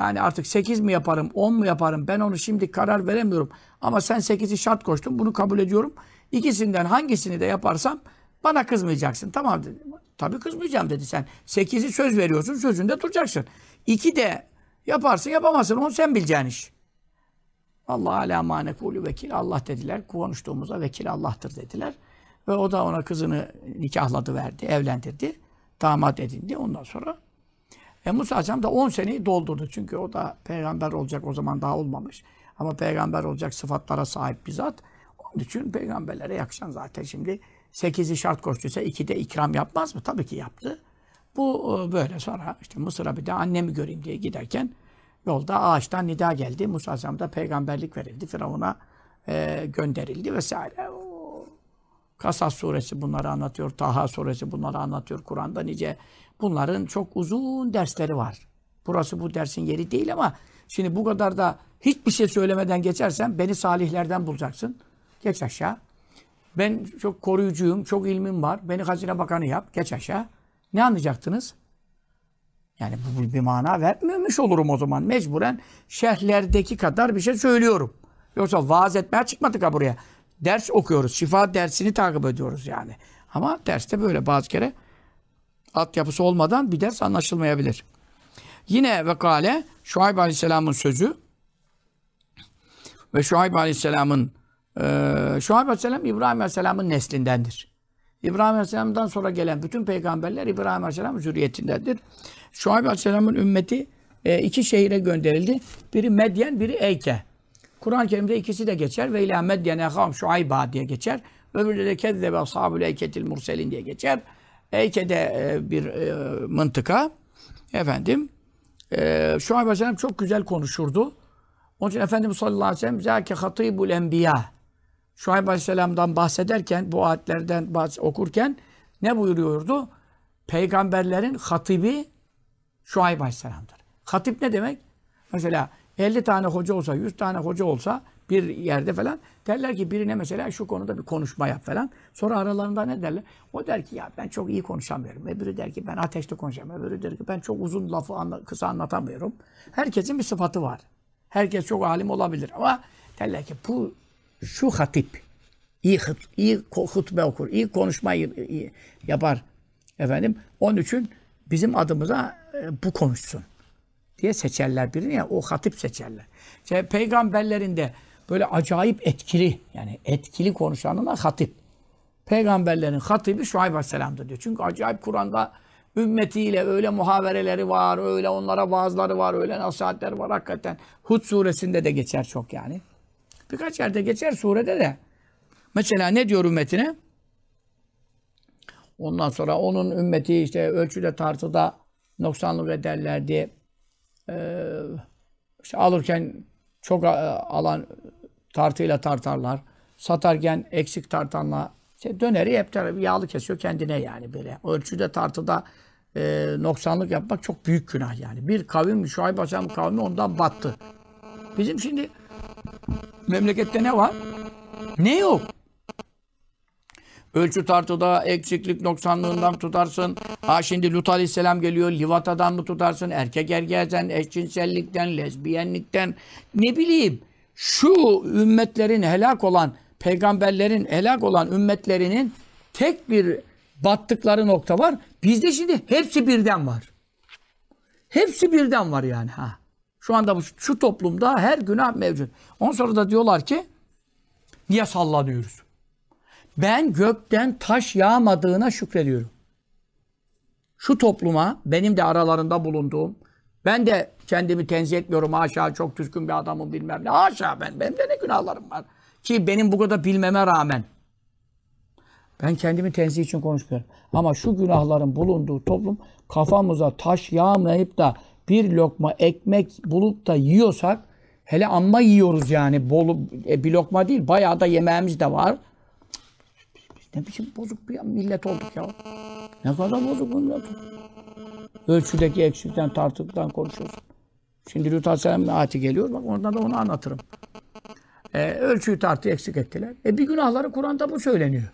Yani artık 8 mi yaparım, 10 mu yaparım ben onu şimdi karar veremiyorum. Ama sen 8'i şart koştun bunu kabul ediyorum. İkisinden hangisini de yaparsam bana kızmayacaksın. Tamam dedi. Tabii kızmayacağım dedi sen. Sekizi söz veriyorsun, sözünde duracaksın. İki de yaparsın yapamazsın onu sen bileceğin iş. Allah ala manekulu vekil Allah dediler. Konuştuğumuza vekil Allah'tır dediler. Ve o da ona kızını nikahladı verdi, evlendirdi. Damat edindi. Ondan sonra e Musa Aleyhisselam da 10 seneyi doldurdu. Çünkü o da peygamber olacak o zaman daha olmamış. Ama peygamber olacak sıfatlara sahip bir zat. Onun için peygamberlere yakışan zaten şimdi 8'i şart koştuysa 2'de ikram yapmaz mı? Tabii ki yaptı. Bu e, böyle sonra işte Mısır'a bir de annemi göreyim diye giderken yolda ağaçtan nida geldi. Musa Aleyhisselam'da peygamberlik verildi. Firavun'a e, gönderildi vesaire. O, Kasas suresi bunları anlatıyor. Taha suresi bunları anlatıyor. Kur'an'da nice bunların çok uzun dersleri var. Burası bu dersin yeri değil ama şimdi bu kadar da hiçbir şey söylemeden geçersen beni salihlerden bulacaksın. Geç aşağı. Ben çok koruyucuyum, çok ilmim var. Beni Hazine Bakanı yap, geç aşağı. Ne anlayacaktınız? Yani bu bir mana vermemiş olurum o zaman. Mecburen şerhlerdeki kadar bir şey söylüyorum. Yoksa vaaz etmeye çıkmadık ha buraya. Ders okuyoruz. Şifa dersini takip ediyoruz yani. Ama derste böyle bazı kere altyapısı olmadan bir ders anlaşılmayabilir. Yine vekale Şuayb Aleyhisselam'ın sözü ve Şuayb Aleyhisselam'ın ee, Şuayb Aleyhisselam İbrahim Aleyhisselam'ın neslindendir. İbrahim Aleyhisselam'dan sonra gelen bütün peygamberler İbrahim Aleyhisselam'ın zürriyetindendir. Şuayb Aleyhisselam'ın ümmeti e, iki şehire gönderildi. Biri Medyen, biri Eyke. Kur'an-ı Kerim'de ikisi de geçer. Ve ilâ medyene ham şuayba diye geçer. Öbürü de kezzebe ashabul eyketil murselin diye geçer. Eyke'de e, bir e, mıntıka. Efendim, e, Şuayb Aleyhisselam çok güzel konuşurdu. Onun için Efendimiz sallallahu aleyhi ve sellem zâke hatîbul enbiya Şuayb Aleyhisselam'dan bahsederken, bu ayetlerden bahs okurken ne buyuruyordu? Peygamberlerin hatibi Şuayb Aleyhisselam'dır. Hatip ne demek? Mesela 50 tane hoca olsa, 100 tane hoca olsa bir yerde falan derler ki birine mesela şu konuda bir konuşma yap falan. Sonra aralarında ne derler? O der ki ya ben çok iyi konuşamıyorum. Öbürü der ki ben ateşte konuşamıyorum. Öbürü der ki ben çok uzun lafı anla, kısa anlatamıyorum. Herkesin bir sıfatı var. Herkes çok alim olabilir ama derler ki bu şu hatip iyi, hıt, iyi hutbe okur, iyi konuşma yapar efendim. Onun için bizim adımıza e, bu konuşsun diye seçerler birini ya yani o hatip seçerler. İşte peygamberlerinde böyle acayip etkili yani etkili konuşanına hatip. Peygamberlerin hatibi Şuayb Aleyhisselam'dır diyor. Çünkü acayip Kur'an'da ümmetiyle öyle muhavereleri var, öyle onlara vaazları var, öyle nasihatler var hakikaten. Hud suresinde de geçer çok yani. Birkaç yerde geçer surede de. Mesela ne diyor ümmetine? Ondan sonra onun ümmeti işte ölçüde tartıda noksanlık ederlerdi. Ee, işte alırken çok e, alan tartıyla tartarlar. Satarken eksik tartanla işte döneri hep yağlı kesiyor kendine yani böyle. Ölçüde tartıda e, noksanlık yapmak çok büyük günah yani. Bir kavim şu ay Aleyhisselam kavmi ondan battı. Bizim şimdi Memlekette ne var? Ne yok? Ölçü tartıda eksiklik noksanlığından tutarsın. Ha şimdi Lut Aleyhisselam geliyor. Livata'dan mı tutarsın? Erkek erkeğden, eşcinsellikten, lezbiyenlikten. Ne bileyim. Şu ümmetlerin helak olan, peygamberlerin helak olan ümmetlerinin tek bir battıkları nokta var. Bizde şimdi hepsi birden var. Hepsi birden var yani. Ha. Şu anda bu, şu toplumda her günah mevcut. Ondan sonra da diyorlar ki niye sallanıyoruz? Ben gökten taş yağmadığına şükrediyorum. Şu topluma benim de aralarında bulunduğum ben de kendimi tenzih etmiyorum. Haşa çok düzgün bir adamım bilmem ne. Haşa ben. Benim de ne günahlarım var. Ki benim bu kadar bilmeme rağmen. Ben kendimi tenzih için konuşmuyorum. Ama şu günahların bulunduğu toplum kafamıza taş yağmayıp da bir lokma ekmek bulup da yiyorsak hele amma yiyoruz yani bol e, bir lokma değil bayağı da yemeğimiz de var. Biz ne biçim bozuk bir millet olduk ya. Ne kadar bozuk millet Ölçüdeki eksikten tartıktan konuşuyoruz. Şimdi Lut Aleyhisselam'ın ayeti geliyor. Bak ondan da onu anlatırım. E, ölçüyü tartı eksik ettiler. E bir günahları Kur'an'da bu söyleniyor.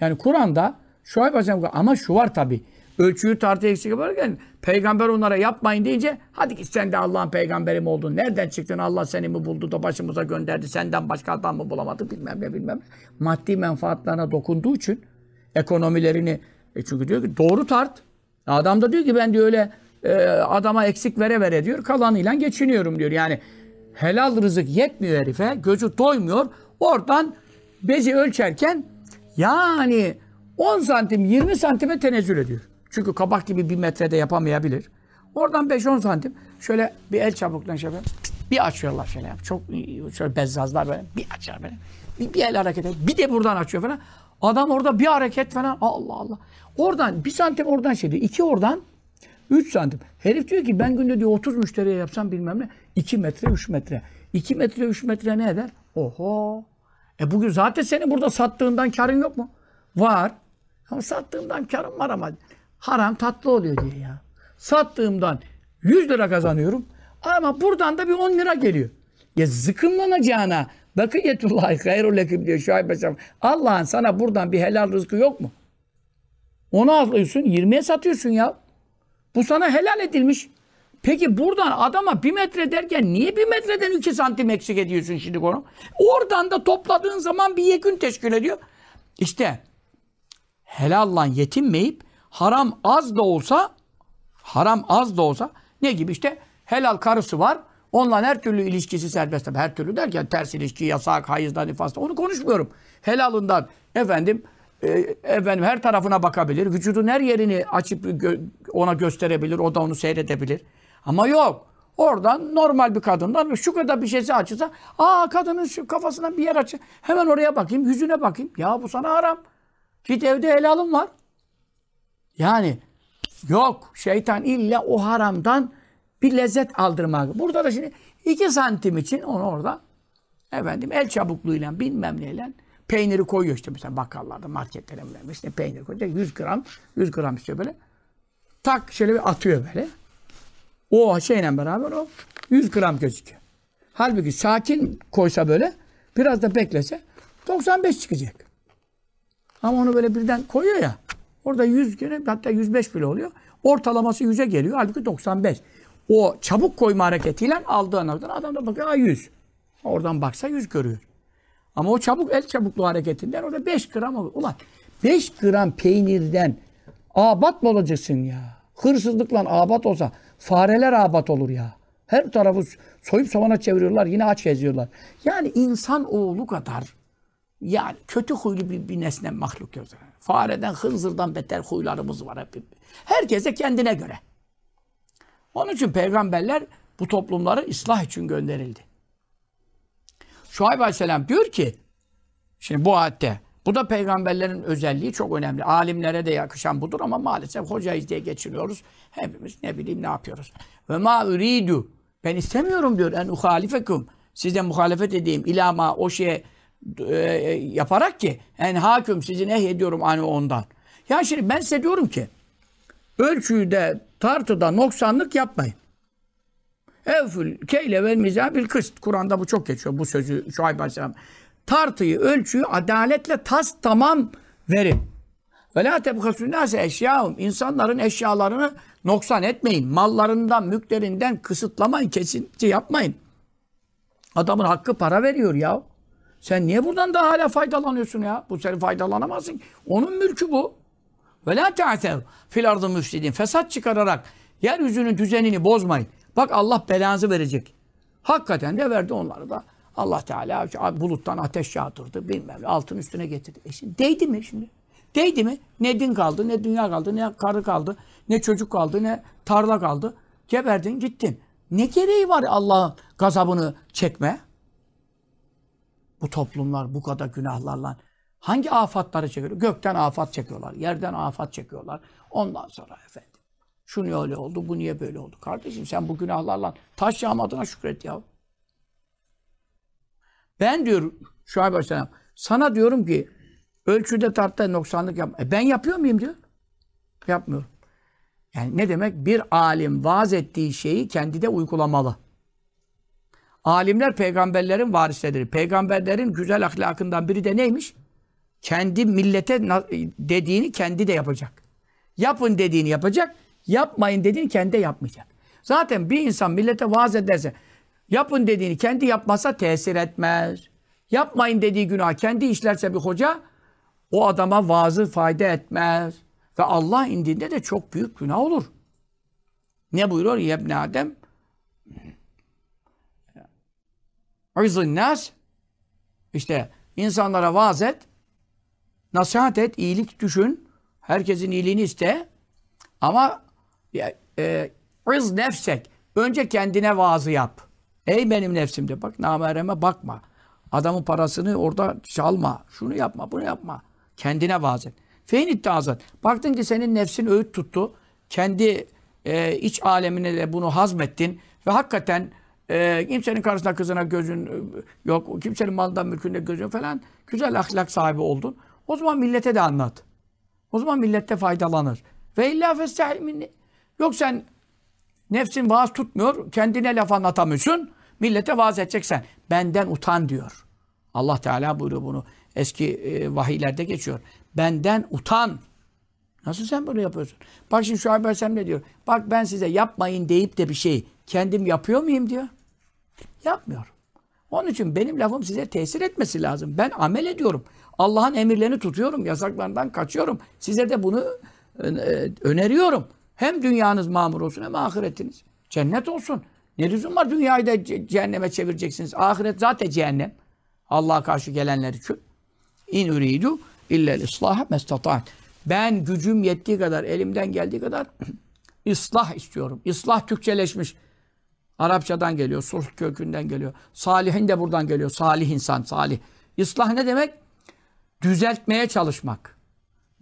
Yani Kur'an'da Şuayb Aleyhisselam ama şu var tabii. Ölçüyü tartı eksik yaparken peygamber onlara yapmayın deyince hadi git sen de Allah'ın peygamberi mi oldun? Nereden çıktın? Allah seni mi buldu da başımıza gönderdi? Senden başka adam mı bulamadı? Bilmem ne bilmem Maddi menfaatlerine dokunduğu için ekonomilerini e çünkü diyor ki doğru tart. Adam da diyor ki ben diyor öyle e, adama eksik vere vere diyor. Kalanıyla geçiniyorum diyor. Yani helal rızık yetmiyor herife. Gözü doymuyor. Oradan bezi ölçerken yani 10 santim 20 santime tenezzül ediyor. Çünkü kabak gibi bir metrede yapamayabilir. Oradan 5-10 santim şöyle bir el çabukluğuna şöyle Bir açıyorlar şöyle. Çok şöyle bezzazlar böyle. Bir açar böyle. Bir, bir el hareket ediyor. Bir de buradan açıyor falan. Adam orada bir hareket falan. Allah Allah. Oradan bir santim oradan şeydi, iki oradan 3 santim. Herif diyor ki ben günde diyor 30 müşteriye yapsam bilmem ne. 2 metre 3 metre. 2 metre 3 metre ne eder? Oho. E bugün zaten senin burada sattığından karın yok mu? Var. Ama sattığından karın var ama haram tatlı oluyor diye ya. Sattığımdan 100 lira kazanıyorum ama buradan da bir 10 lira geliyor. Ya zıkımlanacağına Bakiyetullah hayrul lekim diyor Şuayb Aleyhisselam. Allah'ın sana buradan bir helal rızkı yok mu? Onu alıyorsun, 20'ye satıyorsun ya. Bu sana helal edilmiş. Peki buradan adama bir metre derken niye bir metreden iki santim eksik ediyorsun şimdi onu? Oradan da topladığın zaman bir yekün teşkil ediyor. İşte lan yetinmeyip haram az da olsa haram az da olsa ne gibi işte helal karısı var. Onunla her türlü ilişkisi serbest. her türlü derken ters ilişki, yasak, hayızdan, nifasta onu konuşmuyorum. Helalından efendim e, efendim her tarafına bakabilir. Vücudun her yerini açıp gö ona gösterebilir. O da onu seyredebilir. Ama yok. Oradan normal bir kadından şu kadar bir şeysi açılsa aa kadının şu kafasına bir yer açı. Hemen oraya bakayım, yüzüne bakayım. Ya bu sana haram. Git evde helalım var. Yani yok şeytan illa o haramdan bir lezzet aldırmak. Burada da şimdi iki santim için onu orada efendim el çabukluğuyla bilmem neyle peyniri koyuyor işte mesela bakkallarda marketlere işte peynir koyacak 100 gram 100 gram istiyor böyle tak şöyle bir atıyor böyle. O şeyle beraber o 100 gram gözüküyor. Halbuki sakin koysa böyle biraz da beklese 95 çıkacak. Ama onu böyle birden koyuyor ya. Orada 100 güne hatta 105 bile oluyor. Ortalaması 100'e geliyor. Halbuki 95. O çabuk koyma hareketiyle aldığı anlardan adam da bakıyor 100. Oradan baksa 100 görüyor. Ama o çabuk el çabukluğu hareketinden orada 5 gram olur. Ulan 5 gram peynirden abat mı olacaksın ya? Hırsızlıkla abat olsa fareler abat olur ya. Her tarafı soyup savana çeviriyorlar. Yine aç geziyorlar. Yani insan oğlu kadar yani kötü huylu bir, bir nesne mahluk yok. Fareden, hınzırdan beter huylarımız var hep. Herkese kendine göre. Onun için peygamberler bu toplumları ıslah için gönderildi. Şuayb Aleyhisselam diyor ki, şimdi bu ayette, bu da peygamberlerin özelliği çok önemli. Alimlere de yakışan budur ama maalesef hocayız diye geçiniyoruz. Hepimiz ne bileyim ne yapıyoruz. Ve ma Ben istemiyorum diyor en uhalifekum. Size muhalefet edeyim. ilama o şeye e, e, yaparak ki en hakim sizi ne ediyorum hani ondan. Ya şimdi ben size diyorum ki de tartıda noksanlık yapmayın. Evfül keyle vel mizah bil kıst. Kur'an'da bu çok geçiyor bu sözü Şuayb Aleyhisselam. Tartıyı, ölçüyü adaletle tas tamam verin. Ve la tebhasun nase eşyaum. İnsanların eşyalarını noksan etmeyin. Mallarından, mülklerinden kısıtlamayın, kesinti yapmayın. Adamın hakkı para veriyor ya. Sen niye buradan daha hala faydalanıyorsun ya? Bu seni faydalanamazsın. Onun mülkü bu. Ve la te'atev fil ardı müfsidin. Fesat çıkararak yeryüzünün düzenini bozmayın. Bak Allah belanızı verecek. Hakikaten de verdi onları da. Allah Teala buluttan ateş yağdırdı bilmem altın üstüne getirdi. E şimdi değdi mi şimdi? Değdi mi? Ne din kaldı, ne dünya kaldı, ne karı kaldı, ne çocuk kaldı, ne tarla kaldı. Geberdin, gittin. Ne gereği var Allah'ın gazabını çekme? bu toplumlar bu kadar günahlarla hangi afatları çekiyor? Gökten afat çekiyorlar, yerden afat çekiyorlar. Ondan sonra efendim şu niye öyle oldu, bu niye böyle oldu? Kardeşim sen bu günahlarla taş yağmadığına şükret ya. Ben diyor Şuayb Aleyhisselam sana diyorum ki ölçüde tartta noksanlık yap. E ben yapıyor muyum diyor. Yapmıyorum. Yani ne demek? Bir alim vaaz ettiği şeyi kendi de uygulamalı. Alimler peygamberlerin varisleridir. Peygamberlerin güzel ahlakından biri de neymiş? Kendi millete dediğini kendi de yapacak. Yapın dediğini yapacak. Yapmayın dediğini kendi de yapmayacak. Zaten bir insan millete vaaz ederse yapın dediğini kendi yapmasa tesir etmez. Yapmayın dediği günah kendi işlerse bir hoca o adama vaazı fayda etmez. Ve Allah indinde de çok büyük günah olur. Ne buyuruyor? Yebne Adem İzzinnas işte insanlara vaaz et, nasihat et, iyilik düşün, herkesin iyiliğini iste ama e, nefsek önce kendine vaazı yap. Ey benim nefsimde bak namereme bakma. Adamın parasını orada çalma. Şunu yapma, bunu yapma. Kendine vaaz et. Feyn iddiazat. Baktın ki senin nefsin öğüt tuttu. Kendi e, iç alemine de bunu hazmettin. Ve hakikaten e, kimsenin karşısında kızına gözün e, yok. Kimsenin malından mülkünde gözün falan. Güzel ahlak sahibi oldun. O zaman millete de anlat. O zaman millette faydalanır. Ve illa festehil Yok sen nefsin vaaz tutmuyor. Kendine laf anlatamıyorsun. Millete vaaz edeceksen. Benden utan diyor. Allah Teala buyuruyor bunu. Eski e, vahiylerde geçiyor. Benden utan. Nasıl sen bunu yapıyorsun? Bak şimdi şu Aleyhisselam ne diyor? Bak ben size yapmayın deyip de bir şey kendim yapıyor muyum diyor. Yapmıyorum. Onun için benim lafım size tesir etmesi lazım. Ben amel ediyorum. Allah'ın emirlerini tutuyorum. Yasaklarından kaçıyorum. Size de bunu e, e, öneriyorum. Hem dünyanız mamur olsun hem ahiretiniz. Cennet olsun. Ne lüzum var dünyayı da cehenneme çevireceksiniz. Ahiret zaten cehennem. Allah'a karşı gelenler için. İn uridu illel islaha mestataat. Ben gücüm yettiği kadar, elimden geldiği kadar ıslah istiyorum. Islah Türkçeleşmiş. Arapçadan geliyor. Sulh kökünden geliyor. Salihin de buradan geliyor. Salih insan, salih. İslah ne demek? Düzeltmeye çalışmak.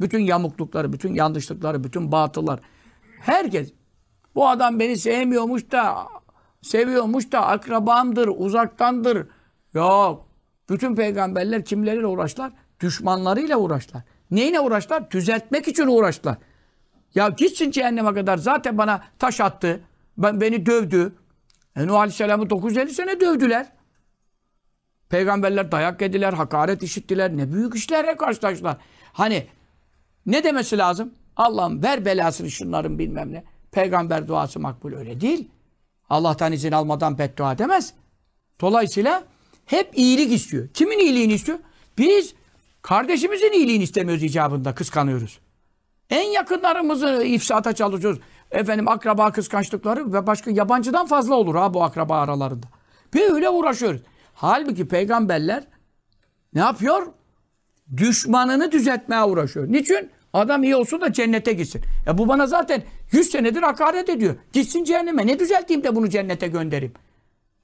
Bütün yamuklukları, bütün yanlışlıkları, bütün batıllar. Herkes. Bu adam beni sevmiyormuş da, seviyormuş da akrabamdır, uzaktandır. Yok. Bütün peygamberler kimleriyle uğraşlar? Düşmanlarıyla uğraşlar. Neyine uğraşlar? Düzeltmek için uğraşlar. Ya gitsin cehenneme kadar zaten bana taş attı, ben beni dövdü, e Nuh Aleyhisselam'ı 950 sene dövdüler. Peygamberler dayak yediler, hakaret işittiler. Ne büyük işlerle karşılaştılar. Hani ne demesi lazım? Allah'ım ver belasını şunların bilmem ne. Peygamber duası makbul öyle değil. Allah'tan izin almadan beddua demez. Dolayısıyla hep iyilik istiyor. Kimin iyiliğini istiyor? Biz kardeşimizin iyiliğini istemiyoruz icabında kıskanıyoruz. En yakınlarımızı ifsata çalışıyoruz efendim akraba kıskançlıkları ve başka yabancıdan fazla olur ha bu akraba aralarında. Böyle uğraşıyoruz. Halbuki peygamberler ne yapıyor? Düşmanını düzeltmeye uğraşıyor. Niçin? Adam iyi olsun da cennete gitsin. Ya e bu bana zaten 100 senedir hakaret ediyor. Gitsin cehenneme. Ne düzelteyim de bunu cennete göndereyim.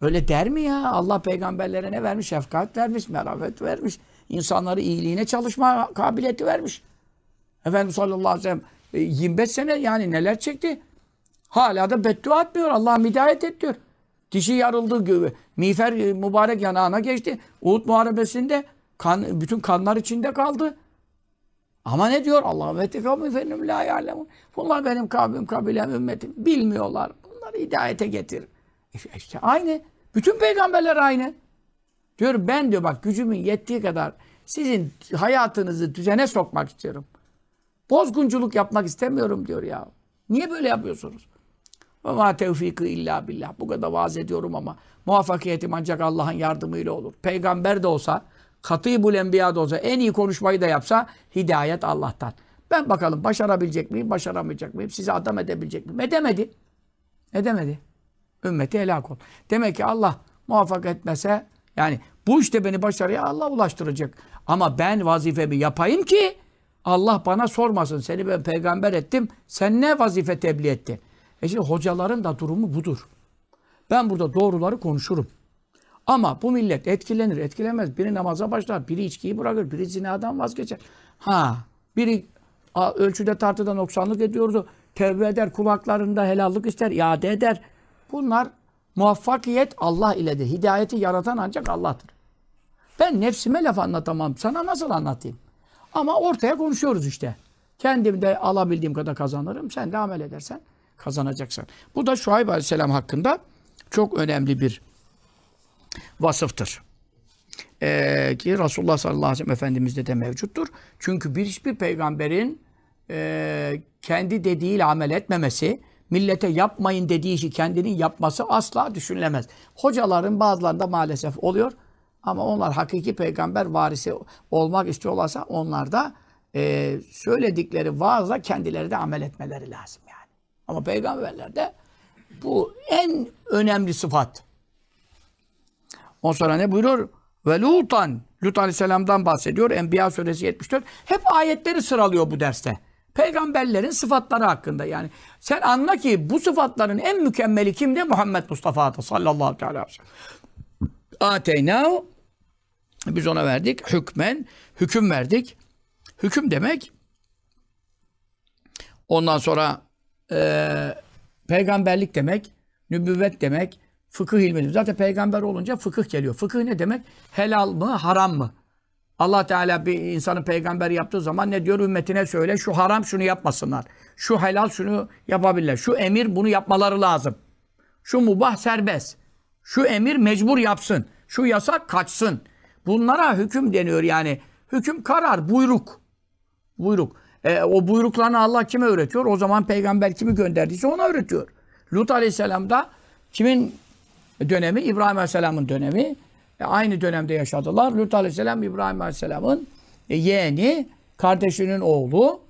Öyle der mi ya? Allah peygamberlere ne vermiş? Şefkat vermiş, merhamet vermiş. İnsanları iyiliğine çalışma kabiliyeti vermiş. Efendim sallallahu aleyhi ve sellem 25 e, sene yani neler çekti. Hala da beddua atmıyor Allah hidayet et diyor. Dişi yarıldı. Miğfer e, mübarek yanağına geçti. Uhud Muharebesi'nde kan, bütün kanlar içinde kaldı. Ama ne diyor? Allah ve tekavmi fenüm la ya'lemun. Bunlar benim kavmim, kabilem, ümmetim. Bilmiyorlar. Bunları hidayete getir. E, işte, işte aynı. Bütün peygamberler aynı. Diyor ben diyor bak gücümün yettiği kadar sizin hayatınızı düzene sokmak istiyorum. Bozgunculuk yapmak istemiyorum diyor ya. Niye böyle yapıyorsunuz? Ama ma tevfiki illa billah. Bu kadar vaaz ediyorum ama muvaffakiyetim ancak Allah'ın yardımıyla olur. Peygamber de olsa, katibul enbiya da olsa, en iyi konuşmayı da yapsa hidayet Allah'tan. Ben bakalım başarabilecek miyim, başaramayacak mıyım? Sizi adam edebilecek miyim? Edemedi. Edemedi. Ümmeti helak ol. Demek ki Allah muvaffak etmese yani bu işte beni başarıya Allah ulaştıracak. Ama ben vazifemi yapayım ki Allah bana sormasın. Seni ben peygamber ettim. Sen ne vazife tebliğ ettin? E şimdi hocaların da durumu budur. Ben burada doğruları konuşurum. Ama bu millet etkilenir, etkilemez. Biri namaza başlar, biri içkiyi bırakır, biri zinadan vazgeçer. Ha, biri ölçüde tartıda noksanlık ediyordu. Tevbe eder, kulaklarında helallık ister, iade eder. Bunlar muvaffakiyet Allah iledir. Hidayeti yaratan ancak Allah'tır. Ben nefsime laf anlatamam. Sana nasıl anlatayım? Ama ortaya konuşuyoruz işte. Kendim de alabildiğim kadar kazanırım. Sen de amel edersen kazanacaksın. Bu da Şuayb Aleyhisselam hakkında çok önemli bir vasıftır. Ee, ki Resulullah sallallahu aleyhi ve sellem Efendimiz'de de mevcuttur. Çünkü bir hiçbir peygamberin e, kendi dediğiyle amel etmemesi, millete yapmayın dediği işi kendinin yapması asla düşünülemez. Hocaların bazılarında maalesef oluyor. Ama onlar hakiki peygamber varisi olmak istiyorlarsa onlar da e, söyledikleri vaazla kendileri de amel etmeleri lazım yani. Ama peygamberlerde bu en önemli sıfat. On sonra ne buyurur? Ve Lutan, Lut Aleyhisselam'dan bahsediyor. Enbiya suresi 74. Hep ayetleri sıralıyor bu derste. Peygamberlerin sıfatları hakkında yani. Sen anla ki bu sıfatların en mükemmeli kimde? Muhammed Mustafa'da sallallahu aleyhi ve sellem. Ateynahu biz ona verdik. Hükmen, hüküm verdik. Hüküm demek ondan sonra e, peygamberlik demek, nübüvvet demek, fıkıh ilmi. Zaten peygamber olunca fıkıh geliyor. Fıkıh ne demek? Helal mı, haram mı? Allah Teala bir insanı peygamber yaptığı zaman ne diyor? Ümmetine söyle şu haram şunu yapmasınlar. Şu helal şunu yapabilirler. Şu emir bunu yapmaları lazım. Şu mubah serbest. Şu emir mecbur yapsın. Şu yasak kaçsın. Bunlara hüküm deniyor yani. Hüküm karar, buyruk. Buyruk. E, o buyruklarını Allah kime öğretiyor? O zaman peygamber kimi gönderdiyse ona öğretiyor. Lut aleyhisselam da kimin dönemi? İbrahim aleyhisselamın dönemi. E, aynı dönemde yaşadılar. Lut aleyhisselam İbrahim aleyhisselamın e, yeğeni, kardeşinin oğlu.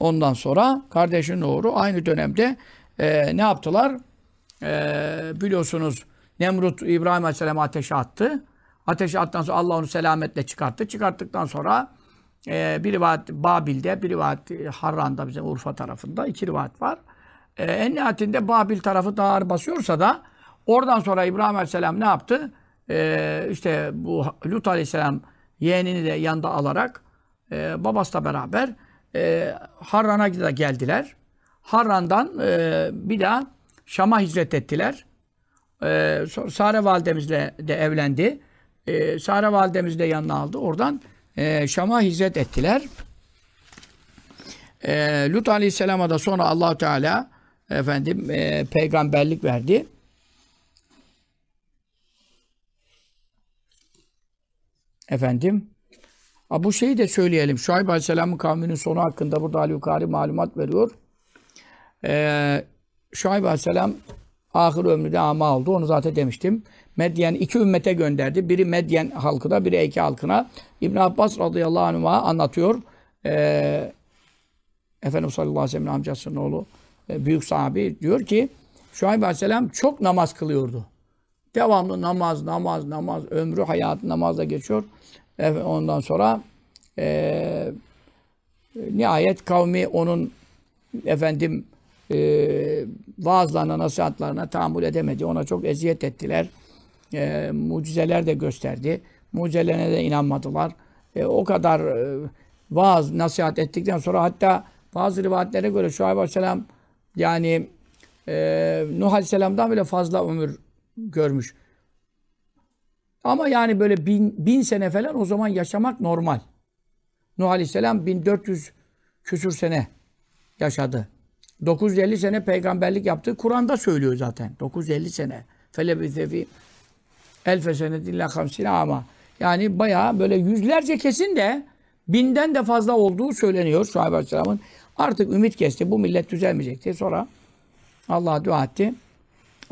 Ondan sonra kardeşinin oğlu aynı dönemde e, ne yaptılar? E, biliyorsunuz Nemrut İbrahim aleyhisselam ateşe attı. Ateşe attıktan sonra Allah onu selametle çıkarttı. Çıkarttıktan sonra e, bir rivayet Babil'de, bir rivayet e, Harran'da bizim Urfa tarafında iki rivayet var. E, en nihayetinde Babil tarafı daha ağır basıyorsa da oradan sonra İbrahim Aleyhisselam ne yaptı? E, işte bu Lut Aleyhisselam yeğenini de yanında alarak e, babasıyla beraber e, Harran'a da geldiler. Harran'dan e, bir daha Şam'a hicret ettiler. E, Sare validemizle de evlendi e, Sare validemizi de yanına aldı. Oradan e, Şam'a hizmet ettiler. E, Lut aleyhisselama da sonra allah Teala efendim e, peygamberlik verdi. Efendim A bu şeyi de söyleyelim. Şuayb Aleyhisselam'ın kavminin sonu hakkında burada Ali Ukari malumat veriyor. Ee, Şuayb Aleyhisselam Ahir ömrü de ama oldu. Onu zaten demiştim. Medyen iki ümmete gönderdi. Biri Medyen halkına, biri Eki halkına. İbn Abbas radıyallahu anh'a anlatıyor. Ee, Efendimiz sallallahu aleyhi ve sellem amcasının oğlu e, büyük sahabi diyor ki Şuayb aleyhisselam çok namaz kılıyordu. Devamlı namaz, namaz, namaz. Ömrü, hayatı namazla geçiyor. Ondan sonra e, nihayet kavmi onun efendim e, vaazlarına, nasihatlarına tahammül edemedi. Ona çok eziyet ettiler. E, mucizeler de gösterdi. Mucizelerine de inanmadılar. E, o kadar e, vaaz, nasihat ettikten sonra hatta bazı rivayetlere göre Şuayb Aleyhisselam yani e, Nuh Aleyhisselam'dan bile fazla ömür görmüş. Ama yani böyle bin, bin sene falan o zaman yaşamak normal. Nuh Aleyhisselam 1400 küsür sene yaşadı. 950 sene peygamberlik yaptı. Kur'an'da söylüyor zaten. 950 sene. Felebizefi elfe senedilla kamsine ama. Yani bayağı böyle yüzlerce kesin de binden de fazla olduğu söyleniyor Şuayb Aleyhisselam'ın. Artık ümit kesti. Bu millet düzelmeyecekti. Sonra Allah dua etti.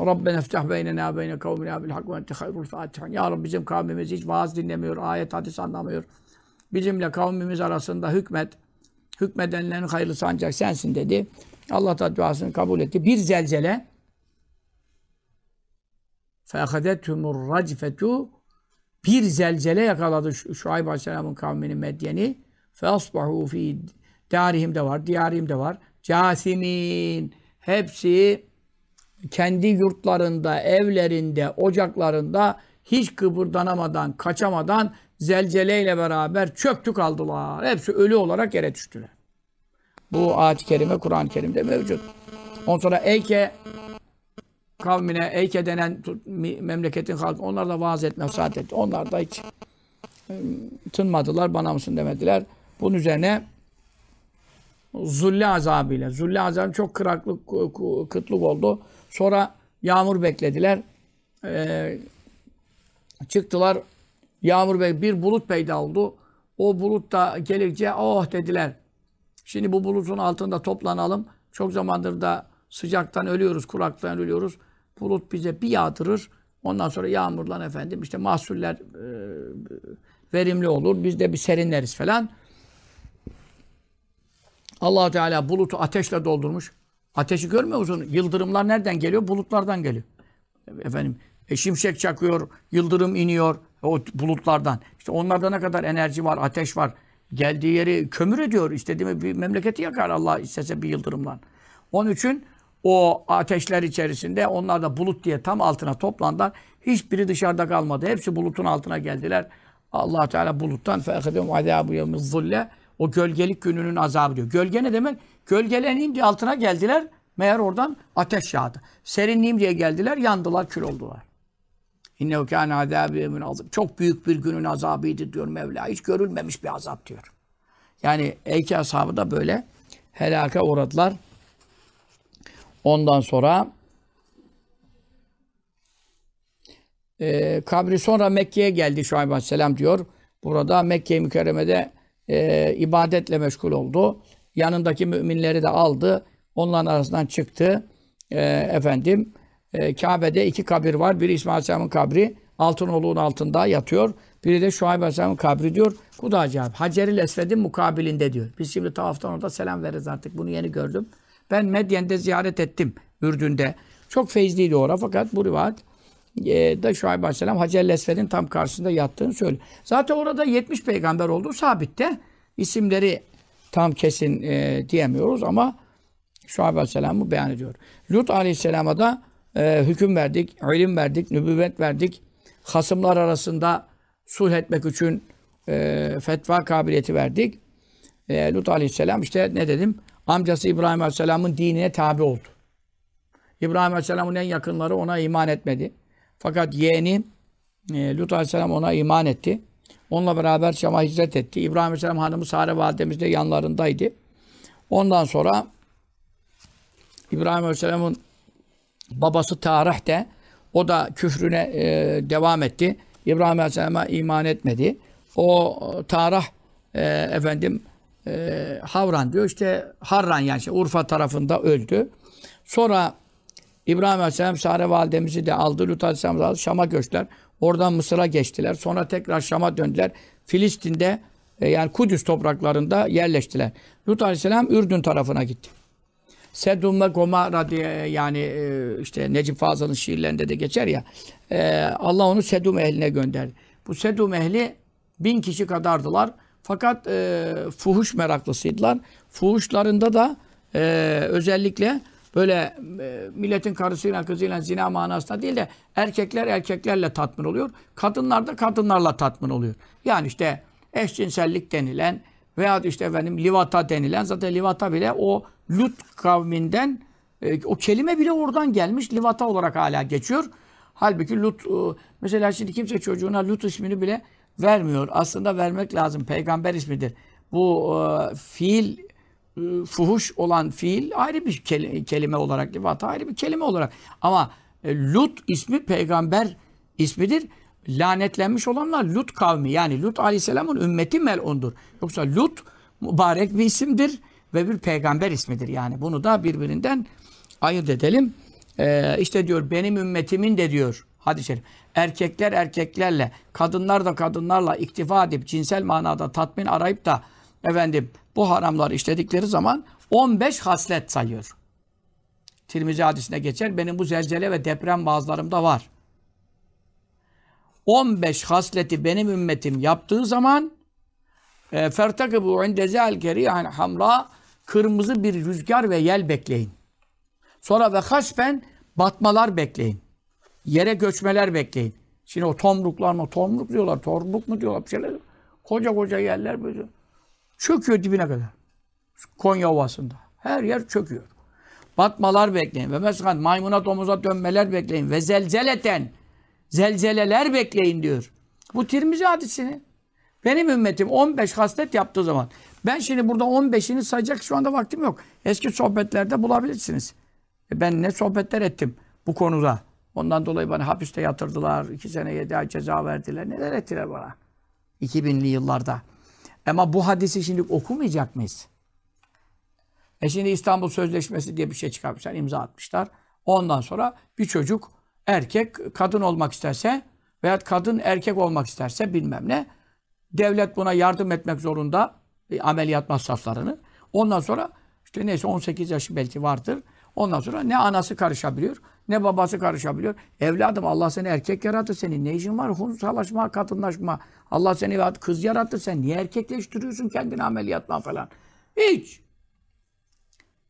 Rabbena iftah beynena beyne kavmina bil hak ve ente hayrul fatihin. Ya Rabbi bizim kavmimiz hiç vaaz dinlemiyor, ayet hadis anlamıyor. Bizimle kavmimiz arasında hükmet, hükmedenlerin hayırlısı ancak sensin dedi. Allah da duasını kabul etti. Bir zelzele فَاَخَدَتْهُمُ الرَّجْفَةُ Bir zelzele yakaladı Şuayb Aleyhisselam'ın Kavmini medyeni. فَاَصْبَحُوا ف۪ي Darihim de var, diyarihim de var. Casimin. Hepsi kendi yurtlarında, evlerinde, ocaklarında hiç kıpırdanamadan, kaçamadan zelzeleyle beraber çöktü kaldılar. Hepsi ölü olarak yere düştüler. Bu ayet-i kerime Kur'an-ı Kerim'de mevcut. Ondan sonra Eyke kavmine, Eyke denen memleketin halkı onlar da vaaz etme, fırsat etti. Onlar da hiç tınmadılar, bana mısın demediler. Bunun üzerine zulle azabıyla, zulle azabı çok kıraklık, kıtlık oldu. Sonra yağmur beklediler. Ee, çıktılar, yağmur ve bir bulut peyda oldu. O bulut da gelince oh dediler. Şimdi bu bulutun altında toplanalım. Çok zamandır da sıcaktan ölüyoruz, kuraktan ölüyoruz. Bulut bize bir yağdırır. Ondan sonra yağmurlan efendim işte mahsuller e, verimli olur. Biz de bir serinleriz falan. allah Teala bulutu ateşle doldurmuş. Ateşi görmüyor musun? Yıldırımlar nereden geliyor? Bulutlardan geliyor. Efendim e, şimşek çakıyor, yıldırım iniyor o bulutlardan. İşte onlarda ne kadar enerji var, ateş var. Geldiği yeri kömür ediyor. mi bir memleketi yakar Allah istese bir yıldırımla. Onun için o ateşler içerisinde onlar da bulut diye tam altına toplandılar. Hiçbiri dışarıda kalmadı. Hepsi bulutun altına geldiler. Allah Teala buluttan fehadem azabu yevmiz o gölgelik gününün azabı diyor. Gölge ne demek? Gölgeleneyim diye altına geldiler. Meğer oradan ateş yağdı. Serinleyeyim diye geldiler, yandılar, kül oldular. İnnehu kâne azâbi emin azim. Çok büyük bir günün azabıydı diyor Mevla. Hiç görülmemiş bir azap diyor. Yani Eyke ashabı da böyle helaka uğradılar. Ondan sonra e, kabri sonra Mekke'ye geldi Şuayb Aleyhisselam diyor. Burada Mekke-i Mükerreme'de e, ibadetle meşgul oldu. Yanındaki müminleri de aldı. Onların arasından çıktı. E, efendim e, Kabe'de iki kabir var. Biri İsmail Aleyhisselam'ın kabri Altınoluğun altında yatıyor. Biri de Şuayb Aleyhisselam'ın kabri diyor. Bu da acayip. Haceril Esved'in mukabilinde diyor. Biz şimdi tavaftan orada selam veririz artık. Bunu yeni gördüm. Ben Medyen'de ziyaret ettim. Ürdün'de. Çok feyzliydi orada, fakat bu rivayet e, da Şuayb Aleyhisselam Haceril Esved'in tam karşısında yattığını söylüyor. Zaten orada 70 peygamber olduğu sabitte. İsimleri tam kesin e, diyemiyoruz ama Şuayb Aleyhisselam'ı beyan ediyor. Lut Aleyhisselam'a da e, hüküm verdik, ilim verdik, nübüvvet verdik. Hasımlar arasında sulh etmek için e, fetva kabiliyeti verdik. E, Lut aleyhisselam işte ne dedim? Amcası İbrahim aleyhisselamın dinine tabi oldu. İbrahim aleyhisselamın en yakınları ona iman etmedi. Fakat yeğeni e, Lut aleyhisselam ona iman etti. Onunla beraber Şam'a hicret etti. İbrahim aleyhisselam hanımı Sare validemiz de yanlarındaydı. Ondan sonra İbrahim aleyhisselamın Babası Tarih de o da küfrüne e, devam etti. İbrahim Aleyhisselam'a iman etmedi. O Tarih e, efendim e, Havran diyor işte Harran yani işte Urfa tarafında öldü. Sonra İbrahim Aleyhisselam Sare validemizi de aldı. Lut Aleyhisselam da aldı. Şam'a göçtüler. Oradan Mısır'a geçtiler. Sonra tekrar Şam'a döndüler. Filistin'de e, yani Kudüs topraklarında yerleştiler. Lut Aleyhisselam Ürdün tarafına gitti. Sedum ve Gomara diye yani e, işte Necip Fazıl'ın şiirlerinde de geçer ya. E, Allah onu Sedum ehline gönderdi. Bu Sedum ehli bin kişi kadardılar. Fakat e, fuhuş meraklısıydılar. Fuhuşlarında da özellikle böyle milletin karısıyla kızıyla zina manasında değil de erkekler erkeklerle tatmin oluyor. Kadınlar da kadınlarla tatmin oluyor. Yani işte eşcinsellik denilen veya işte efendim livata denilen zaten livata bile o Lut kavminden e, o kelime bile oradan gelmiş livata olarak hala geçiyor. Halbuki Lut e, mesela şimdi kimse çocuğuna Lut ismini bile vermiyor. Aslında vermek lazım. Peygamber ismidir. Bu e, fiil fuhuş olan fiil ayrı bir kelime olarak, livata ayrı bir kelime olarak. Ama Lut ismi peygamber ismidir lanetlenmiş olanlar Lut kavmi. Yani Lut aleyhisselamın ümmeti melundur. Yoksa Lut mübarek bir isimdir ve bir peygamber ismidir. Yani bunu da birbirinden ayırt edelim. Ee, işte diyor benim ümmetimin de diyor hadis-i şerif. Erkekler erkeklerle, kadınlar da kadınlarla iktifa edip cinsel manada tatmin arayıp da efendim bu haramları işledikleri zaman 15 haslet sayıyor. Tirmizi hadisine geçer. Benim bu zelzele ve deprem bazılarımda var. 15 hasleti benim ümmetim yaptığı zaman bu indezel yani hamra kırmızı bir rüzgar ve yel bekleyin. Sonra ve hasfen batmalar bekleyin. Yere göçmeler bekleyin. Şimdi o tomruklar mı? Tomruk diyorlar. Tomruk mu diyorlar? Bir şeyler. Koca koca yerler böyle. Çöküyor dibine kadar. Konya Ovası'nda. Her yer çöküyor. Batmalar bekleyin. Ve mesela maymuna domuza dönmeler bekleyin. Ve zelzeleten zelzeleler bekleyin diyor. Bu Tirmizi hadisini. Benim ümmetim 15 haslet yaptığı zaman. Ben şimdi burada 15'ini sayacak şu anda vaktim yok. Eski sohbetlerde bulabilirsiniz. E, ben ne sohbetler ettim bu konuda. Ondan dolayı bana hapiste yatırdılar. iki sene yedi ay ceza verdiler. Neler ettiler bana. 2000'li yıllarda. Ama bu hadisi şimdi okumayacak mıyız? E şimdi İstanbul Sözleşmesi diye bir şey çıkarmışlar. imza atmışlar. Ondan sonra bir çocuk erkek kadın olmak isterse veya kadın erkek olmak isterse bilmem ne. Devlet buna yardım etmek zorunda e, ameliyat masraflarını. Ondan sonra işte neyse 18 yaşı belki vardır. Ondan sonra ne anası karışabiliyor ne babası karışabiliyor. Evladım Allah seni erkek yarattı seni. Ne işin var? Hunsalaşma, kadınlaşma. Allah seni kız yarattı sen. Niye erkekleştiriyorsun kendini ameliyatla falan? Hiç.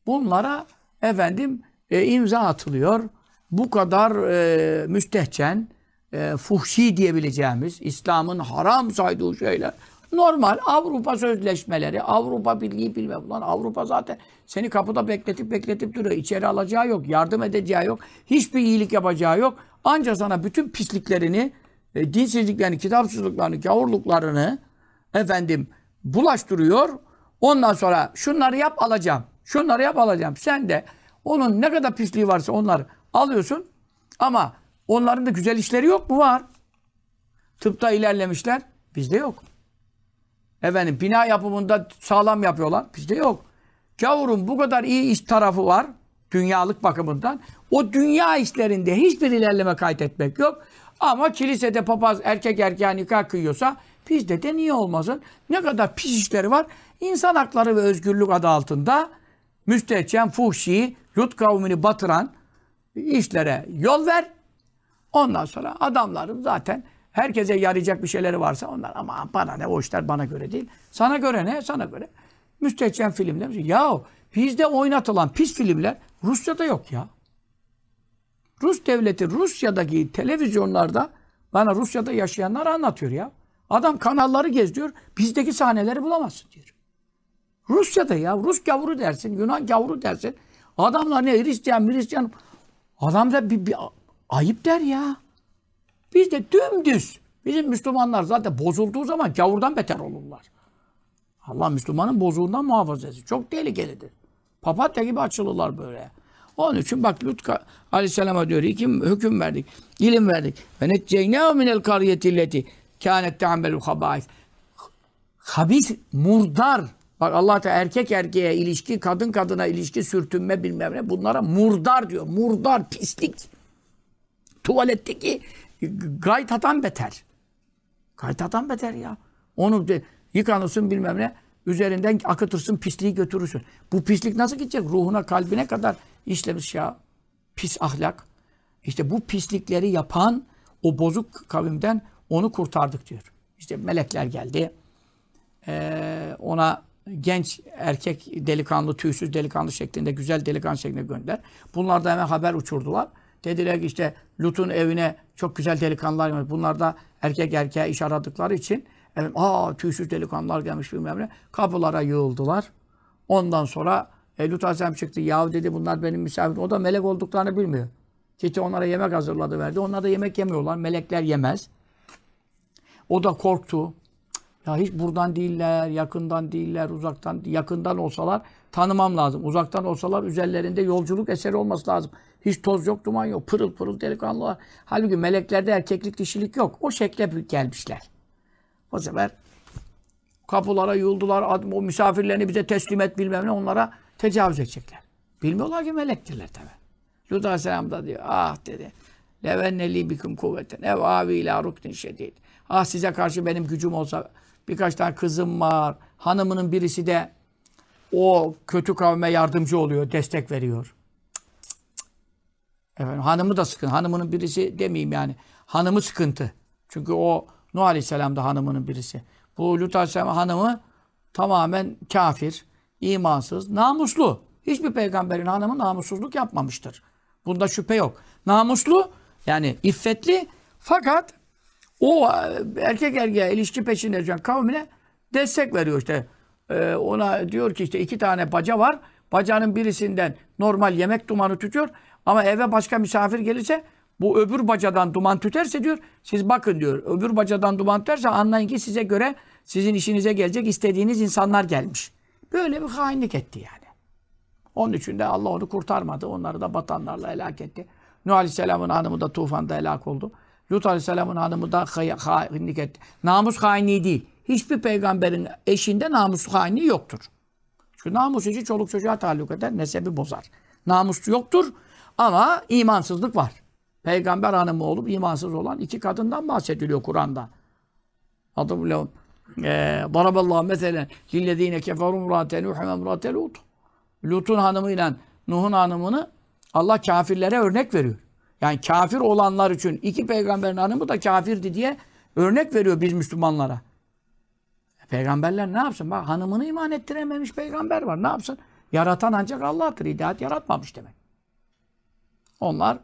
Bunlara efendim e, imza atılıyor bu kadar e, müstehcen, e, fuhşi diyebileceğimiz, İslam'ın haram saydığı şeyler, normal Avrupa sözleşmeleri, Avrupa Birliği bilmem ulan Avrupa zaten seni kapıda bekletip bekletip duruyor. İçeri alacağı yok, yardım edeceği yok, hiçbir iyilik yapacağı yok. Ancak sana bütün pisliklerini, e, dinsizliklerini, kitapsızlıklarını, gavurluklarını efendim bulaştırıyor. Ondan sonra şunları yap alacağım, şunları yap alacağım. Sen de onun ne kadar pisliği varsa onları Alıyorsun ama onların da güzel işleri yok mu? Var. Tıpta ilerlemişler. Bizde yok. Efendim bina yapımında sağlam yapıyorlar. Bizde yok. Gavurun bu kadar iyi iş tarafı var. Dünyalık bakımından. O dünya işlerinde hiçbir ilerleme kaydetmek yok. Ama kilisede papaz erkek erkeğe nikah kıyıyorsa bizde de niye olmasın? Ne kadar pis işleri var. İnsan hakları ve özgürlük adı altında müstehcen, fuhşi, Lut kavmini batıran işlere yol ver. Ondan sonra adamlarım zaten herkese yarayacak bir şeyleri varsa onlar ama bana ne o işler bana göre değil. Sana göre ne? Sana göre. Müstehcen filmler. Yahu bizde oynatılan pis filmler Rusya'da yok ya. Rus devleti Rusya'daki televizyonlarda bana Rusya'da yaşayanlar anlatıyor ya. Adam kanalları geziyor. Bizdeki sahneleri bulamazsın diyor. Rusya'da ya Rus gavuru dersin, Yunan gavuru dersin. Adamlar ne Hristiyan, Hristiyan Adam da bir, bir ayıp der ya. Biz de dümdüz. Bizim Müslümanlar zaten bozulduğu zaman gavurdan beter olurlar. Allah Müslümanın bozuğundan muhafaza etsin. Çok tehlikelidir. Papatya gibi açılırlar böyle. Onun için bak Lut Aleyhisselam'a diyor ki hüküm verdik, ilim verdik. Ve necceynehu minel kariyetilleti kânet te'ambelul habâis. Habis, murdar, Bak Allah da erkek erkeğe ilişki, kadın kadına ilişki, sürtünme bilmem ne bunlara murdar diyor. Murdar, pislik. Tuvaletteki gayet hatan beter. Gayet hatan beter ya. Onu de, yıkanırsın bilmem ne. Üzerinden akıtırsın pisliği götürürsün. Bu pislik nasıl gidecek? Ruhuna kalbine kadar işlemiş ya. Pis ahlak. İşte bu pislikleri yapan o bozuk kavimden onu kurtardık diyor. İşte melekler geldi. Ee, ona genç erkek delikanlı, tüysüz delikanlı şeklinde, güzel delikanlı şeklinde gönder. Bunlar da hemen haber uçurdular. Dediler ki işte Lut'un evine çok güzel delikanlılar gelmiş. Bunlar da erkek erkeğe iş aradıkları için efendim, aa tüysüz delikanlılar gelmiş bilmem ne. Kapılara yığıldılar. Ondan sonra e, Lut Aleyhisselam çıktı. Yahu dedi bunlar benim misafirim. O da melek olduklarını bilmiyor. Gitti onlara yemek hazırladı verdi. Onlar da yemek yemiyorlar. Melekler yemez. O da korktu. Ya hiç buradan değiller, yakından değiller, uzaktan, yakından olsalar tanımam lazım. Uzaktan olsalar üzerlerinde yolculuk eseri olması lazım. Hiç toz yok, duman yok. Pırıl pırıl delikanlılar. Halbuki meleklerde erkeklik, dişilik yok. O şekle gelmişler. O sefer kapılara yığıldılar. O misafirlerini bize teslim et bilmem ne onlara tecavüz edecekler. Bilmiyorlar ki melektirler tabi. Lut Aleyhisselam da diyor ah dedi. Levenneli bikum kuvveten. Ev avi ila ruknin şedid. Ah size karşı benim gücüm olsa birkaç tane kızım var. Hanımının birisi de o kötü kavme yardımcı oluyor, destek veriyor. Efendim hanımı da sıkıntı. Hanımının birisi demeyeyim yani. Hanımı sıkıntı. Çünkü o Nuh Aleyhisselam da hanımının birisi. Bu Lut Aleyhisselam hanımı tamamen kafir, imansız, namuslu. Hiçbir peygamberin hanımı namussuzluk yapmamıştır. Bunda şüphe yok. Namuslu yani iffetli fakat o e, erkek erkeğe ilişki peşinde düşen kavmine destek veriyor işte. Ee, ona diyor ki işte iki tane baca var. Bacanın birisinden normal yemek dumanı tutuyor Ama eve başka misafir gelirse bu öbür bacadan duman tüterse diyor siz bakın diyor. Öbür bacadan duman tüterse anlayın ki size göre sizin işinize gelecek istediğiniz insanlar gelmiş. Böyle bir hainlik etti yani. Onun için de Allah onu kurtarmadı. Onları da batanlarla helak etti. Nuh Aleyhisselam'ın hanımı da tufanda helak oldu. Lut Aleyhisselam'ın hanımı da hainlik etti. Namus hainliği değil. Hiçbir peygamberin eşinde namus hainliği yoktur. Çünkü namus için çoluk çocuğa taluk eder, nesebi bozar. Namus yoktur ama imansızlık var. Peygamber hanımı olup imansız olan iki kadından bahsediliyor Kur'an'da. Adı bu Daraballahu meselen lillezine keferum rate Nuh ve Lut. Lut'un hanımıyla Nuh'un hanımını Allah kafirlere örnek veriyor. Yani kafir olanlar için iki peygamberin hanımı da kafirdi diye örnek veriyor biz Müslümanlara. E, peygamberler ne yapsın? Bak hanımını iman ettirememiş peygamber var. Ne yapsın? Yaratan ancak Allah'tır. Hidayet yaratmamış demek. Onlar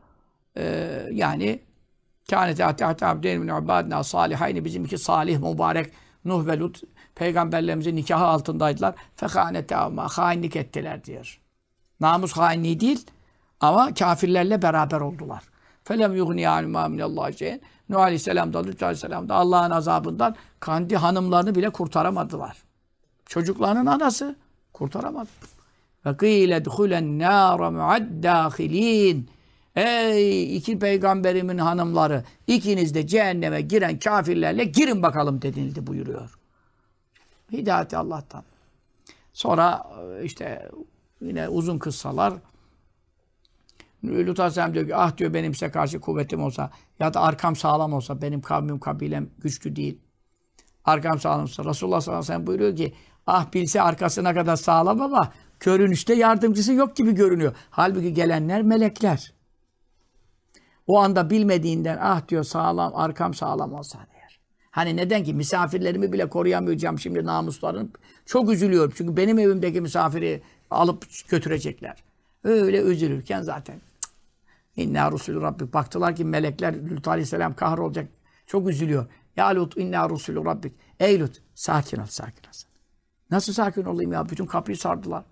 e, yani kânete atâhte abdeyn min ibâdina salihayni bizim salih mübarek Nuh ve Lut peygamberlerimizin nikahı altındaydılar. Fekânete ama hainlik ettiler diyor. Namus hainliği değil, ama kafirlerle beraber oldular. Felem yugni alima minallah şeyin. Nuh Aleyhisselam da Lut Aleyhisselam da Allah'ın azabından kendi hanımlarını bile kurtaramadılar. Çocuklarının anası kurtaramadı. Ve kıyle dhulen nâre muaddâhilîn. Ey iki peygamberimin hanımları ikiniz de cehenneme giren kafirlerle girin bakalım denildi buyuruyor. Hidayeti Allah'tan. Sonra işte yine uzun kıssalar Lut Aleyhisselam diyor ki ah diyor benim size karşı kuvvetim olsa ya da arkam sağlam olsa benim kavmim kabilem güçlü değil. Arkam sağlam olsa. Resulullah sallallahu aleyhi ve sellem buyuruyor ki ah bilse arkasına kadar sağlam ama görünüşte yardımcısı yok gibi görünüyor. Halbuki gelenler melekler. O anda bilmediğinden ah diyor sağlam arkam sağlam olsa diyor. Hani neden ki misafirlerimi bile koruyamayacağım şimdi namuslarını. Çok üzülüyorum çünkü benim evimdeki misafiri alıp götürecekler. Öyle üzülürken zaten İnna rusulü Rabbi Baktılar ki melekler Lut aleyhisselam kahrolacak. Çok üzülüyor. Ya Lut inna rusulü Rabbi Ey Lut sakin ol sakin ol. Nasıl sakin olayım ya? Bütün kapıyı sardılar.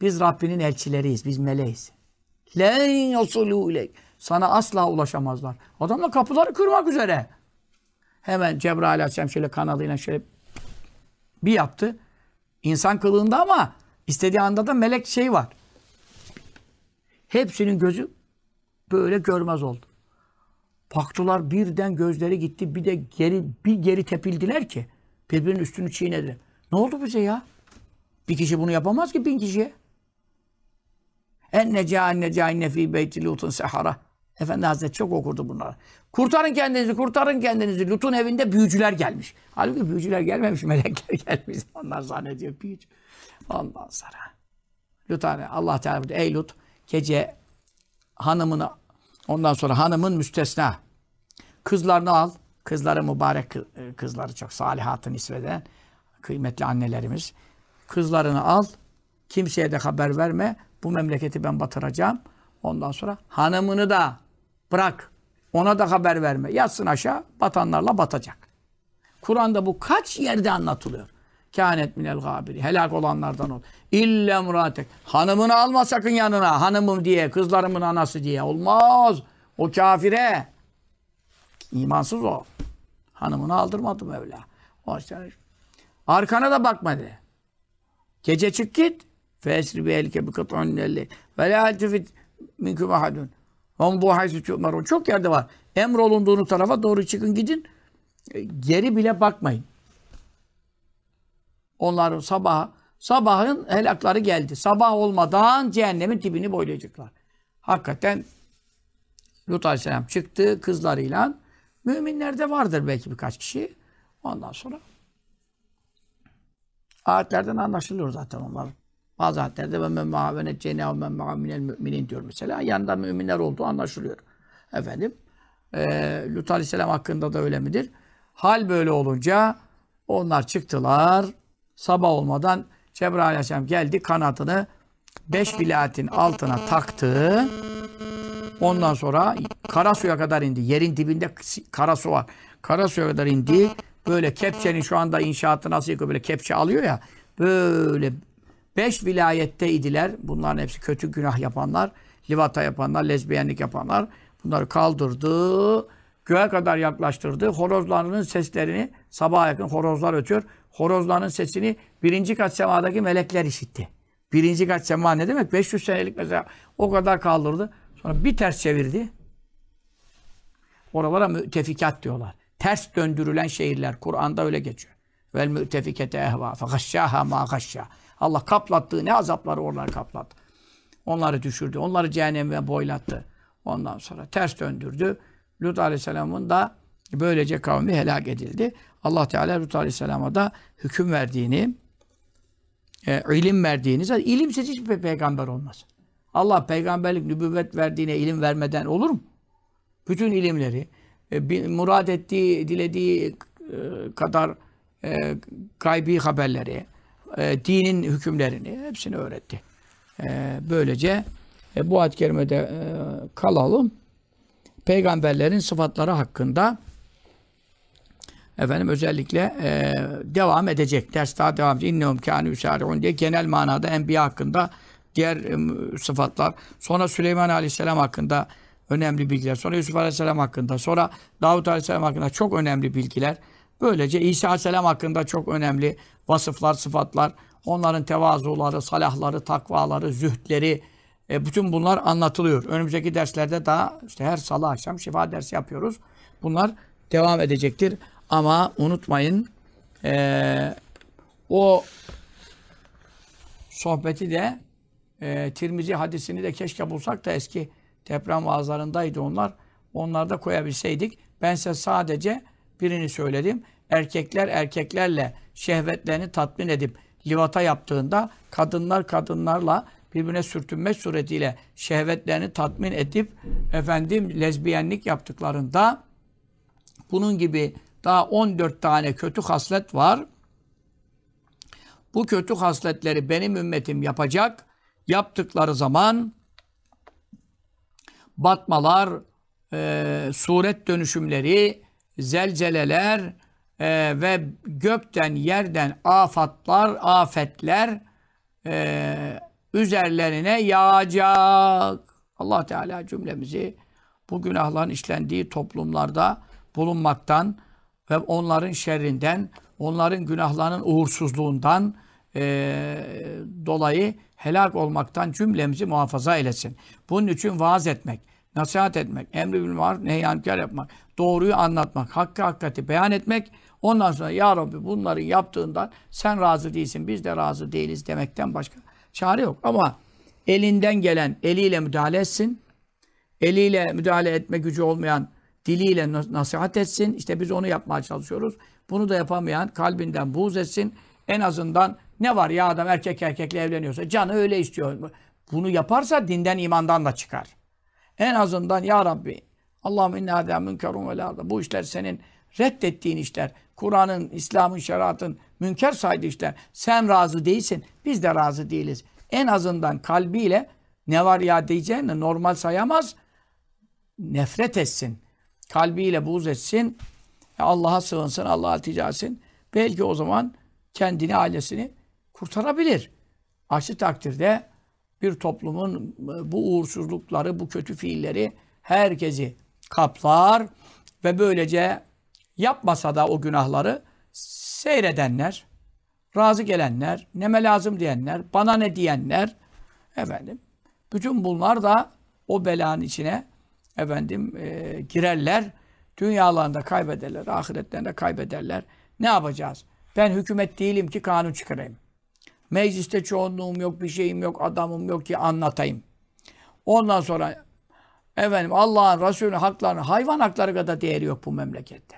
Biz Rabbinin elçileriyiz. Biz meleğiz. Len yusulu ileyk. Sana asla ulaşamazlar. Adamla kapıları kırmak üzere. Hemen Cebrail Aleyhisselam şöyle kanadıyla şöyle bir yaptı. İnsan kılığında ama istediği anda da melek şey var. Hepsinin gözü böyle görmez oldu. Baktılar birden gözleri gitti. Bir de geri bir geri tepildiler ki birbirinin üstünü çiğnedi. Ne oldu bize ya? Bir kişi bunu yapamaz ki bin kişiye. En neca en neca inne fi beyti lutun sehara. Efendi Hazreti çok okurdu bunları. Kurtarın kendinizi, kurtarın kendinizi. Lut'un evinde büyücüler gelmiş. Halbuki büyücüler gelmemiş, melekler gelmiş. Onlar zannediyor büyücü. Ondan sonra. Lut hani Allah Teala ey Lut gece hanımını ondan sonra hanımın müstesna. Kızlarını al. Kızları mübarek e, kızları çok salihatın isveden kıymetli annelerimiz. Kızlarını al. Kimseye de haber verme. Bu memleketi ben batıracağım. Ondan sonra hanımını da bırak. Ona da haber verme. Yatsın aşağı batanlarla batacak. Kur'an'da bu kaç yerde anlatılıyor kânet minel gâbiri. Helak olanlardan ol. İllem muratek. Hanımını alma sakın yanına. Hanımım diye, kızlarımın anası diye. Olmaz. O kafire. İmansız o. Hanımını aldırmadım evla. O Arkana da bakma de. Gece çık git. Fesri bi elke bi kıt'un lelli. Ve la tüfit minküm ahadun. Çok yerde var. Emrolunduğunuz tarafa doğru çıkın gidin. E, geri bile bakmayın. Onların sabah sabahın helakları geldi. Sabah olmadan cehennemin dibini boylayacaklar. Hakikaten Lut Aleyhisselam çıktı kızlarıyla. Müminlerde vardır belki birkaç kişi. Ondan sonra ayetlerden anlaşılıyor zaten onlar. Bazı ayetlerde ve men ma'avenet cenev men ma'aminel müminin diyor mesela. Yanında müminler olduğu anlaşılıyor. Efendim. E, Lut Aleyhisselam hakkında da öyle midir? Hal böyle olunca onlar çıktılar. Sabah olmadan Cebrail Aleyhisselam geldi kanatını beş bilatin altına taktı. Ondan sonra kara suya kadar indi. Yerin dibinde kara su var. Kara suya kadar indi. Böyle kepçenin şu anda inşaatı nasıl yıkıyor? Böyle kepçe alıyor ya. Böyle beş vilayette idiler. Bunların hepsi kötü günah yapanlar. Livata yapanlar, lezbiyenlik yapanlar. Bunları kaldırdı. Göğe kadar yaklaştırdı. Horozlarının seslerini sabaha yakın horozlar ötüyor horozların sesini birinci kat semadaki melekler işitti. Birinci kat sema ne demek? 500 senelik mesela o kadar kaldırdı. Sonra bir ters çevirdi. Oralara mütefikat diyorlar. Ters döndürülen şehirler. Kur'an'da öyle geçiyor. Vel mütefikete ehva. Fegaşşâhâ mâ gaşşâ. Allah kaplattığı ne azapları oralar kaplattı. Onları düşürdü. Onları cehenneme boylattı. Ondan sonra ters döndürdü. Lut Aleyhisselam'ın da böylece kavmi helak edildi. Allah Teala Lut Aleyhisselam'a da hüküm verdiğini, e, ilim verdiğini, zaten ilimsiz hiçbir peygamber olmaz. Allah peygamberlik, nübüvvet verdiğine ilim vermeden olur mu? Bütün ilimleri, e, murad ettiği, dilediği e, kadar e, gaybi haberleri, e, dinin hükümlerini hepsini öğretti. E, böylece e, bu ad-i kerimede e, kalalım. Peygamberlerin sıfatları hakkında efendim özellikle e, devam edecek. Ders daha devam edecek. İnnehum kânü üsâri'un diye genel manada enbiya hakkında diğer e, sıfatlar. Sonra Süleyman Aleyhisselam hakkında önemli bilgiler. Sonra Yusuf Aleyhisselam hakkında. Sonra Davut Aleyhisselam hakkında çok önemli bilgiler. Böylece İsa Aleyhisselam hakkında çok önemli vasıflar, sıfatlar. Onların tevazuları, salahları, takvaları, zühtleri, e, bütün bunlar anlatılıyor. Önümüzdeki derslerde daha işte her salı akşam şifa dersi yapıyoruz. Bunlar devam edecektir. Ama unutmayın e, o sohbeti de e, Tirmizi hadisini de keşke bulsak da eski deprem vaazlarındaydı onlar. Onları da koyabilseydik. Ben size sadece birini söyledim. Erkekler erkeklerle şehvetlerini tatmin edip livata yaptığında kadınlar kadınlarla birbirine sürtünme suretiyle şehvetlerini tatmin edip efendim lezbiyenlik yaptıklarında bunun gibi daha 14 tane kötü haslet var. Bu kötü hasletleri benim ümmetim yapacak. Yaptıkları zaman batmalar, e, suret dönüşümleri, zelzeleler e, ve gökten yerden afatlar, afetler e, üzerlerine yağacak. Allah Teala cümlemizi bu günahların işlendiği toplumlarda bulunmaktan ve onların şerrinden, onların günahlarının uğursuzluğundan e, dolayı helak olmaktan cümlemizi muhafaza eylesin. Bunun için vaaz etmek, nasihat etmek, emri bil maruf, nehyankar yapmak, doğruyu anlatmak, hakkı hakikati beyan etmek, ondan sonra ya Rabbi bunları yaptığından sen razı değilsin, biz de razı değiliz demekten başka çare yok. Ama elinden gelen eliyle müdahale etsin, eliyle müdahale etme gücü olmayan diliyle nasihat etsin. İşte biz onu yapmaya çalışıyoruz. Bunu da yapamayan kalbinden buğz etsin. En azından ne var ya adam erkek erkekle evleniyorsa canı öyle istiyor. Bunu yaparsa dinden imandan da çıkar. En azından ya Rabbi Allah'ım inna hâdâ münkerun ve Bu işler senin reddettiğin işler. Kur'an'ın, İslam'ın, şeriatın münker saydığı işler. Sen razı değilsin. Biz de razı değiliz. En azından kalbiyle ne var ya diyeceğini normal sayamaz. Nefret etsin kalbiyle buğz etsin, Allah'a sığınsın, Allah'a ticaretsin. Belki o zaman kendini, ailesini kurtarabilir. Aksi takdirde bir toplumun bu uğursuzlukları, bu kötü fiilleri herkesi kaplar ve böylece yapmasa da o günahları seyredenler, razı gelenler, neme lazım diyenler, bana ne diyenler, efendim, bütün bunlar da o belanın içine efendim e, girerler. Dünyalarında kaybederler, ahiretlerinde kaybederler. Ne yapacağız? Ben hükümet değilim ki kanun çıkarayım. Mecliste çoğunluğum yok, bir şeyim yok, adamım yok ki anlatayım. Ondan sonra efendim Allah'ın, Resulü'nün haklarını, hayvan hakları kadar değeri yok bu memlekette.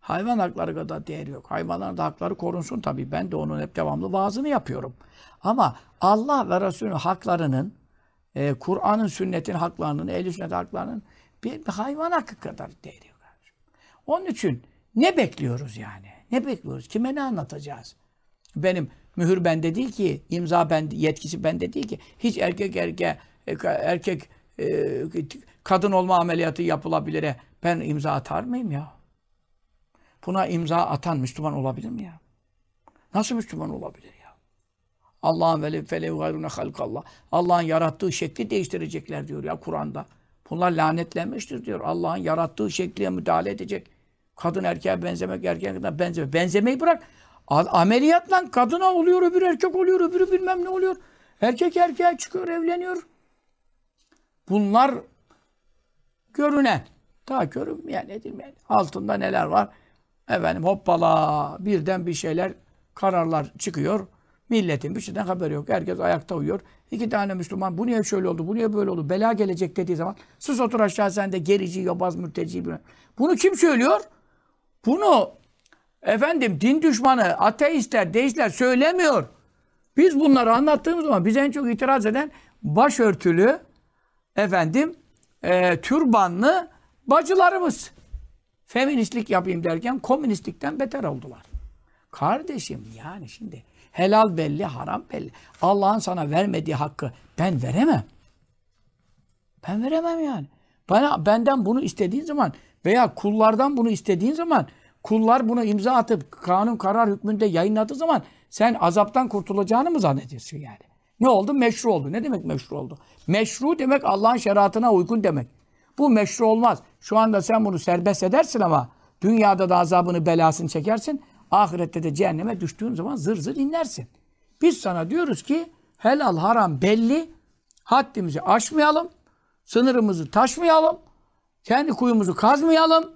Hayvan hakları kadar değeri yok. Hayvanların da hakları korunsun tabii. Ben de onun hep devamlı vaazını yapıyorum. Ama Allah ve Resulü'nün haklarının, e, Kur'an'ın, sünnetin haklarının, ehl sünnet haklarının bir, bir hayvan hakkı kadar değeri yok. Onun için ne bekliyoruz yani? Ne bekliyoruz? Kime ne anlatacağız? Benim mühür bende değil ki, imza bende, yetkisi bende değil ki. Hiç erkek erke e, erkek e, kadın olma ameliyatı yapılabilir. Ben imza atar mıyım ya? Buna imza atan Müslüman olabilir mi ya? Nasıl Müslüman olabilir ya? Allah'ın velev felev gayruna halkallah. Allah'ın yarattığı şekli değiştirecekler diyor ya Kur'an'da. Bunlar lanetlenmiştir diyor. Allah'ın yarattığı şekliye müdahale edecek. Kadın erkeğe benzemek, erkeğe kadar benzemek. Benzemeyi bırak. Ameliyatla kadına oluyor, öbür erkek oluyor, öbürü bilmem ne oluyor. Erkek erkeğe çıkıyor, evleniyor. Bunlar görüne Ta görünmeyen, edilmeyen. Altında neler var? Efendim hoppala birden bir şeyler kararlar çıkıyor. Milletin bir şeyden haberi yok. Herkes ayakta uyuyor. İki tane Müslüman bu niye şöyle oldu, bu niye böyle oldu, bela gelecek dediği zaman sus otur aşağı sen de gerici, yobaz, mürteci. Bunu kim söylüyor? Bunu efendim din düşmanı, ateistler, deistler söylemiyor. Biz bunları anlattığımız zaman bize en çok itiraz eden başörtülü, efendim, e, türbanlı bacılarımız. Feministlik yapayım derken komünistlikten beter oldular. Kardeşim yani şimdi Helal belli, haram belli. Allah'ın sana vermediği hakkı ben veremem. Ben veremem yani. Bana benden bunu istediğin zaman veya kullardan bunu istediğin zaman kullar bunu imza atıp kanun karar hükmünde yayınladığı zaman sen azaptan kurtulacağını mı zannediyorsun yani? Ne oldu? Meşru oldu. Ne demek meşru oldu? Meşru demek Allah'ın şeriatına uygun demek. Bu meşru olmaz. Şu anda sen bunu serbest edersin ama dünyada da azabını belasını çekersin. Ahirette de cehenneme düştüğün zaman zır zır inlersin. Biz sana diyoruz ki helal haram belli. Haddimizi aşmayalım. Sınırımızı taşmayalım. Kendi kuyumuzu kazmayalım.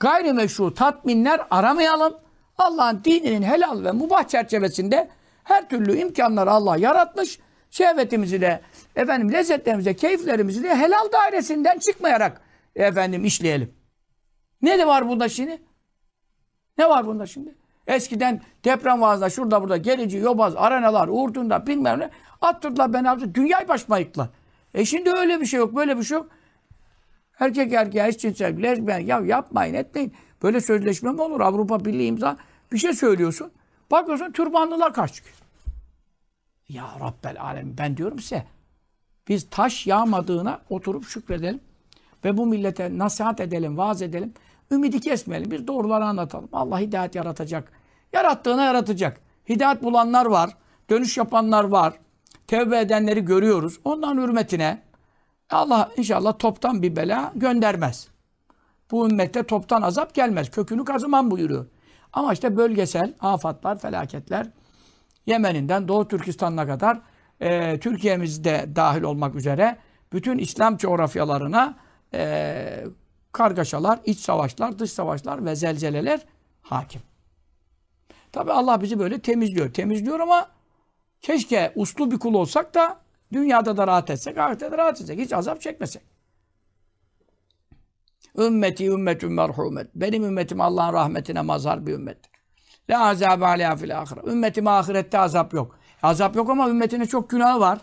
Gayrimeşru tatminler aramayalım. Allah'ın dininin helal ve mubah çerçevesinde her türlü imkanları Allah yaratmış. Şehvetimizi de, efendim lezzetlerimizi keyiflerimizi de helal dairesinden çıkmayarak efendim işleyelim. Ne de var bunda şimdi? Ne var bunda şimdi? Eskiden deprem vaazda şurada burada gelici, yobaz, arenalar, uğurtunda bilmem ne. Attırdılar ben abi Dünyayı başıma E şimdi öyle bir şey yok, böyle bir şey yok. Erkek erkeğe eşcinsel, lezbiyen ya yapmayın etmeyin. Böyle sözleşme mi olur? Avrupa Birliği imza. Bir şey söylüyorsun. Bakıyorsun türbanlılar karşı Ya Rabbel Alem ben diyorum size. Biz taş yağmadığına oturup şükredelim. Ve bu millete nasihat edelim, vaaz edelim. Ümidi kesmeyelim. Biz doğruları anlatalım. Allah hidayet yaratacak. Yarattığına yaratacak. Hidayet bulanlar var. Dönüş yapanlar var. Tevbe edenleri görüyoruz. Ondan hürmetine Allah inşallah toptan bir bela göndermez. Bu ümmette toptan azap gelmez. Kökünü kazıman buyuruyor. Ama işte bölgesel afatlar, felaketler Yemen'inden Doğu Türkistan'ına kadar e, Türkiye'mizde dahil olmak üzere bütün İslam coğrafyalarına e, kargaşalar, iç savaşlar, dış savaşlar ve zelzeleler hakim. Tabi Allah bizi böyle temizliyor. Temizliyor ama keşke uslu bir kul olsak da dünyada da rahat etsek, ahirette de rahat etsek. Hiç azap çekmesek. Ümmeti ümmetün merhumet. Benim ümmetim Allah'ın rahmetine mazhar bir ümmet. La azabe aleyha fil ahiret. Ümmetime ahirette azap yok. Azap yok ama ümmetine çok günahı var.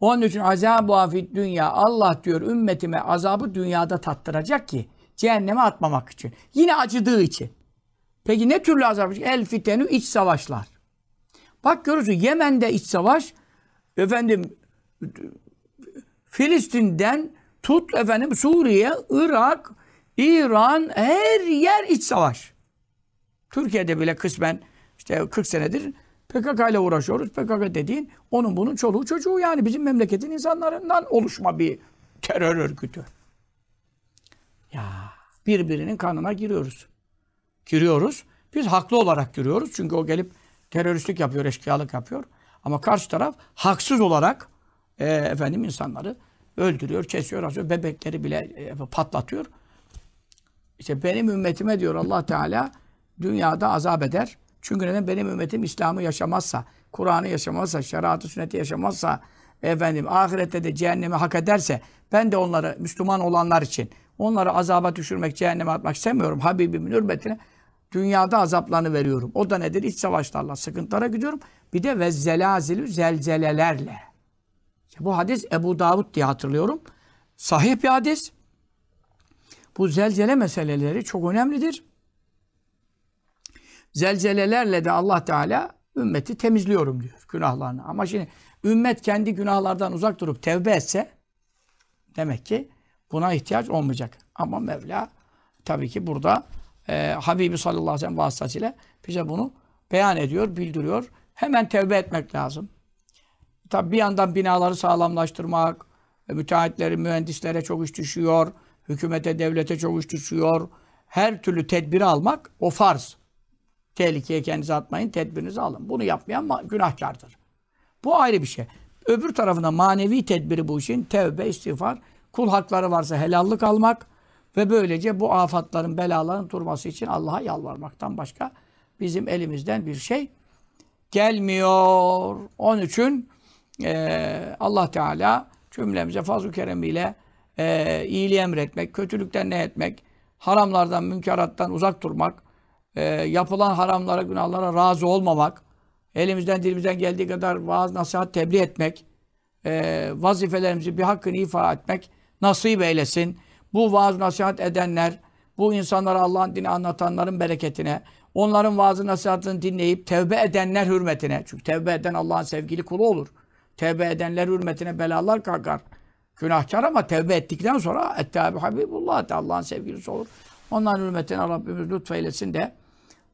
Onun için azabu afid dünya Allah diyor ümmetime azabı dünyada tattıracak ki cehenneme atmamak için. Yine acıdığı için. Peki ne türlü azap? El fitenü iç savaşlar. Bak görürsün Yemen'de iç savaş efendim Filistin'den tut efendim Suriye, Irak, İran her yer iç savaş. Türkiye'de bile kısmen işte 40 senedir PKK ile uğraşıyoruz. PKK dediğin onun bunun çoluğu çocuğu yani bizim memleketin insanlarından oluşma bir terör örgütü. Ya birbirinin kanına giriyoruz. Giriyoruz. Biz haklı olarak giriyoruz. Çünkü o gelip teröristlik yapıyor, eşkıyalık yapıyor. Ama karşı taraf haksız olarak e, efendim insanları öldürüyor, kesiyor, asıyor. Bebekleri bile e, patlatıyor. İşte benim ümmetime diyor Allah Teala dünyada azap eder. Çünkü neden benim ümmetim İslam'ı yaşamazsa, Kur'an'ı yaşamazsa, şeriatı, sünneti yaşamazsa, efendim ahirette de cehennemi hak ederse ben de onları Müslüman olanlar için onları azaba düşürmek, cehenneme atmak istemiyorum. Habibimin hürmetine dünyada azaplarını veriyorum. O da nedir? İç savaşlarla, sıkıntılara gidiyorum. Bir de ve zelazilü zelzelelerle. İşte bu hadis Ebu Davud diye hatırlıyorum. Sahih bir hadis. Bu zelzele meseleleri çok önemlidir zelzelelerle de Allah Teala ümmeti temizliyorum diyor günahlarını. Ama şimdi ümmet kendi günahlardan uzak durup tevbe etse demek ki buna ihtiyaç olmayacak. Ama Mevla tabii ki burada e, Habibi sallallahu aleyhi ve sellem vasıtasıyla bize bunu beyan ediyor, bildiriyor. Hemen tevbe etmek lazım. Tabii bir yandan binaları sağlamlaştırmak, e, müteahhitleri, mühendislere çok iş düşüyor, hükümete, devlete çok iş düşüyor. Her türlü tedbiri almak o farz tehlikeye kendinizi atmayın, tedbirinizi alın. Bunu yapmayan günahkardır. Bu ayrı bir şey. Öbür tarafında manevi tedbiri bu işin tevbe, istiğfar, kul hakları varsa helallik almak ve böylece bu afatların, belaların durması için Allah'a yalvarmaktan başka bizim elimizden bir şey gelmiyor. Onun için e, Allah Teala cümlemize fazl-ı keremiyle e, iyiliği emretmek, kötülükten ne etmek, haramlardan, münkerattan uzak durmak, e, yapılan haramlara, günahlara razı olmamak, elimizden dilimizden geldiği kadar vaaz, nasihat, tebliğ etmek, e, vazifelerimizi bir hakkını ifa etmek nasip eylesin. Bu vaaz, nasihat edenler, bu insanlara Allah'ın dini anlatanların bereketine, onların vaazı nasihatını dinleyip tevbe edenler hürmetine, çünkü tevbe eden Allah'ın sevgili kulu olur. Tevbe edenler hürmetine belalar kalkar. Günahkar ama tevbe ettikten sonra ettebi habibullah Allah'ın sevgilisi olur. Onların hürmetine Rabbimiz lütfeylesin de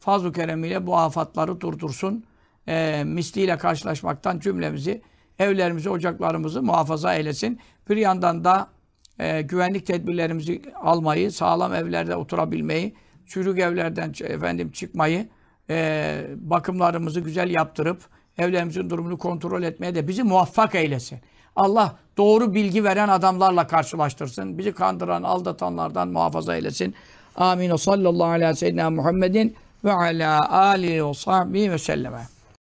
fazl-ı keremiyle bu afatları durdursun. E, misliyle karşılaşmaktan cümlemizi, evlerimizi, ocaklarımızı muhafaza eylesin. Bir yandan da e, güvenlik tedbirlerimizi almayı, sağlam evlerde oturabilmeyi, çürük evlerden efendim çıkmayı, e, bakımlarımızı güzel yaptırıp evlerimizin durumunu kontrol etmeye de bizi muvaffak eylesin. Allah doğru bilgi veren adamlarla karşılaştırsın. Bizi kandıran, aldatanlardan muhafaza eylesin. Amin. Sallallahu aleyhi ve sellem Muhammedin ve ala alihi ve sahbihi ve selleme.